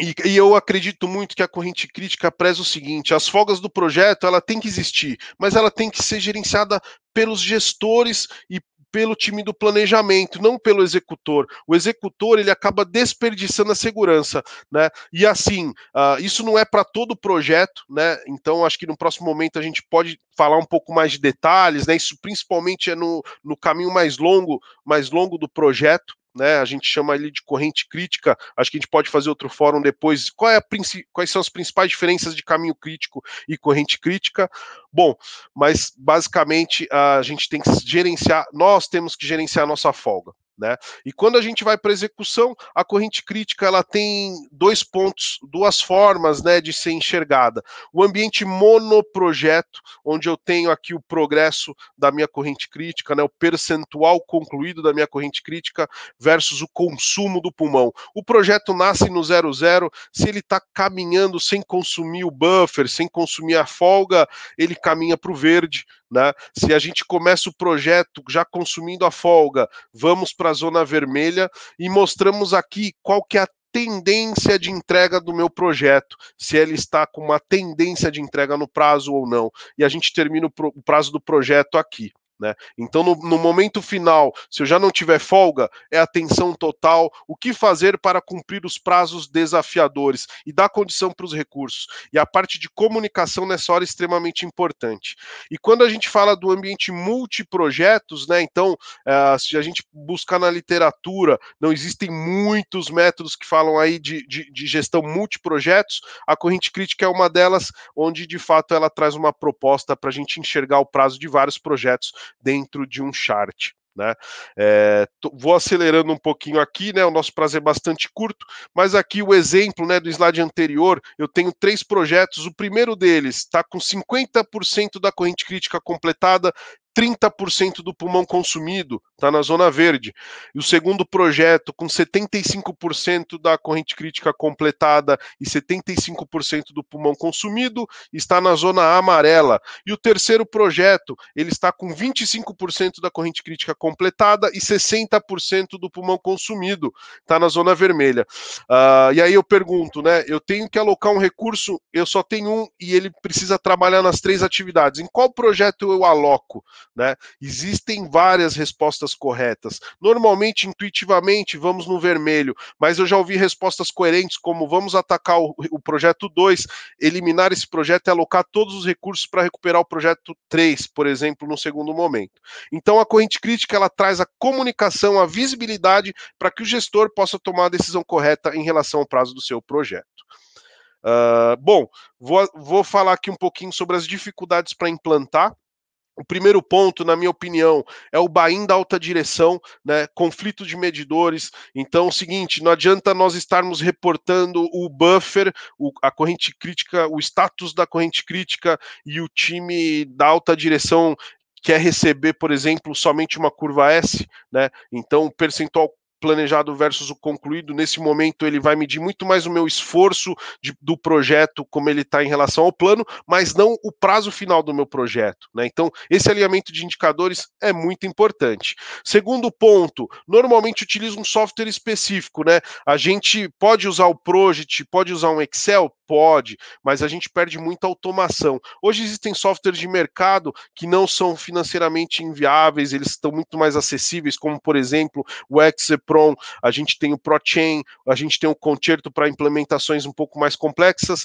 e, e, eu acredito muito que a corrente crítica preza o seguinte: as folgas do projeto ela tem que existir, mas ela tem que ser gerenciada pelos gestores e pelo time do planejamento, não pelo executor. O executor ele acaba desperdiçando a segurança, né? E assim, uh, isso não é para todo o projeto, né? Então acho que no próximo momento a gente pode falar um pouco mais de detalhes, né? Isso principalmente é no, no caminho mais longo, mais longo do projeto né? A gente chama ele de corrente crítica. Acho que a gente pode fazer outro fórum depois. Qual é quais são as principais diferenças de caminho crítico e corrente crítica? Bom, mas basicamente ah, a gente tem que gerenciar, nós temos que gerenciar a nossa folga. Né? E quando a gente vai para execução, a corrente crítica ela tem dois pontos, duas formas né, de ser enxergada. O ambiente monoprojeto, onde eu tenho aqui o progresso da minha corrente crítica, né, o percentual concluído da minha corrente crítica versus o consumo do pulmão. O projeto nasce no zero zero, se ele está caminhando sem consumir o buffer, sem consumir a folga, ele caminha para o verde, né? Se a gente começa o projeto já consumindo a folga, vamos para a zona vermelha e mostramos aqui qual que é a tendência de entrega do meu projeto, se ele está com uma tendência de entrega no prazo ou não. E a gente termina o prazo do projeto aqui. Né? Então, no, no, momento final, se eu já não tiver folga, é atenção total, o que fazer para cumprir os prazos desafiadores e dar condição para os recursos. E a parte de comunicação nessa hora é extremamente importante. E quando a gente fala do ambiente multiprojetos, né? Então, eh, se a gente buscar na literatura, não existem muitos métodos que falam aí de, de, de gestão multiprojetos, a corrente crítica é uma delas, onde de fato ela traz uma proposta para a gente enxergar o prazo de vários projetos dentro de um chart. Né? É, tô, vou acelerando um pouquinho aqui, né? O nosso prazo é bastante curto, mas aqui o exemplo né, do slide anterior, eu tenho três projetos. O primeiro deles está com 50% da corrente crítica completada, 30% do pulmão consumido está na zona verde. E o segundo projeto, com 75% da corrente crítica completada e 75% do pulmão consumido, está na zona amarela. E o terceiro projeto, ele está com 25% da corrente crítica completada e 60% do pulmão consumido, está na zona vermelha. Uh, e aí eu pergunto, né? Eu tenho que alocar um recurso, eu só tenho um e ele precisa trabalhar nas três atividades. Em qual projeto eu aloco? Né? Existem várias respostas corretas. Normalmente, intuitivamente, vamos no vermelho, mas eu já ouvi respostas coerentes, como vamos atacar o, o projeto 2, eliminar esse projeto e alocar todos os recursos para recuperar o projeto 3, por exemplo, no segundo momento. Então, a corrente crítica ela traz a comunicação, a visibilidade para que o gestor possa tomar a decisão correta em relação ao prazo do seu projeto. Uh, bom, vou, vou falar aqui um pouquinho sobre as dificuldades para implantar o primeiro ponto, na minha opinião, é o bain da alta direção, né? conflito de medidores. Então, é o seguinte, não adianta nós estarmos reportando o buffer, o, a corrente crítica, o status da corrente crítica e o time da alta direção quer receber, por exemplo, somente uma curva S, né? Então, o percentual planejado versus o concluído, nesse momento ele vai medir muito mais o meu esforço de, do projeto, como ele está em relação ao plano, mas não o prazo final do meu projeto. Né? Então, esse alinhamento de indicadores é muito importante. Segundo ponto, normalmente utiliza um software específico. Né? A gente pode usar o Project, pode usar um Excel? Pode, mas a gente perde muita automação. Hoje existem softwares de mercado que não são financeiramente inviáveis, eles estão muito mais acessíveis, como por exemplo o Excel Pro a gente tem o ProChain, a gente tem o Concerto para implementações um pouco mais complexas,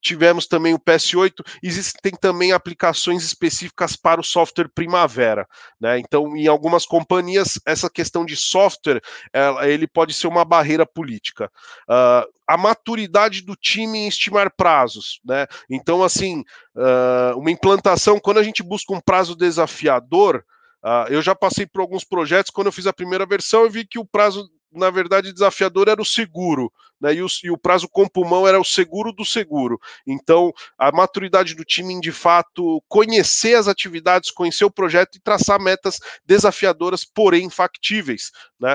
tivemos também o PS8, existem também aplicações específicas para o software Primavera, né? Então, em algumas companhias, essa questão de software, ela, ele pode ser uma barreira política. Uh, a maturidade do time em estimar prazos, né? Então, assim, uh, uma implantação, quando a gente busca um prazo desafiador, Uh, eu já passei por alguns projetos, quando eu fiz a primeira versão, eu vi que o prazo, na verdade, desafiador era o seguro, né? E o, e o prazo com pulmão era o seguro do seguro. Então, a maturidade do time em de fato conhecer as atividades, conhecer o projeto e traçar metas desafiadoras, porém factíveis, né?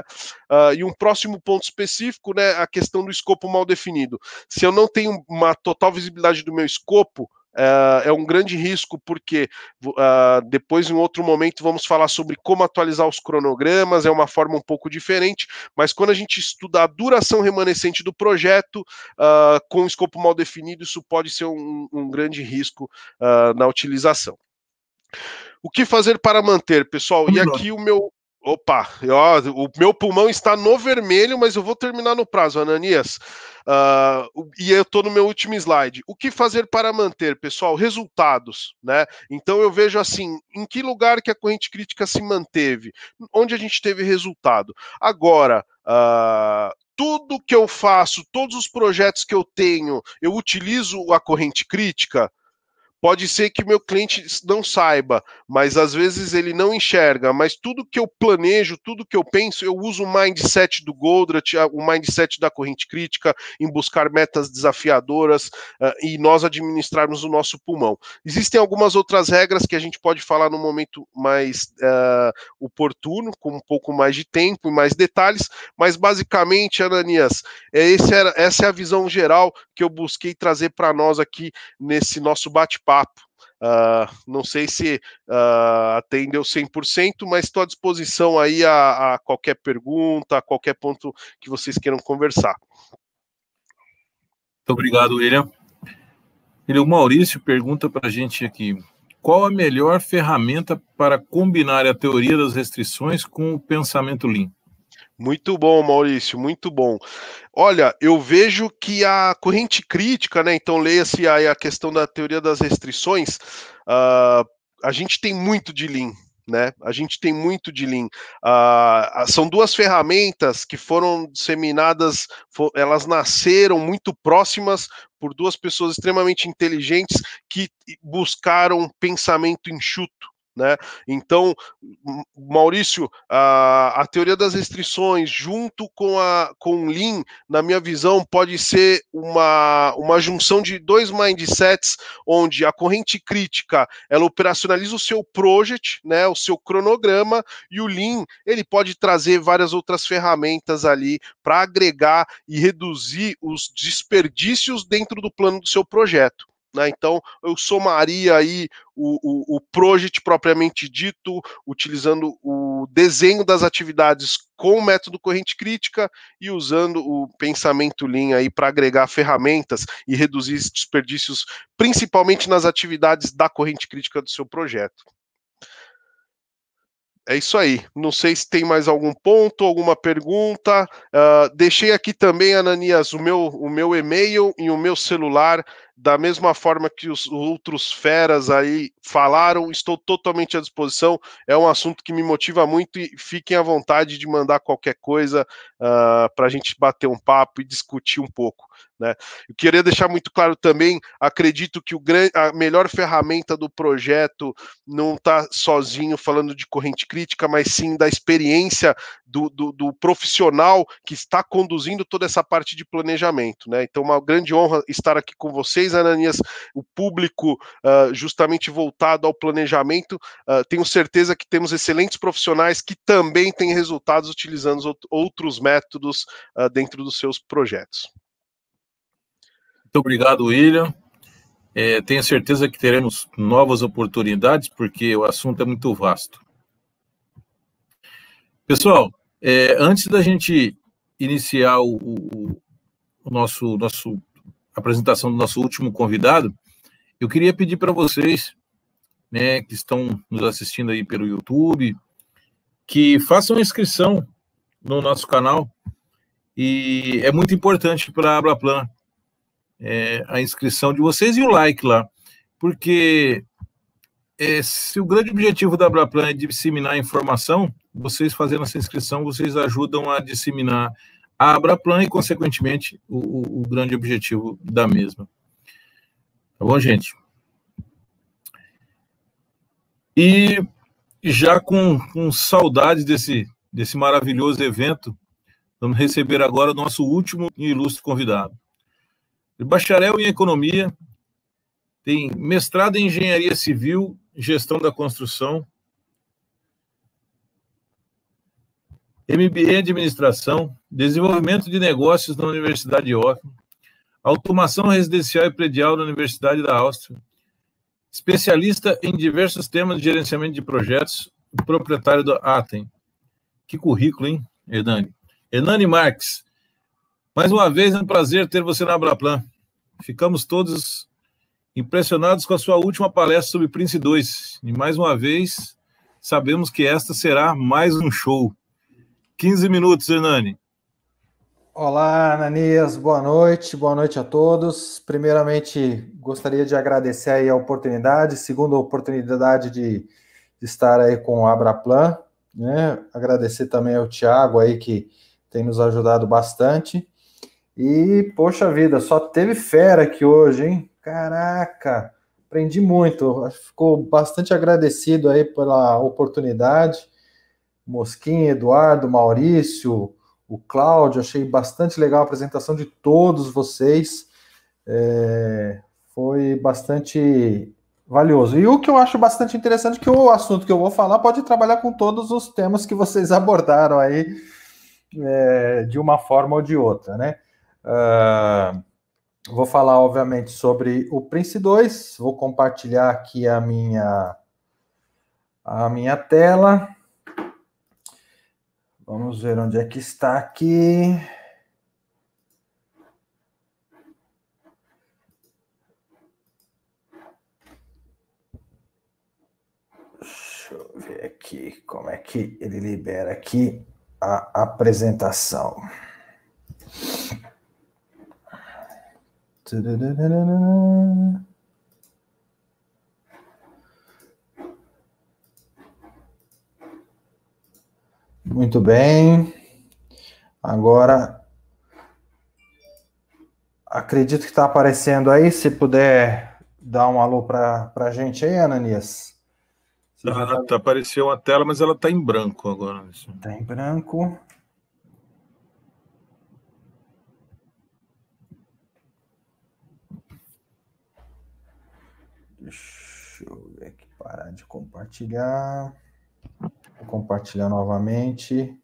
Uh, e um próximo ponto específico, né? A questão do escopo mal definido. Se eu não tenho uma total visibilidade do meu escopo, eh, é um grande risco, porque uh, depois, em outro momento, vamos falar sobre como atualizar os cronogramas, é uma forma um pouco diferente, mas quando a gente estuda a duração remanescente do projeto, uh, com um escopo mal definido, isso pode ser um, um grande risco uh, na utilização. O que fazer para manter, pessoal? E aqui o meu, Opa, ó, o meu pulmão está no vermelho, mas eu vou terminar no prazo, Ananias. Uh, e eu estou no meu último slide. O que fazer para manter, pessoal? Resultados, né? Então eu vejo assim, em que lugar que a corrente crítica se manteve, onde a gente teve resultado. Agora, uh, tudo que eu faço, todos os projetos que eu tenho, eu utilizo a corrente crítica. Pode ser que o meu cliente não saiba, mas às vezes ele não enxerga. Mas tudo que eu planejo, tudo que eu penso, eu uso o mindset do Goldratt, o mindset da corrente crítica, em buscar metas desafiadoras uh, e nós administrarmos o nosso pulmão. Existem algumas outras regras que a gente pode falar no momento mais uh, oportuno, com um pouco mais de tempo e mais detalhes, mas basicamente, Ananias, é essa é a visão geral que eu busquei trazer para nós aqui nesse nosso bate-papo papo. Uh, não sei se uh, atendeu 100%, mas estou à disposição aí a, a, qualquer pergunta, a qualquer ponto que vocês queiram conversar. Muito obrigado, William. E o Maurício pergunta para a gente aqui, qual a melhor ferramenta para combinar a teoria das restrições com o pensamento limpo? Muito bom, Maurício, muito bom. Olha, eu vejo que a corrente crítica, né? Então, leia-se aí a questão da teoria das restrições. Uh, a gente tem muito de Lean, né? A gente tem muito de Lean. Ah, são duas ferramentas que foram disseminadas, for, elas nasceram muito próximas por duas pessoas extremamente inteligentes que buscaram pensamento enxuto. Né? Então, Maurício, a, a, teoria das restrições junto com a com o Lean, na minha visão, pode ser uma, uma junção de dois mindsets, onde a corrente crítica ela operacionaliza o seu project, né, o seu cronograma, e o Lean ele pode trazer várias outras ferramentas ali para agregar e reduzir os desperdícios dentro do plano do seu projeto. Né? Então, eu somaria aí o, o, o project propriamente dito, utilizando o desenho das atividades com o método corrente crítica e usando o pensamento linha aí para agregar ferramentas e reduzir desperdícios, principalmente nas atividades da corrente crítica do seu projeto. É isso aí. Não sei se tem mais algum ponto, alguma pergunta. Uh, deixei aqui também, Ananias, o meu, o meu e-mail e o meu celular da mesma forma que os outros feras aí falaram, estou totalmente à disposição. É um assunto que me motiva muito e fiquem à vontade de mandar qualquer coisa uh, ah, para a gente bater um papo e discutir um pouco. Né? Eu queria deixar muito claro também, acredito que o grande, a melhor ferramenta do projeto não está sozinho falando de corrente crítica, mas sim da experiência do, do, do, profissional que está conduzindo toda essa parte de planejamento. Né? Então, uma grande honra estar aqui com vocês vocês, Ananias, o público uh, justamente voltado ao planejamento. Uh, tenho certeza que temos excelentes profissionais que também têm resultados utilizando outros métodos uh, dentro dos seus projetos. Muito obrigado, William. É, tenho certeza que teremos novas oportunidades, porque o assunto é muito vasto. Pessoal, é, antes da gente iniciar o, o, o nosso, nosso apresentação do nosso último convidado, eu queria pedir para vocês, né, que estão nos assistindo aí pelo YouTube, que façam inscrição no nosso canal e é muito importante para a Abraplan é, a inscrição de vocês e o like lá, porque é, se o grande objetivo da Abraplan é disseminar informação, vocês fazendo essa inscrição, vocês ajudam a disseminar a Abraplan e, consequentemente, o, o, grande objetivo da mesma. Tá bom, gente? E já com, com saudades desse, desse maravilhoso evento, vamos receber agora o nosso último e ilustre convidado. Ele bacharel em Economia, tem mestrado em Engenharia Civil, Gestão da Construção, MBA em Administração, Desenvolvimento de Negócios na Universidade de Oxford, Automação Residencial e Predial na Universidade da Áustria, especialista em diversos temas de gerenciamento de projetos, proprietário do Atem. Que currículo, hein, Hernani? Hernani Marques, mais uma vez é um prazer ter você na Abraplan. Ficamos todos impressionados com a sua última palestra sobre Prince 2. E mais uma vez, sabemos que esta será mais um show. 15 minutos, Hernani. Olá, Ananias, boa noite, boa noite a todos. Primeiramente, gostaria de agradecer aí a oportunidade, segunda oportunidade de, estar aí com o Abraplan, né? Agradecer também ao Tiago aí que tem nos ajudado bastante. E, poxa vida, só teve fera aqui hoje, hein? Caraca, aprendi muito. Ficou bastante agradecido aí pela oportunidade. Mosquinha, Eduardo, Maurício, o Cláudio. Achei bastante legal a apresentação de todos vocês. É, foi bastante valioso. E o que eu acho bastante interessante é que o assunto que eu vou falar pode trabalhar com todos os temas que vocês abordaram aí é, de uma forma ou de outra, né? Uh, vou falar, obviamente, sobre o Prince 2. Vou compartilhar aqui a minha, a minha tela. Vamos ver onde é que está aqui. Deixa eu ver aqui como é que ele libera aqui a apresentação. Muito bem. Agora, acredito que está aparecendo aí. Se puder dar um alô para a gente aí, Ananias. Ah, tá, apareceu a tela, mas ela está em branco agora. Está em branco. Deixa eu ver aqui, parar de compartilhar compartilhar novamente.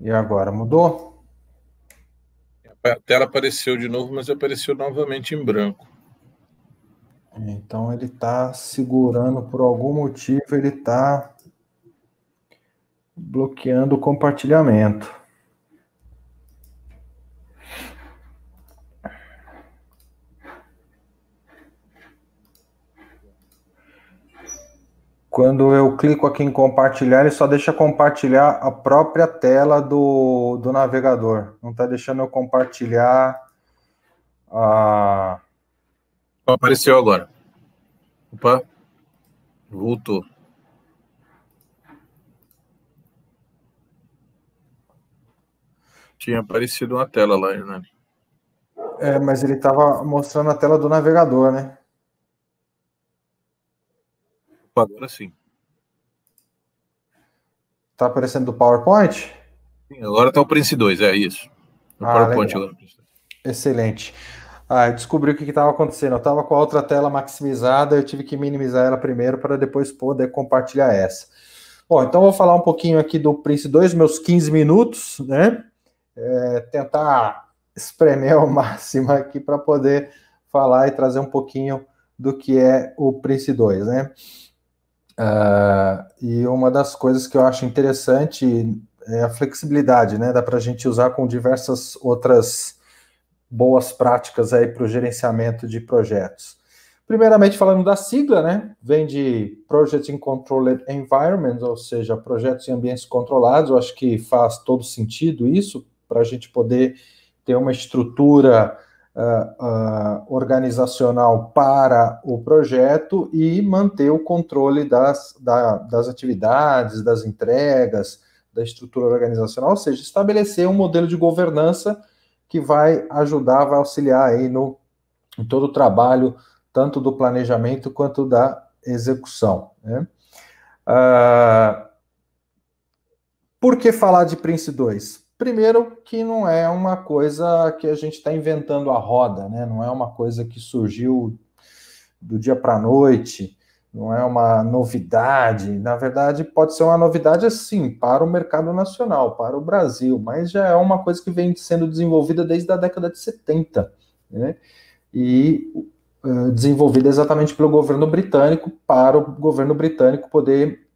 E agora, mudou? A tela apareceu de novo, mas apareceu novamente em branco. Então ele está segurando por algum motivo, ele está bloqueando o compartilhamento. Quando eu clico aqui em compartilhar, ele só deixa compartilhar a própria tela do, do navegador. Não está deixando eu compartilhar a. Apareceu agora. Opa, voltou. Tinha aparecido uma tela lá, Hernani. É, mas ele estava mostrando a tela do navegador, né? Agora sim. Tá aparecendo do PowerPoint? Sim, agora tá o Prince 2, é isso. No ah, PowerPoint legal. agora. Excelente. Ah, eu descobri o que estava acontecendo. Eu estava com a outra tela maximizada, eu tive que minimizar ela primeiro para depois poder compartilhar essa. Bom, então vou falar um pouquinho aqui do Prince 2, meus 15 minutos, né? É, tentar espremer ao máximo aqui para poder falar e trazer um pouquinho do que é o Prince 2, né? Ah, e uma das coisas que eu acho interessante é a flexibilidade, né? Dá para a gente usar com diversas outras boas práticas aí para o gerenciamento de projetos. Primeiramente, falando da sigla, né? Vem de Project in Controlled Environment, ou seja, projetos em ambientes controlados. Eu acho que faz todo sentido isso, para a gente poder ter uma estrutura uh, uh, organizacional para o projeto e manter o controle das, da, das atividades, das entregas, da estrutura organizacional, ou seja, estabelecer um modelo de governança que vai ajudar, vai auxiliar aí no, em todo o trabalho, tanto do planejamento quanto da execução. Né? Uh, por que falar de Prince 2? Primeiro, que não é uma coisa que a gente está inventando a roda, né? não é uma coisa que surgiu do dia para a noite, não é uma novidade. Na verdade, pode ser uma novidade, assim, para o mercado nacional, para o Brasil, mas já é uma coisa que vem sendo desenvolvida desde a década de 70, né? E uh, desenvolvida exatamente pelo governo britânico, para o governo britânico poder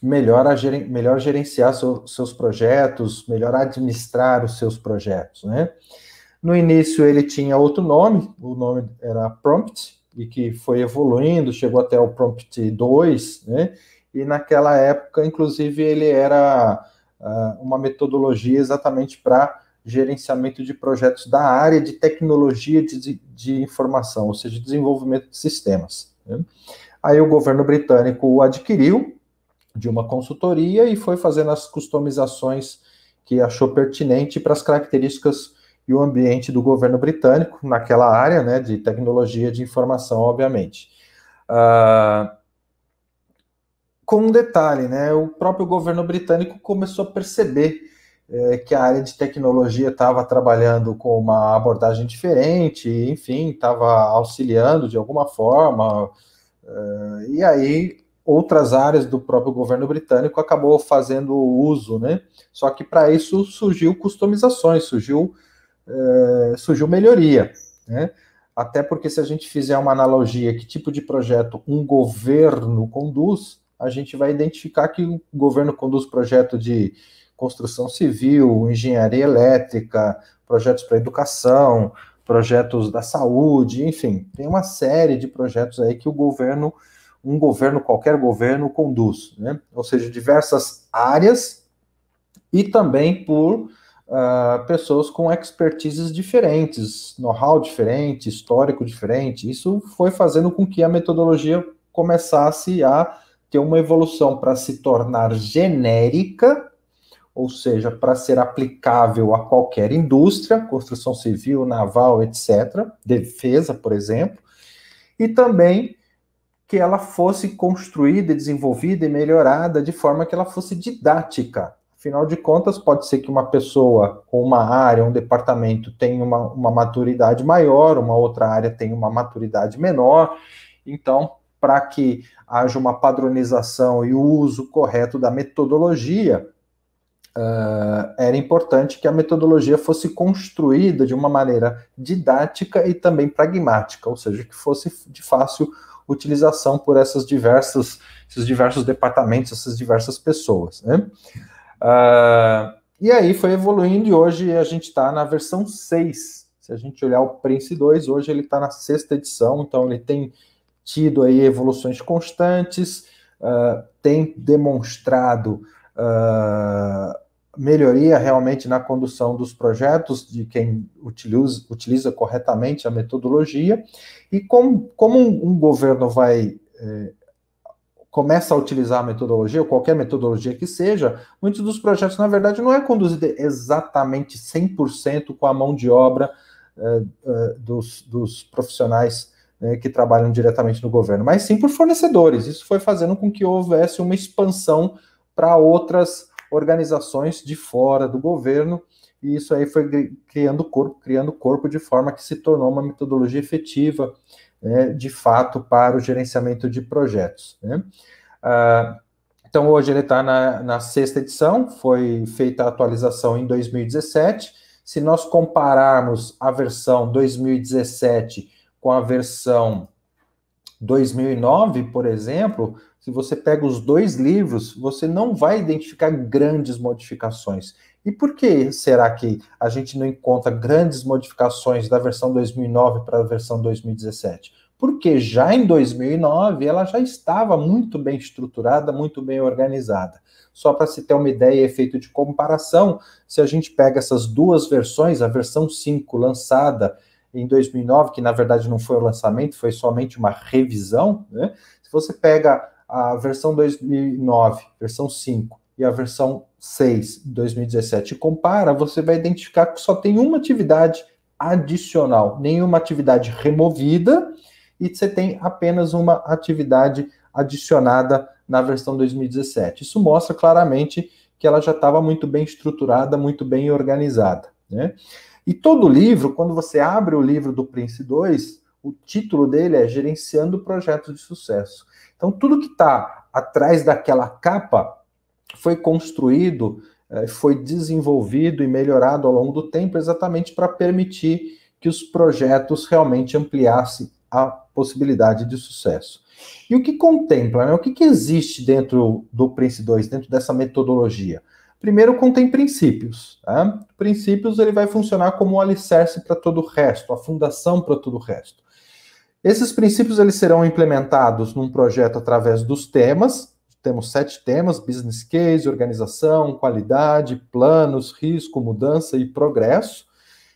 melhor, a geren, melhor gerenciar so, seus projetos, melhor administrar os seus projetos, né? No início ele tinha outro nome, o nome era Prompt, e que foi evoluindo, chegou até o Prompt 2, né? E naquela época, inclusive, ele era uh, uma metodologia exatamente para gerenciamento de projetos da área de tecnologia de, de informação, ou seja, desenvolvimento de sistemas. Né? Aí o governo britânico o adquiriu, de uma consultoria e foi fazendo as customizações que achou pertinente para as características e o ambiente do governo britânico naquela área né, de tecnologia de informação, obviamente. Uh, com um detalhe, né, o próprio governo britânico começou a perceber é, que a área de tecnologia estava trabalhando com uma abordagem diferente, enfim, estava auxiliando de alguma forma, Uh, e aí outras áreas do próprio governo britânico acabou fazendo uso, né? Só que para isso surgiu customizações, surgiu, eh, surgiu melhoria, né? Até porque se a gente fizer uma analogia, que tipo de projeto um governo conduz, a gente vai identificar que o governo conduz projeto de construção civil, engenharia elétrica, projetos para educação, projetos da saúde, enfim, tem uma série de projetos aí que o governo uh, um governo, qualquer governo, conduz, né? ou seja, diversas áreas e também por uh, pessoas com expertises diferentes, know-how diferente, histórico diferente. Isso foi fazendo com que a metodologia começasse a ter uma evolução para se tornar genérica, ou seja, para ser aplicável a qualquer indústria, construção civil, naval, etc., defesa, por exemplo, e também que ela fosse construída, desenvolvida e melhorada de forma que ela fosse didática. Afinal de contas, pode ser que uma pessoa, ou uma área, um departamento tenha uma, uma maturidade maior, uma outra área tenha uma maturidade menor. Então, para que haja uma padronização e o uso correto da metodologia, uh, era importante que a metodologia fosse construída de uma maneira didática e também pragmática, ou seja, que fosse de fácil utilização por essas diversas, esses diversos departamentos, essas diversas pessoas. Né? Uh, e aí foi evoluindo e hoje a gente está na versão 6. Se a gente olhar o Prince 2, hoje ele está na sexta edição, então ele tem tido aí evoluções constantes, uh, tem demonstrado uh, melhoria realmente na condução dos projetos de quem utiliza, utiliza corretamente a metodologia e com, como um, um governo vai é, começa a utilizar a metodologia ou qualquer metodologia que seja, muitos dos projetos na verdade não é conduzido exatamente 100% com a mão de obra é, é, dos, dos profissionais que trabalham diretamente no governo, mas sim por fornecedores. Isso foi fazendo com que houvesse uma expansão para outras organizações de fora do governo, e isso aí foi criando corpo, criando corpo de forma que se tornou uma metodologia efetiva, né, de fato, para o gerenciamento de projetos. Né? Ah, então, hoje ele está na, na sexta edição, foi feita a atualização em 2017. Se nós compararmos a versão 2017 com a versão 2009, por exemplo, se você pega os dois livros, você não vai identificar grandes modificações. E por que será que a gente não encontra grandes modificações da versão 2009 para a versão 2017? Porque já em 2009 ela já estava muito bem estruturada, muito bem organizada. Só para se ter uma ideia e efeito de comparação, se a gente pega essas duas versões, a versão 5 lançada em 2009, que na verdade não foi o lançamento, foi somente uma revisão, né? se você pega a versão 2009, versão 5 e a versão 6 2017 e compara, você vai identificar que só tem uma atividade adicional, nenhuma atividade removida e você tem apenas uma atividade adicionada na versão 2017. Isso mostra claramente que ela já estava muito bem estruturada, muito bem organizada. Né? E todo o livro, quando você abre o livro do Prince 2, o título dele é Gerenciando Projetos de Sucesso. Então, tudo que está atrás daquela capa foi construído, eh, foi desenvolvido e melhorado ao longo do tempo exatamente para permitir que os projetos realmente ampliassem a possibilidade de sucesso. E o que contempla, né? o que, que existe dentro do Prince 2, dentro dessa metodologia? Primeiro, contém princípios. Tá? Princípios ele vai funcionar como o alicerce para todo o resto, a fundação para todo o resto. Esses princípios eles serão implementados num projeto através dos temas. Temos sete temas: business case, organização, qualidade, planos, risco, mudança e progresso.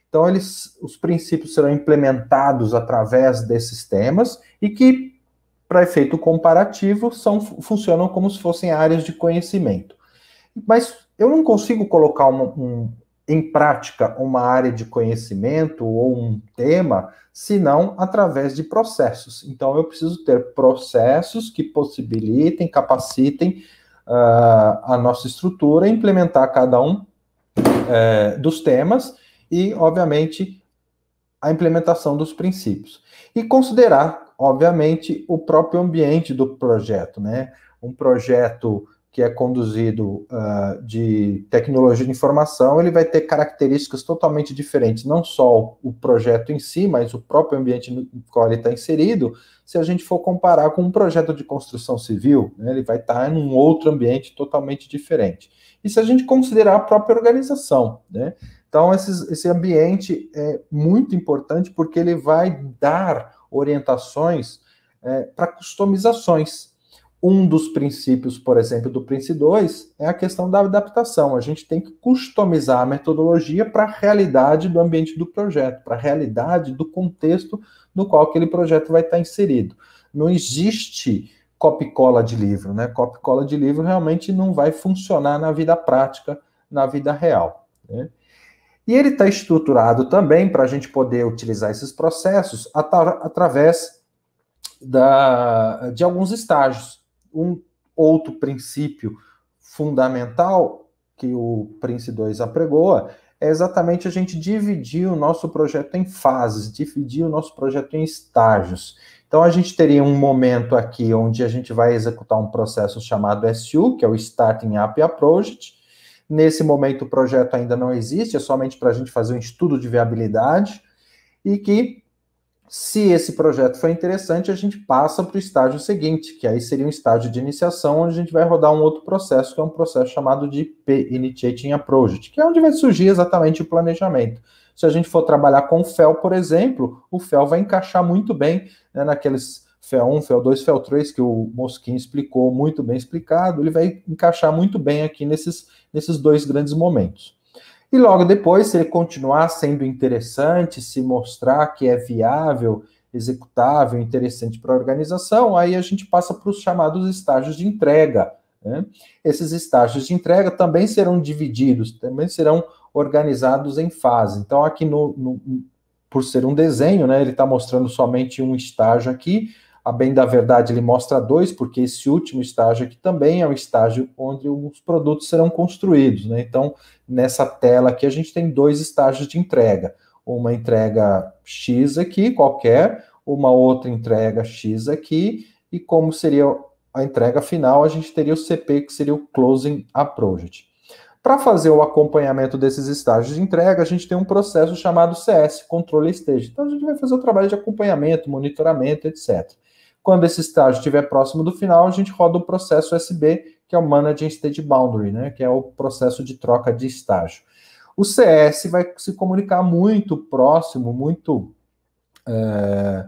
Então, eles, os princípios serão implementados através desses temas e que, para efeito comparativo, são, funcionam como se fossem áreas de conhecimento. Mas eu não consigo colocar um, um, em prática uma área de conhecimento ou um tema, senão através de processos. Então, eu preciso ter processos que possibilitem, capacitem uh, a nossa estrutura, implementar cada um uh, dos temas e, obviamente, a implementação dos princípios. E considerar, obviamente, o próprio ambiente do projeto, né? Um projeto que é conduzido uh, de tecnologia de informação, ele vai ter características totalmente diferentes, não só o projeto em si, mas o próprio ambiente no qual ele está inserido, se a gente for comparar com um projeto de construção civil, né, ele vai estar tá em um outro ambiente totalmente diferente. E se a gente considerar a própria organização, né? Então, esses, esse ambiente é muito importante porque ele vai dar orientações é, para customizações, um dos princípios, por exemplo, do Prince 2 é a questão da adaptação. A gente tem que customizar a metodologia para a realidade do ambiente do projeto, para a realidade do contexto no qual aquele projeto vai estar inserido. Não existe copy-cola de livro, né? Copy-cola de livro realmente não vai funcionar na vida prática, na vida real. Né? E ele está estruturado também para a gente poder utilizar esses processos atra através da, de alguns estágios um outro princípio fundamental que o Prince 2 apregoa é exatamente a gente dividir o nosso projeto em fases, dividir o nosso projeto em estágios. Então, a gente teria um momento aqui onde a gente vai executar um processo chamado SU, que é o Starting Up a Project. Nesse momento, o projeto ainda não existe, é somente para a gente fazer um estudo de viabilidade e que se esse projeto for interessante, a gente passa para o estágio seguinte, que aí seria um estágio de iniciação, onde a gente vai rodar um outro processo, que é um processo chamado de P-Initiating Approach, que é onde vai surgir exatamente o planejamento. Se a gente for trabalhar com o FEL, por exemplo, o FEL vai encaixar muito bem né, naqueles FEL 1, FEL 2, FEL 3, que o Mosquinho explicou muito bem explicado, ele vai encaixar muito bem aqui nesses, nesses dois grandes momentos. E logo depois, se ele continuar sendo interessante, se mostrar que é viável, executável, interessante para a organização, aí a gente passa para os chamados estágios de entrega. Né? Esses estágios de entrega também serão divididos, também serão organizados em fase. Então, aqui no, no por ser um desenho, né, ele está mostrando somente um estágio aqui, a bem da verdade, ele mostra dois, porque esse último estágio aqui também é o estágio onde os produtos serão construídos. Né? Então, nessa tela aqui, a gente tem dois estágios de entrega. Uma entrega X aqui, qualquer, uma outra entrega X aqui, e como seria a entrega final, a gente teria o CP, que seria o Closing a Project. Para fazer o acompanhamento desses estágios de entrega, a gente tem um processo chamado CS, Controle Stage. Então, a gente vai fazer o trabalho de acompanhamento, monitoramento, etc. Quando esse estágio estiver próximo do final, a gente roda o processo SB, que é o Managing State Boundary, né, que é o processo de troca de estágio. O CS vai se comunicar muito próximo, muito. É,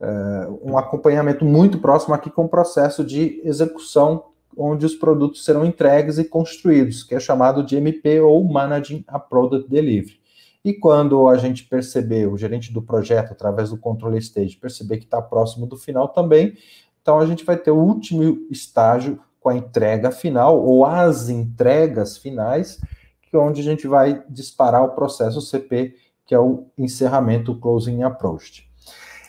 é, um acompanhamento muito próximo aqui com o processo de execução, onde os produtos serão entregues e construídos, que é chamado de MP ou Managing a Product Delivery. E quando a gente perceber, o gerente do projeto, através do controle stage, perceber que está próximo do final também, então a gente vai ter o último estágio com a entrega final, ou as entregas finais, que é onde a gente vai disparar o processo CP, que é o encerramento, o closing approach.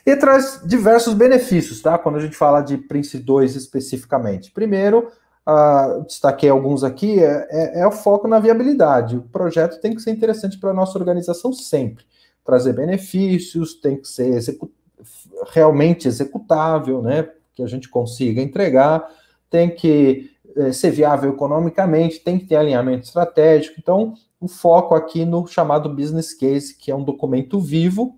E traz diversos benefícios, tá? Quando a gente fala de Prince 2 especificamente. Primeiro, ah, destaquei alguns aqui, é, é, é, o foco na viabilidade. O projeto tem que ser interessante para a nossa organização sempre. Trazer benefícios, tem que ser realmente executável, né? Que a gente consiga entregar, tem que é, ser viável economicamente, tem que ter alinhamento estratégico. Então, o foco aqui no chamado business case, que é um documento vivo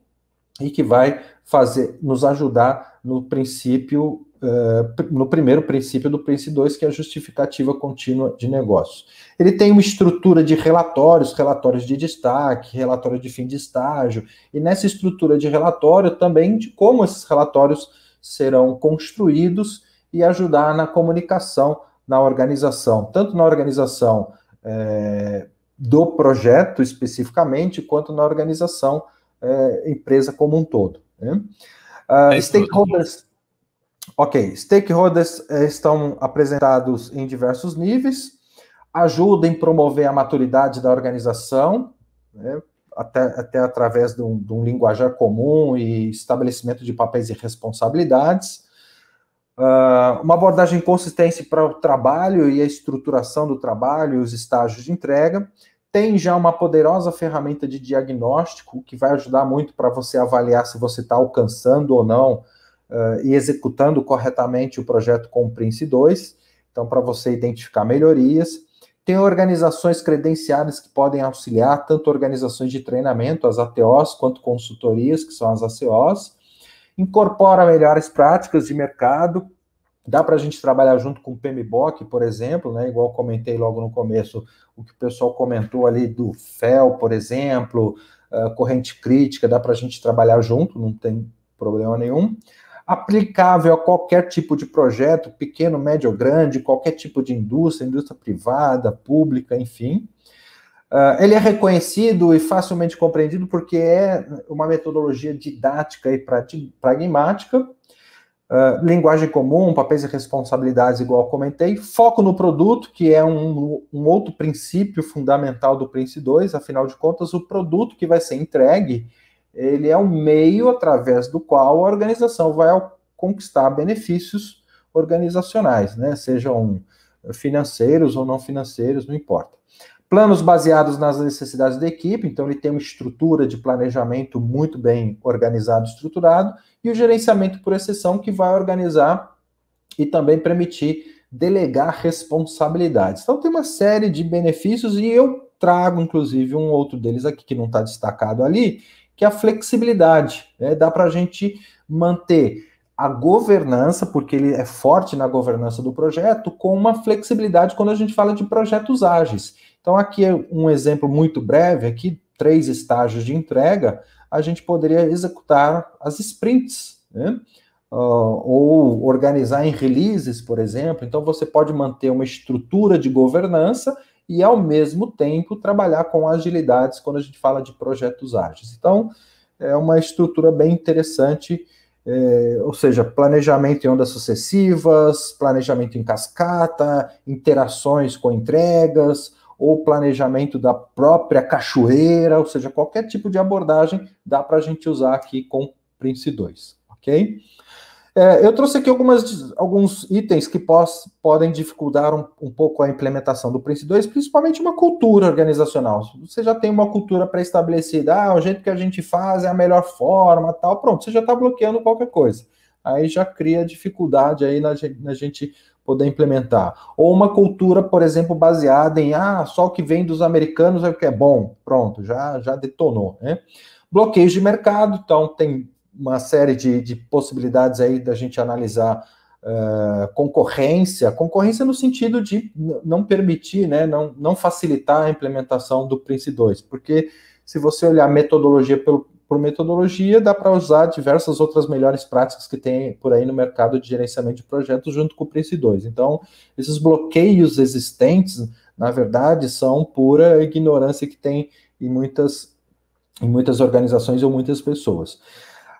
e que vai fazer nos ajudar no princípio eh, no primeiro princípio do PRINCE 2, que é a justificativa contínua de negócios. Ele tem uma estrutura de relatórios, relatórios de destaque, relatório de fim de estágio, e nessa estrutura de relatório também de como esses relatórios serão construídos e ajudar na comunicação, na organização, tanto na organização é, do projeto especificamente, quanto na organização é, empresa como um todo. Né? Uh, stakeholders Ok, stakeholders eh, estão apresentados em diversos níveis, ajudem a promover a maturidade da organização, né, até, até através de um, de um, linguajar comum e estabelecimento de papéis e responsabilidades. Uh, uma abordagem consistente para o trabalho e a estruturação do trabalho e os estágios de entrega. Tem já uma poderosa ferramenta de diagnóstico que vai ajudar muito para você avaliar se você está alcançando ou não uh, e executando corretamente o projeto Comprince 2, então para você identificar melhorias. Tem organizações credenciadas que podem auxiliar, tanto organizações de treinamento, as ATOs, quanto consultorias, que são as ACOs. Incorpora melhores práticas de mercado, Dá para a gente trabalhar junto com o PMBOK, por exemplo, né? igual comentei logo no começo, o que o pessoal comentou ali do FEL, por exemplo, uh, corrente crítica, dá para a gente trabalhar junto, não tem problema nenhum aplicável a qualquer tipo de projeto, pequeno, médio ou grande, qualquer tipo de indústria, indústria privada, pública, enfim. Uh, ele é reconhecido e facilmente compreendido porque é uma metodologia didática e pragmática, uh, linguagem comum, papéis e responsabilidades, igual comentei, foco no produto, que é um, um outro princípio fundamental do Prince 2, afinal de contas, o produto que vai ser entregue ele é um meio através do qual a organização vai conquistar benefícios organizacionais, né? Sejam financeiros ou não financeiros, não importa. Planos baseados nas necessidades da equipe, então ele tem uma estrutura de planejamento muito bem organizado, estruturado, e o gerenciamento por exceção que vai organizar e também permitir delegar responsabilidades. Então tem uma série de benefícios e eu trago inclusive um outro deles aqui que não está destacado ali, que é a flexibilidade. Né? Dá para a gente manter a governança, porque ele é forte na governança do projeto, com uma flexibilidade quando a gente fala de projetos ágeis. Então, aqui é um exemplo muito breve, aqui três estágios de entrega, a gente poderia executar as sprints, né? uh, ou organizar em releases, por exemplo. Então, você pode manter uma estrutura de governança e, ao mesmo tempo, trabalhar com agilidades quando a gente fala de projetos ágeis. Então, é uma estrutura bem interessante, é, ou seja, planejamento em ondas sucessivas, planejamento em cascata, interações com entregas, ou planejamento da própria cachoeira, ou seja, qualquer tipo de abordagem dá para a gente usar aqui com Prince 2, ok? É, eu trouxe aqui algumas, alguns itens que podem dificultar um, um, pouco a implementação do Prince 2, principalmente uma cultura organizacional. Você já tem uma cultura pré-estabelecida, ah, o jeito que a gente faz é a melhor forma, tal, pronto, você já está bloqueando qualquer coisa. Aí já cria dificuldade aí na, na gente poder implementar. Ou uma cultura, por exemplo, baseada em ah, só o que vem dos americanos é o que é bom, pronto, já, já detonou, né? Bloqueios de mercado, então tem uma série de, de possibilidades aí da gente analisar uh, concorrência, concorrência no sentido de não permitir, né, não, não facilitar a implementação do Prince 2, porque se você olhar metodologia pelo, por metodologia, dá para usar diversas outras melhores práticas que tem por aí no mercado de gerenciamento de projetos junto com o Prince 2. Então, esses bloqueios existentes, na verdade, são pura ignorância que tem em muitas, em muitas organizações ou muitas pessoas.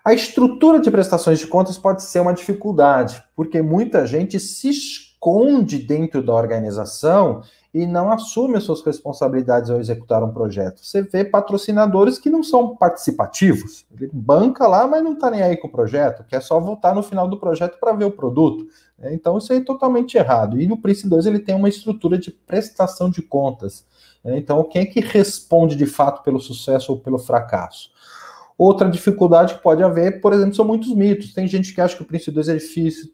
A estrutura de prestações de contas pode ser uma dificuldade, porque muita gente se esconde dentro da organização e não assume as suas responsabilidades ao executar um projeto. Você vê patrocinadores que não são participativos, ele banca lá, mas não está nem aí com o projeto, quer só voltar no final do projeto para ver o produto. É, então isso é totalmente errado. E o Prince 2 ele tem uma estrutura de prestação de contas. É, então quem é que responde de fato pelo sucesso ou pelo fracasso? Outra dificuldade que pode haver, por exemplo, são muitos mitos. Tem gente que acha que o Prince 2 é difícil,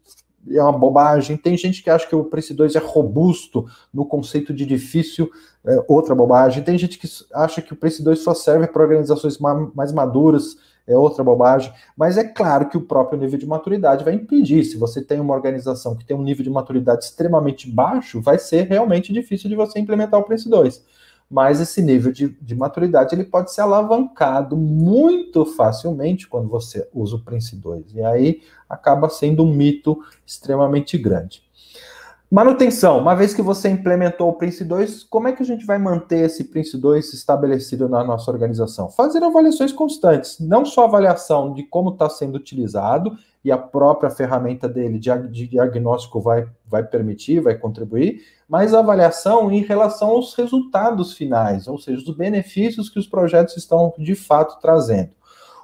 é uma bobagem. Tem gente que acha que o Prince 2 é robusto no conceito de difícil, é outra bobagem. Tem gente que acha que o Prince 2 só serve para organizações mais maduras, é outra bobagem. Mas é claro que o próprio nível de maturidade vai impedir. Se você tem uma organização que tem um nível de maturidade extremamente baixo, vai ser realmente difícil de você implementar o Prince 2 mas esse nível de, de maturidade ele pode ser alavancado muito facilmente quando você usa o Prince 2. E aí acaba sendo um mito extremamente grande. Manutenção. Uma vez que você implementou o Prince 2, como é que a gente vai manter esse Prince 2 estabelecido na nossa organização? Fazer avaliações constantes, não só avaliação de como está sendo utilizado e a própria ferramenta dele de diagnóstico vai, vai permitir, vai contribuir, mas a avaliação em relação aos resultados finais, ou seja, os benefícios que os projetos estão de fato trazendo.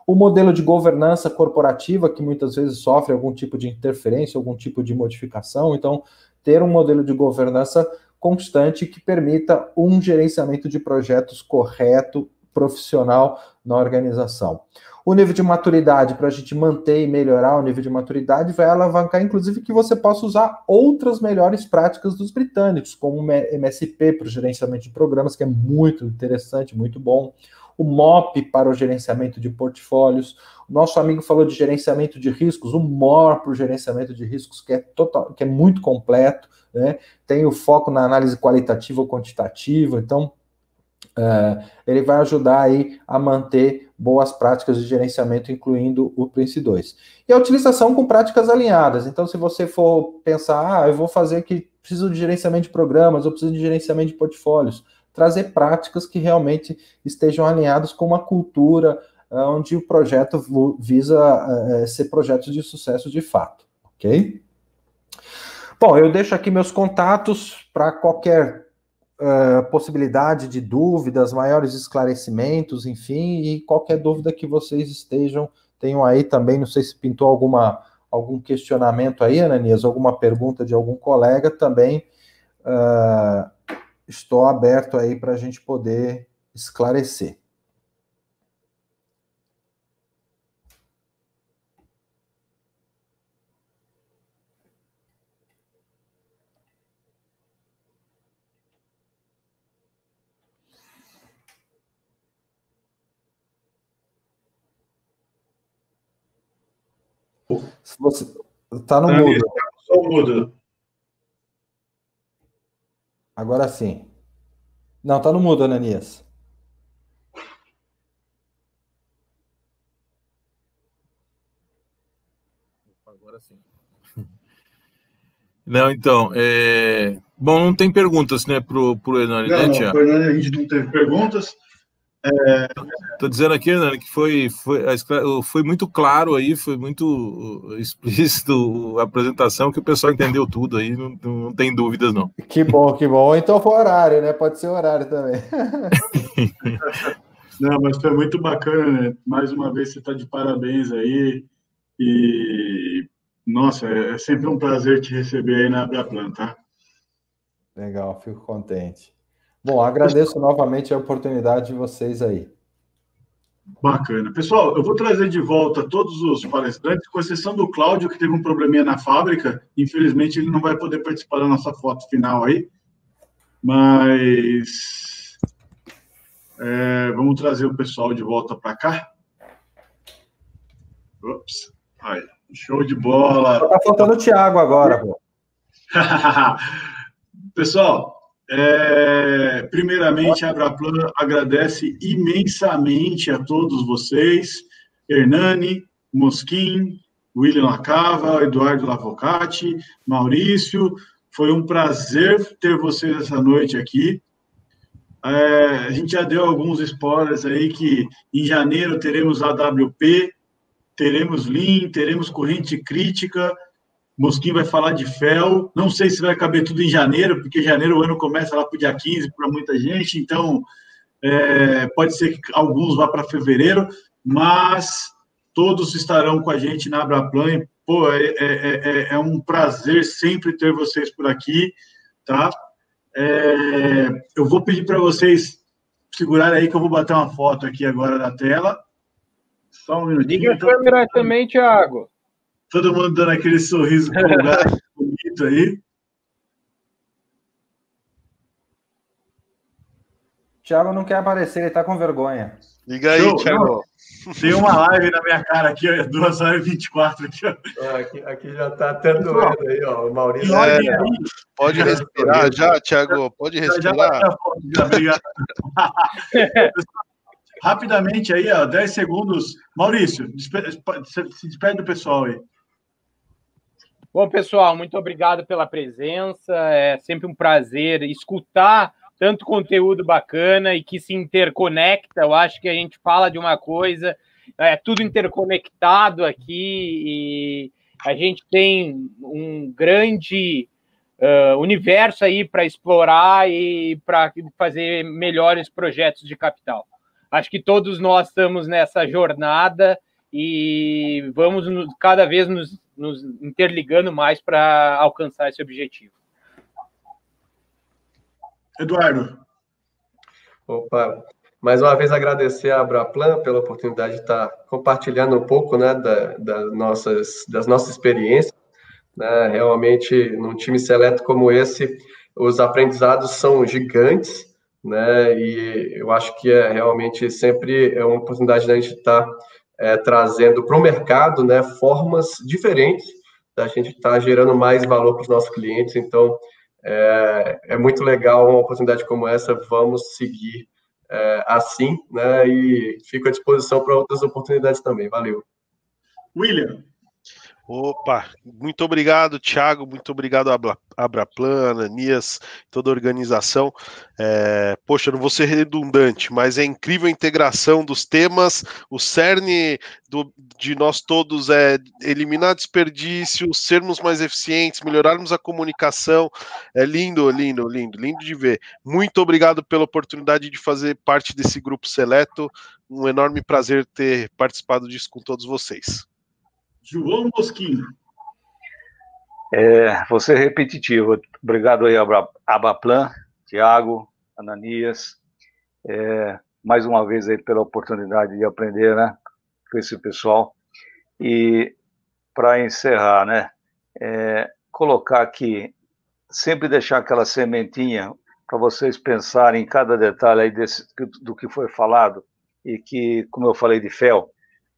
O modelo de governança corporativa, que muitas vezes sofre algum tipo de interferência, algum tipo de modificação, então, ter um modelo de governança constante que permita um gerenciamento de projetos correto, profissional na organização. O nível de maturidade, para a gente manter e melhorar o nível de maturidade, vai alavancar, inclusive, que você possa usar outras melhores práticas dos britânicos, como o MSP para o gerenciamento de programas, que é muito interessante, muito bom. O MOP para o gerenciamento de portfólios. O nosso amigo falou de gerenciamento de riscos, o MOR para o gerenciamento de riscos, que é, total, que é muito completo. Né? Tem o foco na análise qualitativa ou quantitativa, então uh, ele vai ajudar aí a manter boas práticas de gerenciamento, incluindo o Prince 2. E a utilização com práticas alinhadas. Então, se você for pensar, ah, eu vou fazer que preciso de gerenciamento de programas, eu preciso de gerenciamento de portfólios, trazer práticas que realmente estejam alinhadas com uma cultura eh, onde o projeto visa é, ser projetos de sucesso de fato, ok? Bom, eu deixo aqui meus contatos para qualquer eh, possibilidade de dúvidas, maiores esclarecimentos, enfim, e qualquer dúvida que vocês estejam, tenham aí também, não sei se pintou alguma algum questionamento aí, Ananias, alguma pergunta de algum colega, também uh, estou aberto aí para a gente poder esclarecer. Se você está no mudo. Tá mudo. Agora sim. Não, está no mudo, Ananias. Agora sim. Não, então, é... bom, não tem perguntas, né, pro, pro Hernani, não, né, Não, pro a gente não teve perguntas. Estou é, dizendo aqui, Hernani, né, que foi, foi, foi muito claro aí, foi muito uh, explícito a apresentação, que o pessoal entendeu tudo aí, não, não tem dúvidas, não. Que bom, que bom. então foi horário, né? Pode ser horário também. não, mas foi muito bacana, né? Mais uma vez você está de parabéns aí. E, nossa, é, é sempre um prazer te receber aí na Abraplanta. Tá? Legal, fico contente. Bom, agradeço novamente a oportunidade de vocês aí. Bacana. Pessoal, eu vou trazer de volta todos os palestrantes, com exceção do Cláudio, que teve um probleminha na fábrica. Infelizmente, ele não vai poder participar da nossa foto final aí. Mas. É, vamos trazer o pessoal de volta para cá. Ops. Aí, show de bola. Está faltando o Thiago agora. pessoal, é, primeiramente, a Abraplan agradece imensamente a todos vocês, Hernani, Mosquim, William Lacava, Eduardo Lavocati, Maurício. Foi um prazer ter vocês essa noite aqui. É, a gente já deu alguns spoilers aí que em janeiro teremos AWP, teremos Lean, teremos corrente crítica, Mosquim vai falar de fel. Não sei se vai caber tudo em janeiro, porque janeiro o ano começa lá para o dia 15 para muita gente, então é, pode ser que alguns vá para fevereiro, mas todos estarão com a gente na Abraplan. Pô, é é, é, é, é, um prazer sempre ter vocês por aqui, tá? É, eu vou pedir para vocês segurar aí que eu vou bater uma foto aqui agora da tela. Só um minutinho. Liga a então. câmera também, Thiago. Todo mundo dando aquele sorriso bonito aí. Thiago não quer aparecer, ele tá com vergonha. Liga aí, Tiago. Thiago. Tem uma live na minha cara aqui, ó, 2 é horas e 24 aqui, ó. aqui, aqui já tá até doendo aí, ó. O Maurício. É, é, pode respirar já, Thiago. Pode respirar. Já, já, Rapidamente aí, ó, 10 segundos. Maurício, se despede do pessoal aí. Bom, pessoal, muito obrigado pela presença. É sempre um prazer escutar tanto conteúdo bacana e que se interconecta. Eu acho que a gente fala de uma coisa, é tudo interconectado aqui e a gente tem um grande uh, universo aí para explorar e para fazer melhores projetos de capital. Acho que todos nós estamos nessa jornada e vamos cada vez nos, nos interligando mais para alcançar esse objetivo. Eduardo. Opa, mais uma vez agradecer a Abraplan pela oportunidade de estar compartilhando um pouco né, da, das, nossas, das nossas experiências. Né? Realmente, num time seleto como esse, os aprendizados são gigantes, né? e eu acho que é realmente sempre é uma oportunidade da gente estar é, trazendo para o mercado né, formas diferentes da gente estar tá gerando mais valor para os nossos clientes. Então, é, é, muito legal uma oportunidade como essa. Vamos seguir é, assim, né? E fico à disposição para outras oportunidades também. Valeu. William, Opa, muito obrigado, Thiago, muito obrigado, Abraplan, Abraplana, Nias, toda a organização. É, poxa, não vou ser redundante, mas é incrível a integração dos temas. O cerne do, de nós todos é eliminar desperdício, sermos mais eficientes, melhorarmos a comunicação. É lindo, lindo, lindo, lindo de ver. Muito obrigado pela oportunidade de fazer parte desse grupo seleto. Um enorme prazer ter participado disso com todos vocês. João Mosquinho. É, você é repetitivo. Obrigado aí, Abaplan, Tiago, Ananias. É, mais uma vez aí pela oportunidade de aprender, né, com esse pessoal. E para encerrar, né, é, colocar aqui, sempre deixar aquela sementinha para vocês pensarem em cada detalhe aí desse, do que foi falado e que, como eu falei de fel,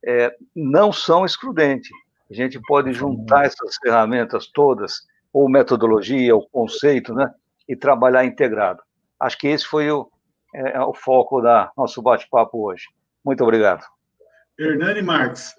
é, não são excludentes. A gente pode juntar essas ferramentas todas, ou metodologia, ou conceito, né, e trabalhar integrado. Acho que esse foi o, é, é, o foco da nosso bate-papo hoje. Muito obrigado. Hernani Marques.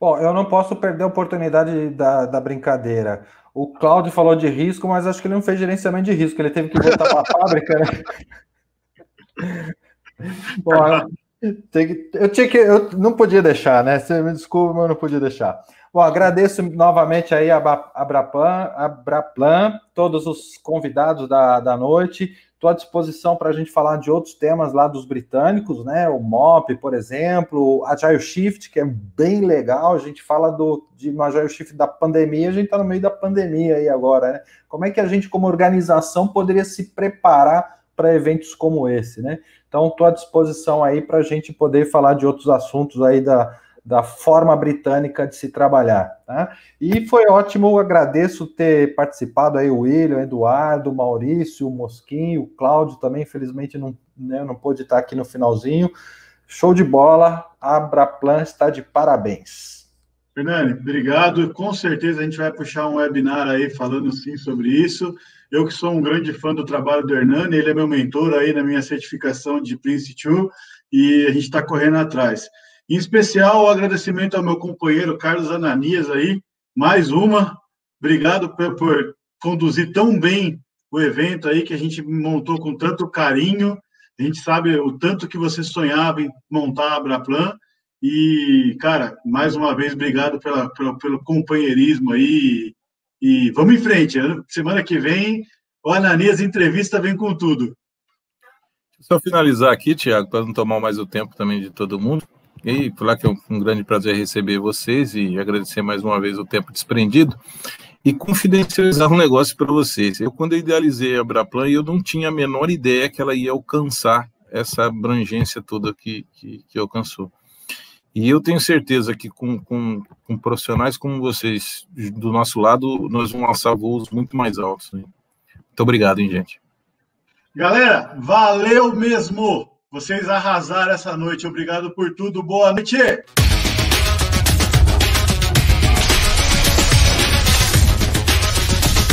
Bom, eu não posso perder a oportunidade da, da brincadeira. O Cláudio falou de risco, mas acho que ele não fez gerenciamento de risco, ele teve que voltar para a fábrica, né? Bom, eu tinha que, eu não podia deixar, né? Você me desculpa, mas eu não podia deixar. Bom, agradeço novamente aí a Abrapan, Abraplan, todos os convidados da, da noite. Estou à disposição para a gente falar de outros temas lá dos britânicos, né? O MOP, por exemplo, a Agile Shift, que é bem legal. A gente fala do, de no Agile Shift da pandemia, a gente está no meio da pandemia aí agora, né? Como é que a gente, como organização, poderia se preparar para eventos como esse, né? Então, estou à disposição aí para a gente poder falar de outros assuntos aí da, da forma britânica de se trabalhar. Tá? E foi ótimo, agradeço ter participado aí, o William, Eduardo, Maurício, Mosquinho, o Cláudio também, infelizmente não, né, não pôde estar aqui no finalzinho. Show de bola, Abraplan está de parabéns. Fernando, obrigado. Com certeza a gente vai puxar um webinar aí falando sim sobre isso. Eu que sou um grande fã do trabalho do Hernani, ele é meu mentor aí na minha certificação de Prince 2 e a gente está correndo atrás. Em especial, o agradecimento ao meu companheiro Carlos Ananias aí, mais uma. Obrigado por, por conduzir tão bem o evento aí que a gente montou com tanto carinho. A gente sabe o tanto que você sonhava em montar a Abraplan. E, cara, mais uma vez, obrigado pela, pela pelo companheirismo aí e vamos em frente. Semana que vem, o Ananias Entrevista vem com tudo. Deixa eu finalizar aqui, Tiago, para não tomar mais o tempo também de todo mundo. E por lá que é um grande prazer receber vocês e agradecer mais uma vez o tempo desprendido e confidencializar um negócio para vocês. Eu, quando eu idealizei a Braplan, eu não tinha a menor ideia que ela ia alcançar essa abrangência toda que, que, que alcançou. E eu tenho certeza que com, com, com, profissionais como vocês do nosso lado, nós vamos lançar voos muito mais altos. Né? Muito obrigado, hein, gente. Galera, valeu mesmo! Vocês arrasaram essa noite. Obrigado por tudo. Boa noite!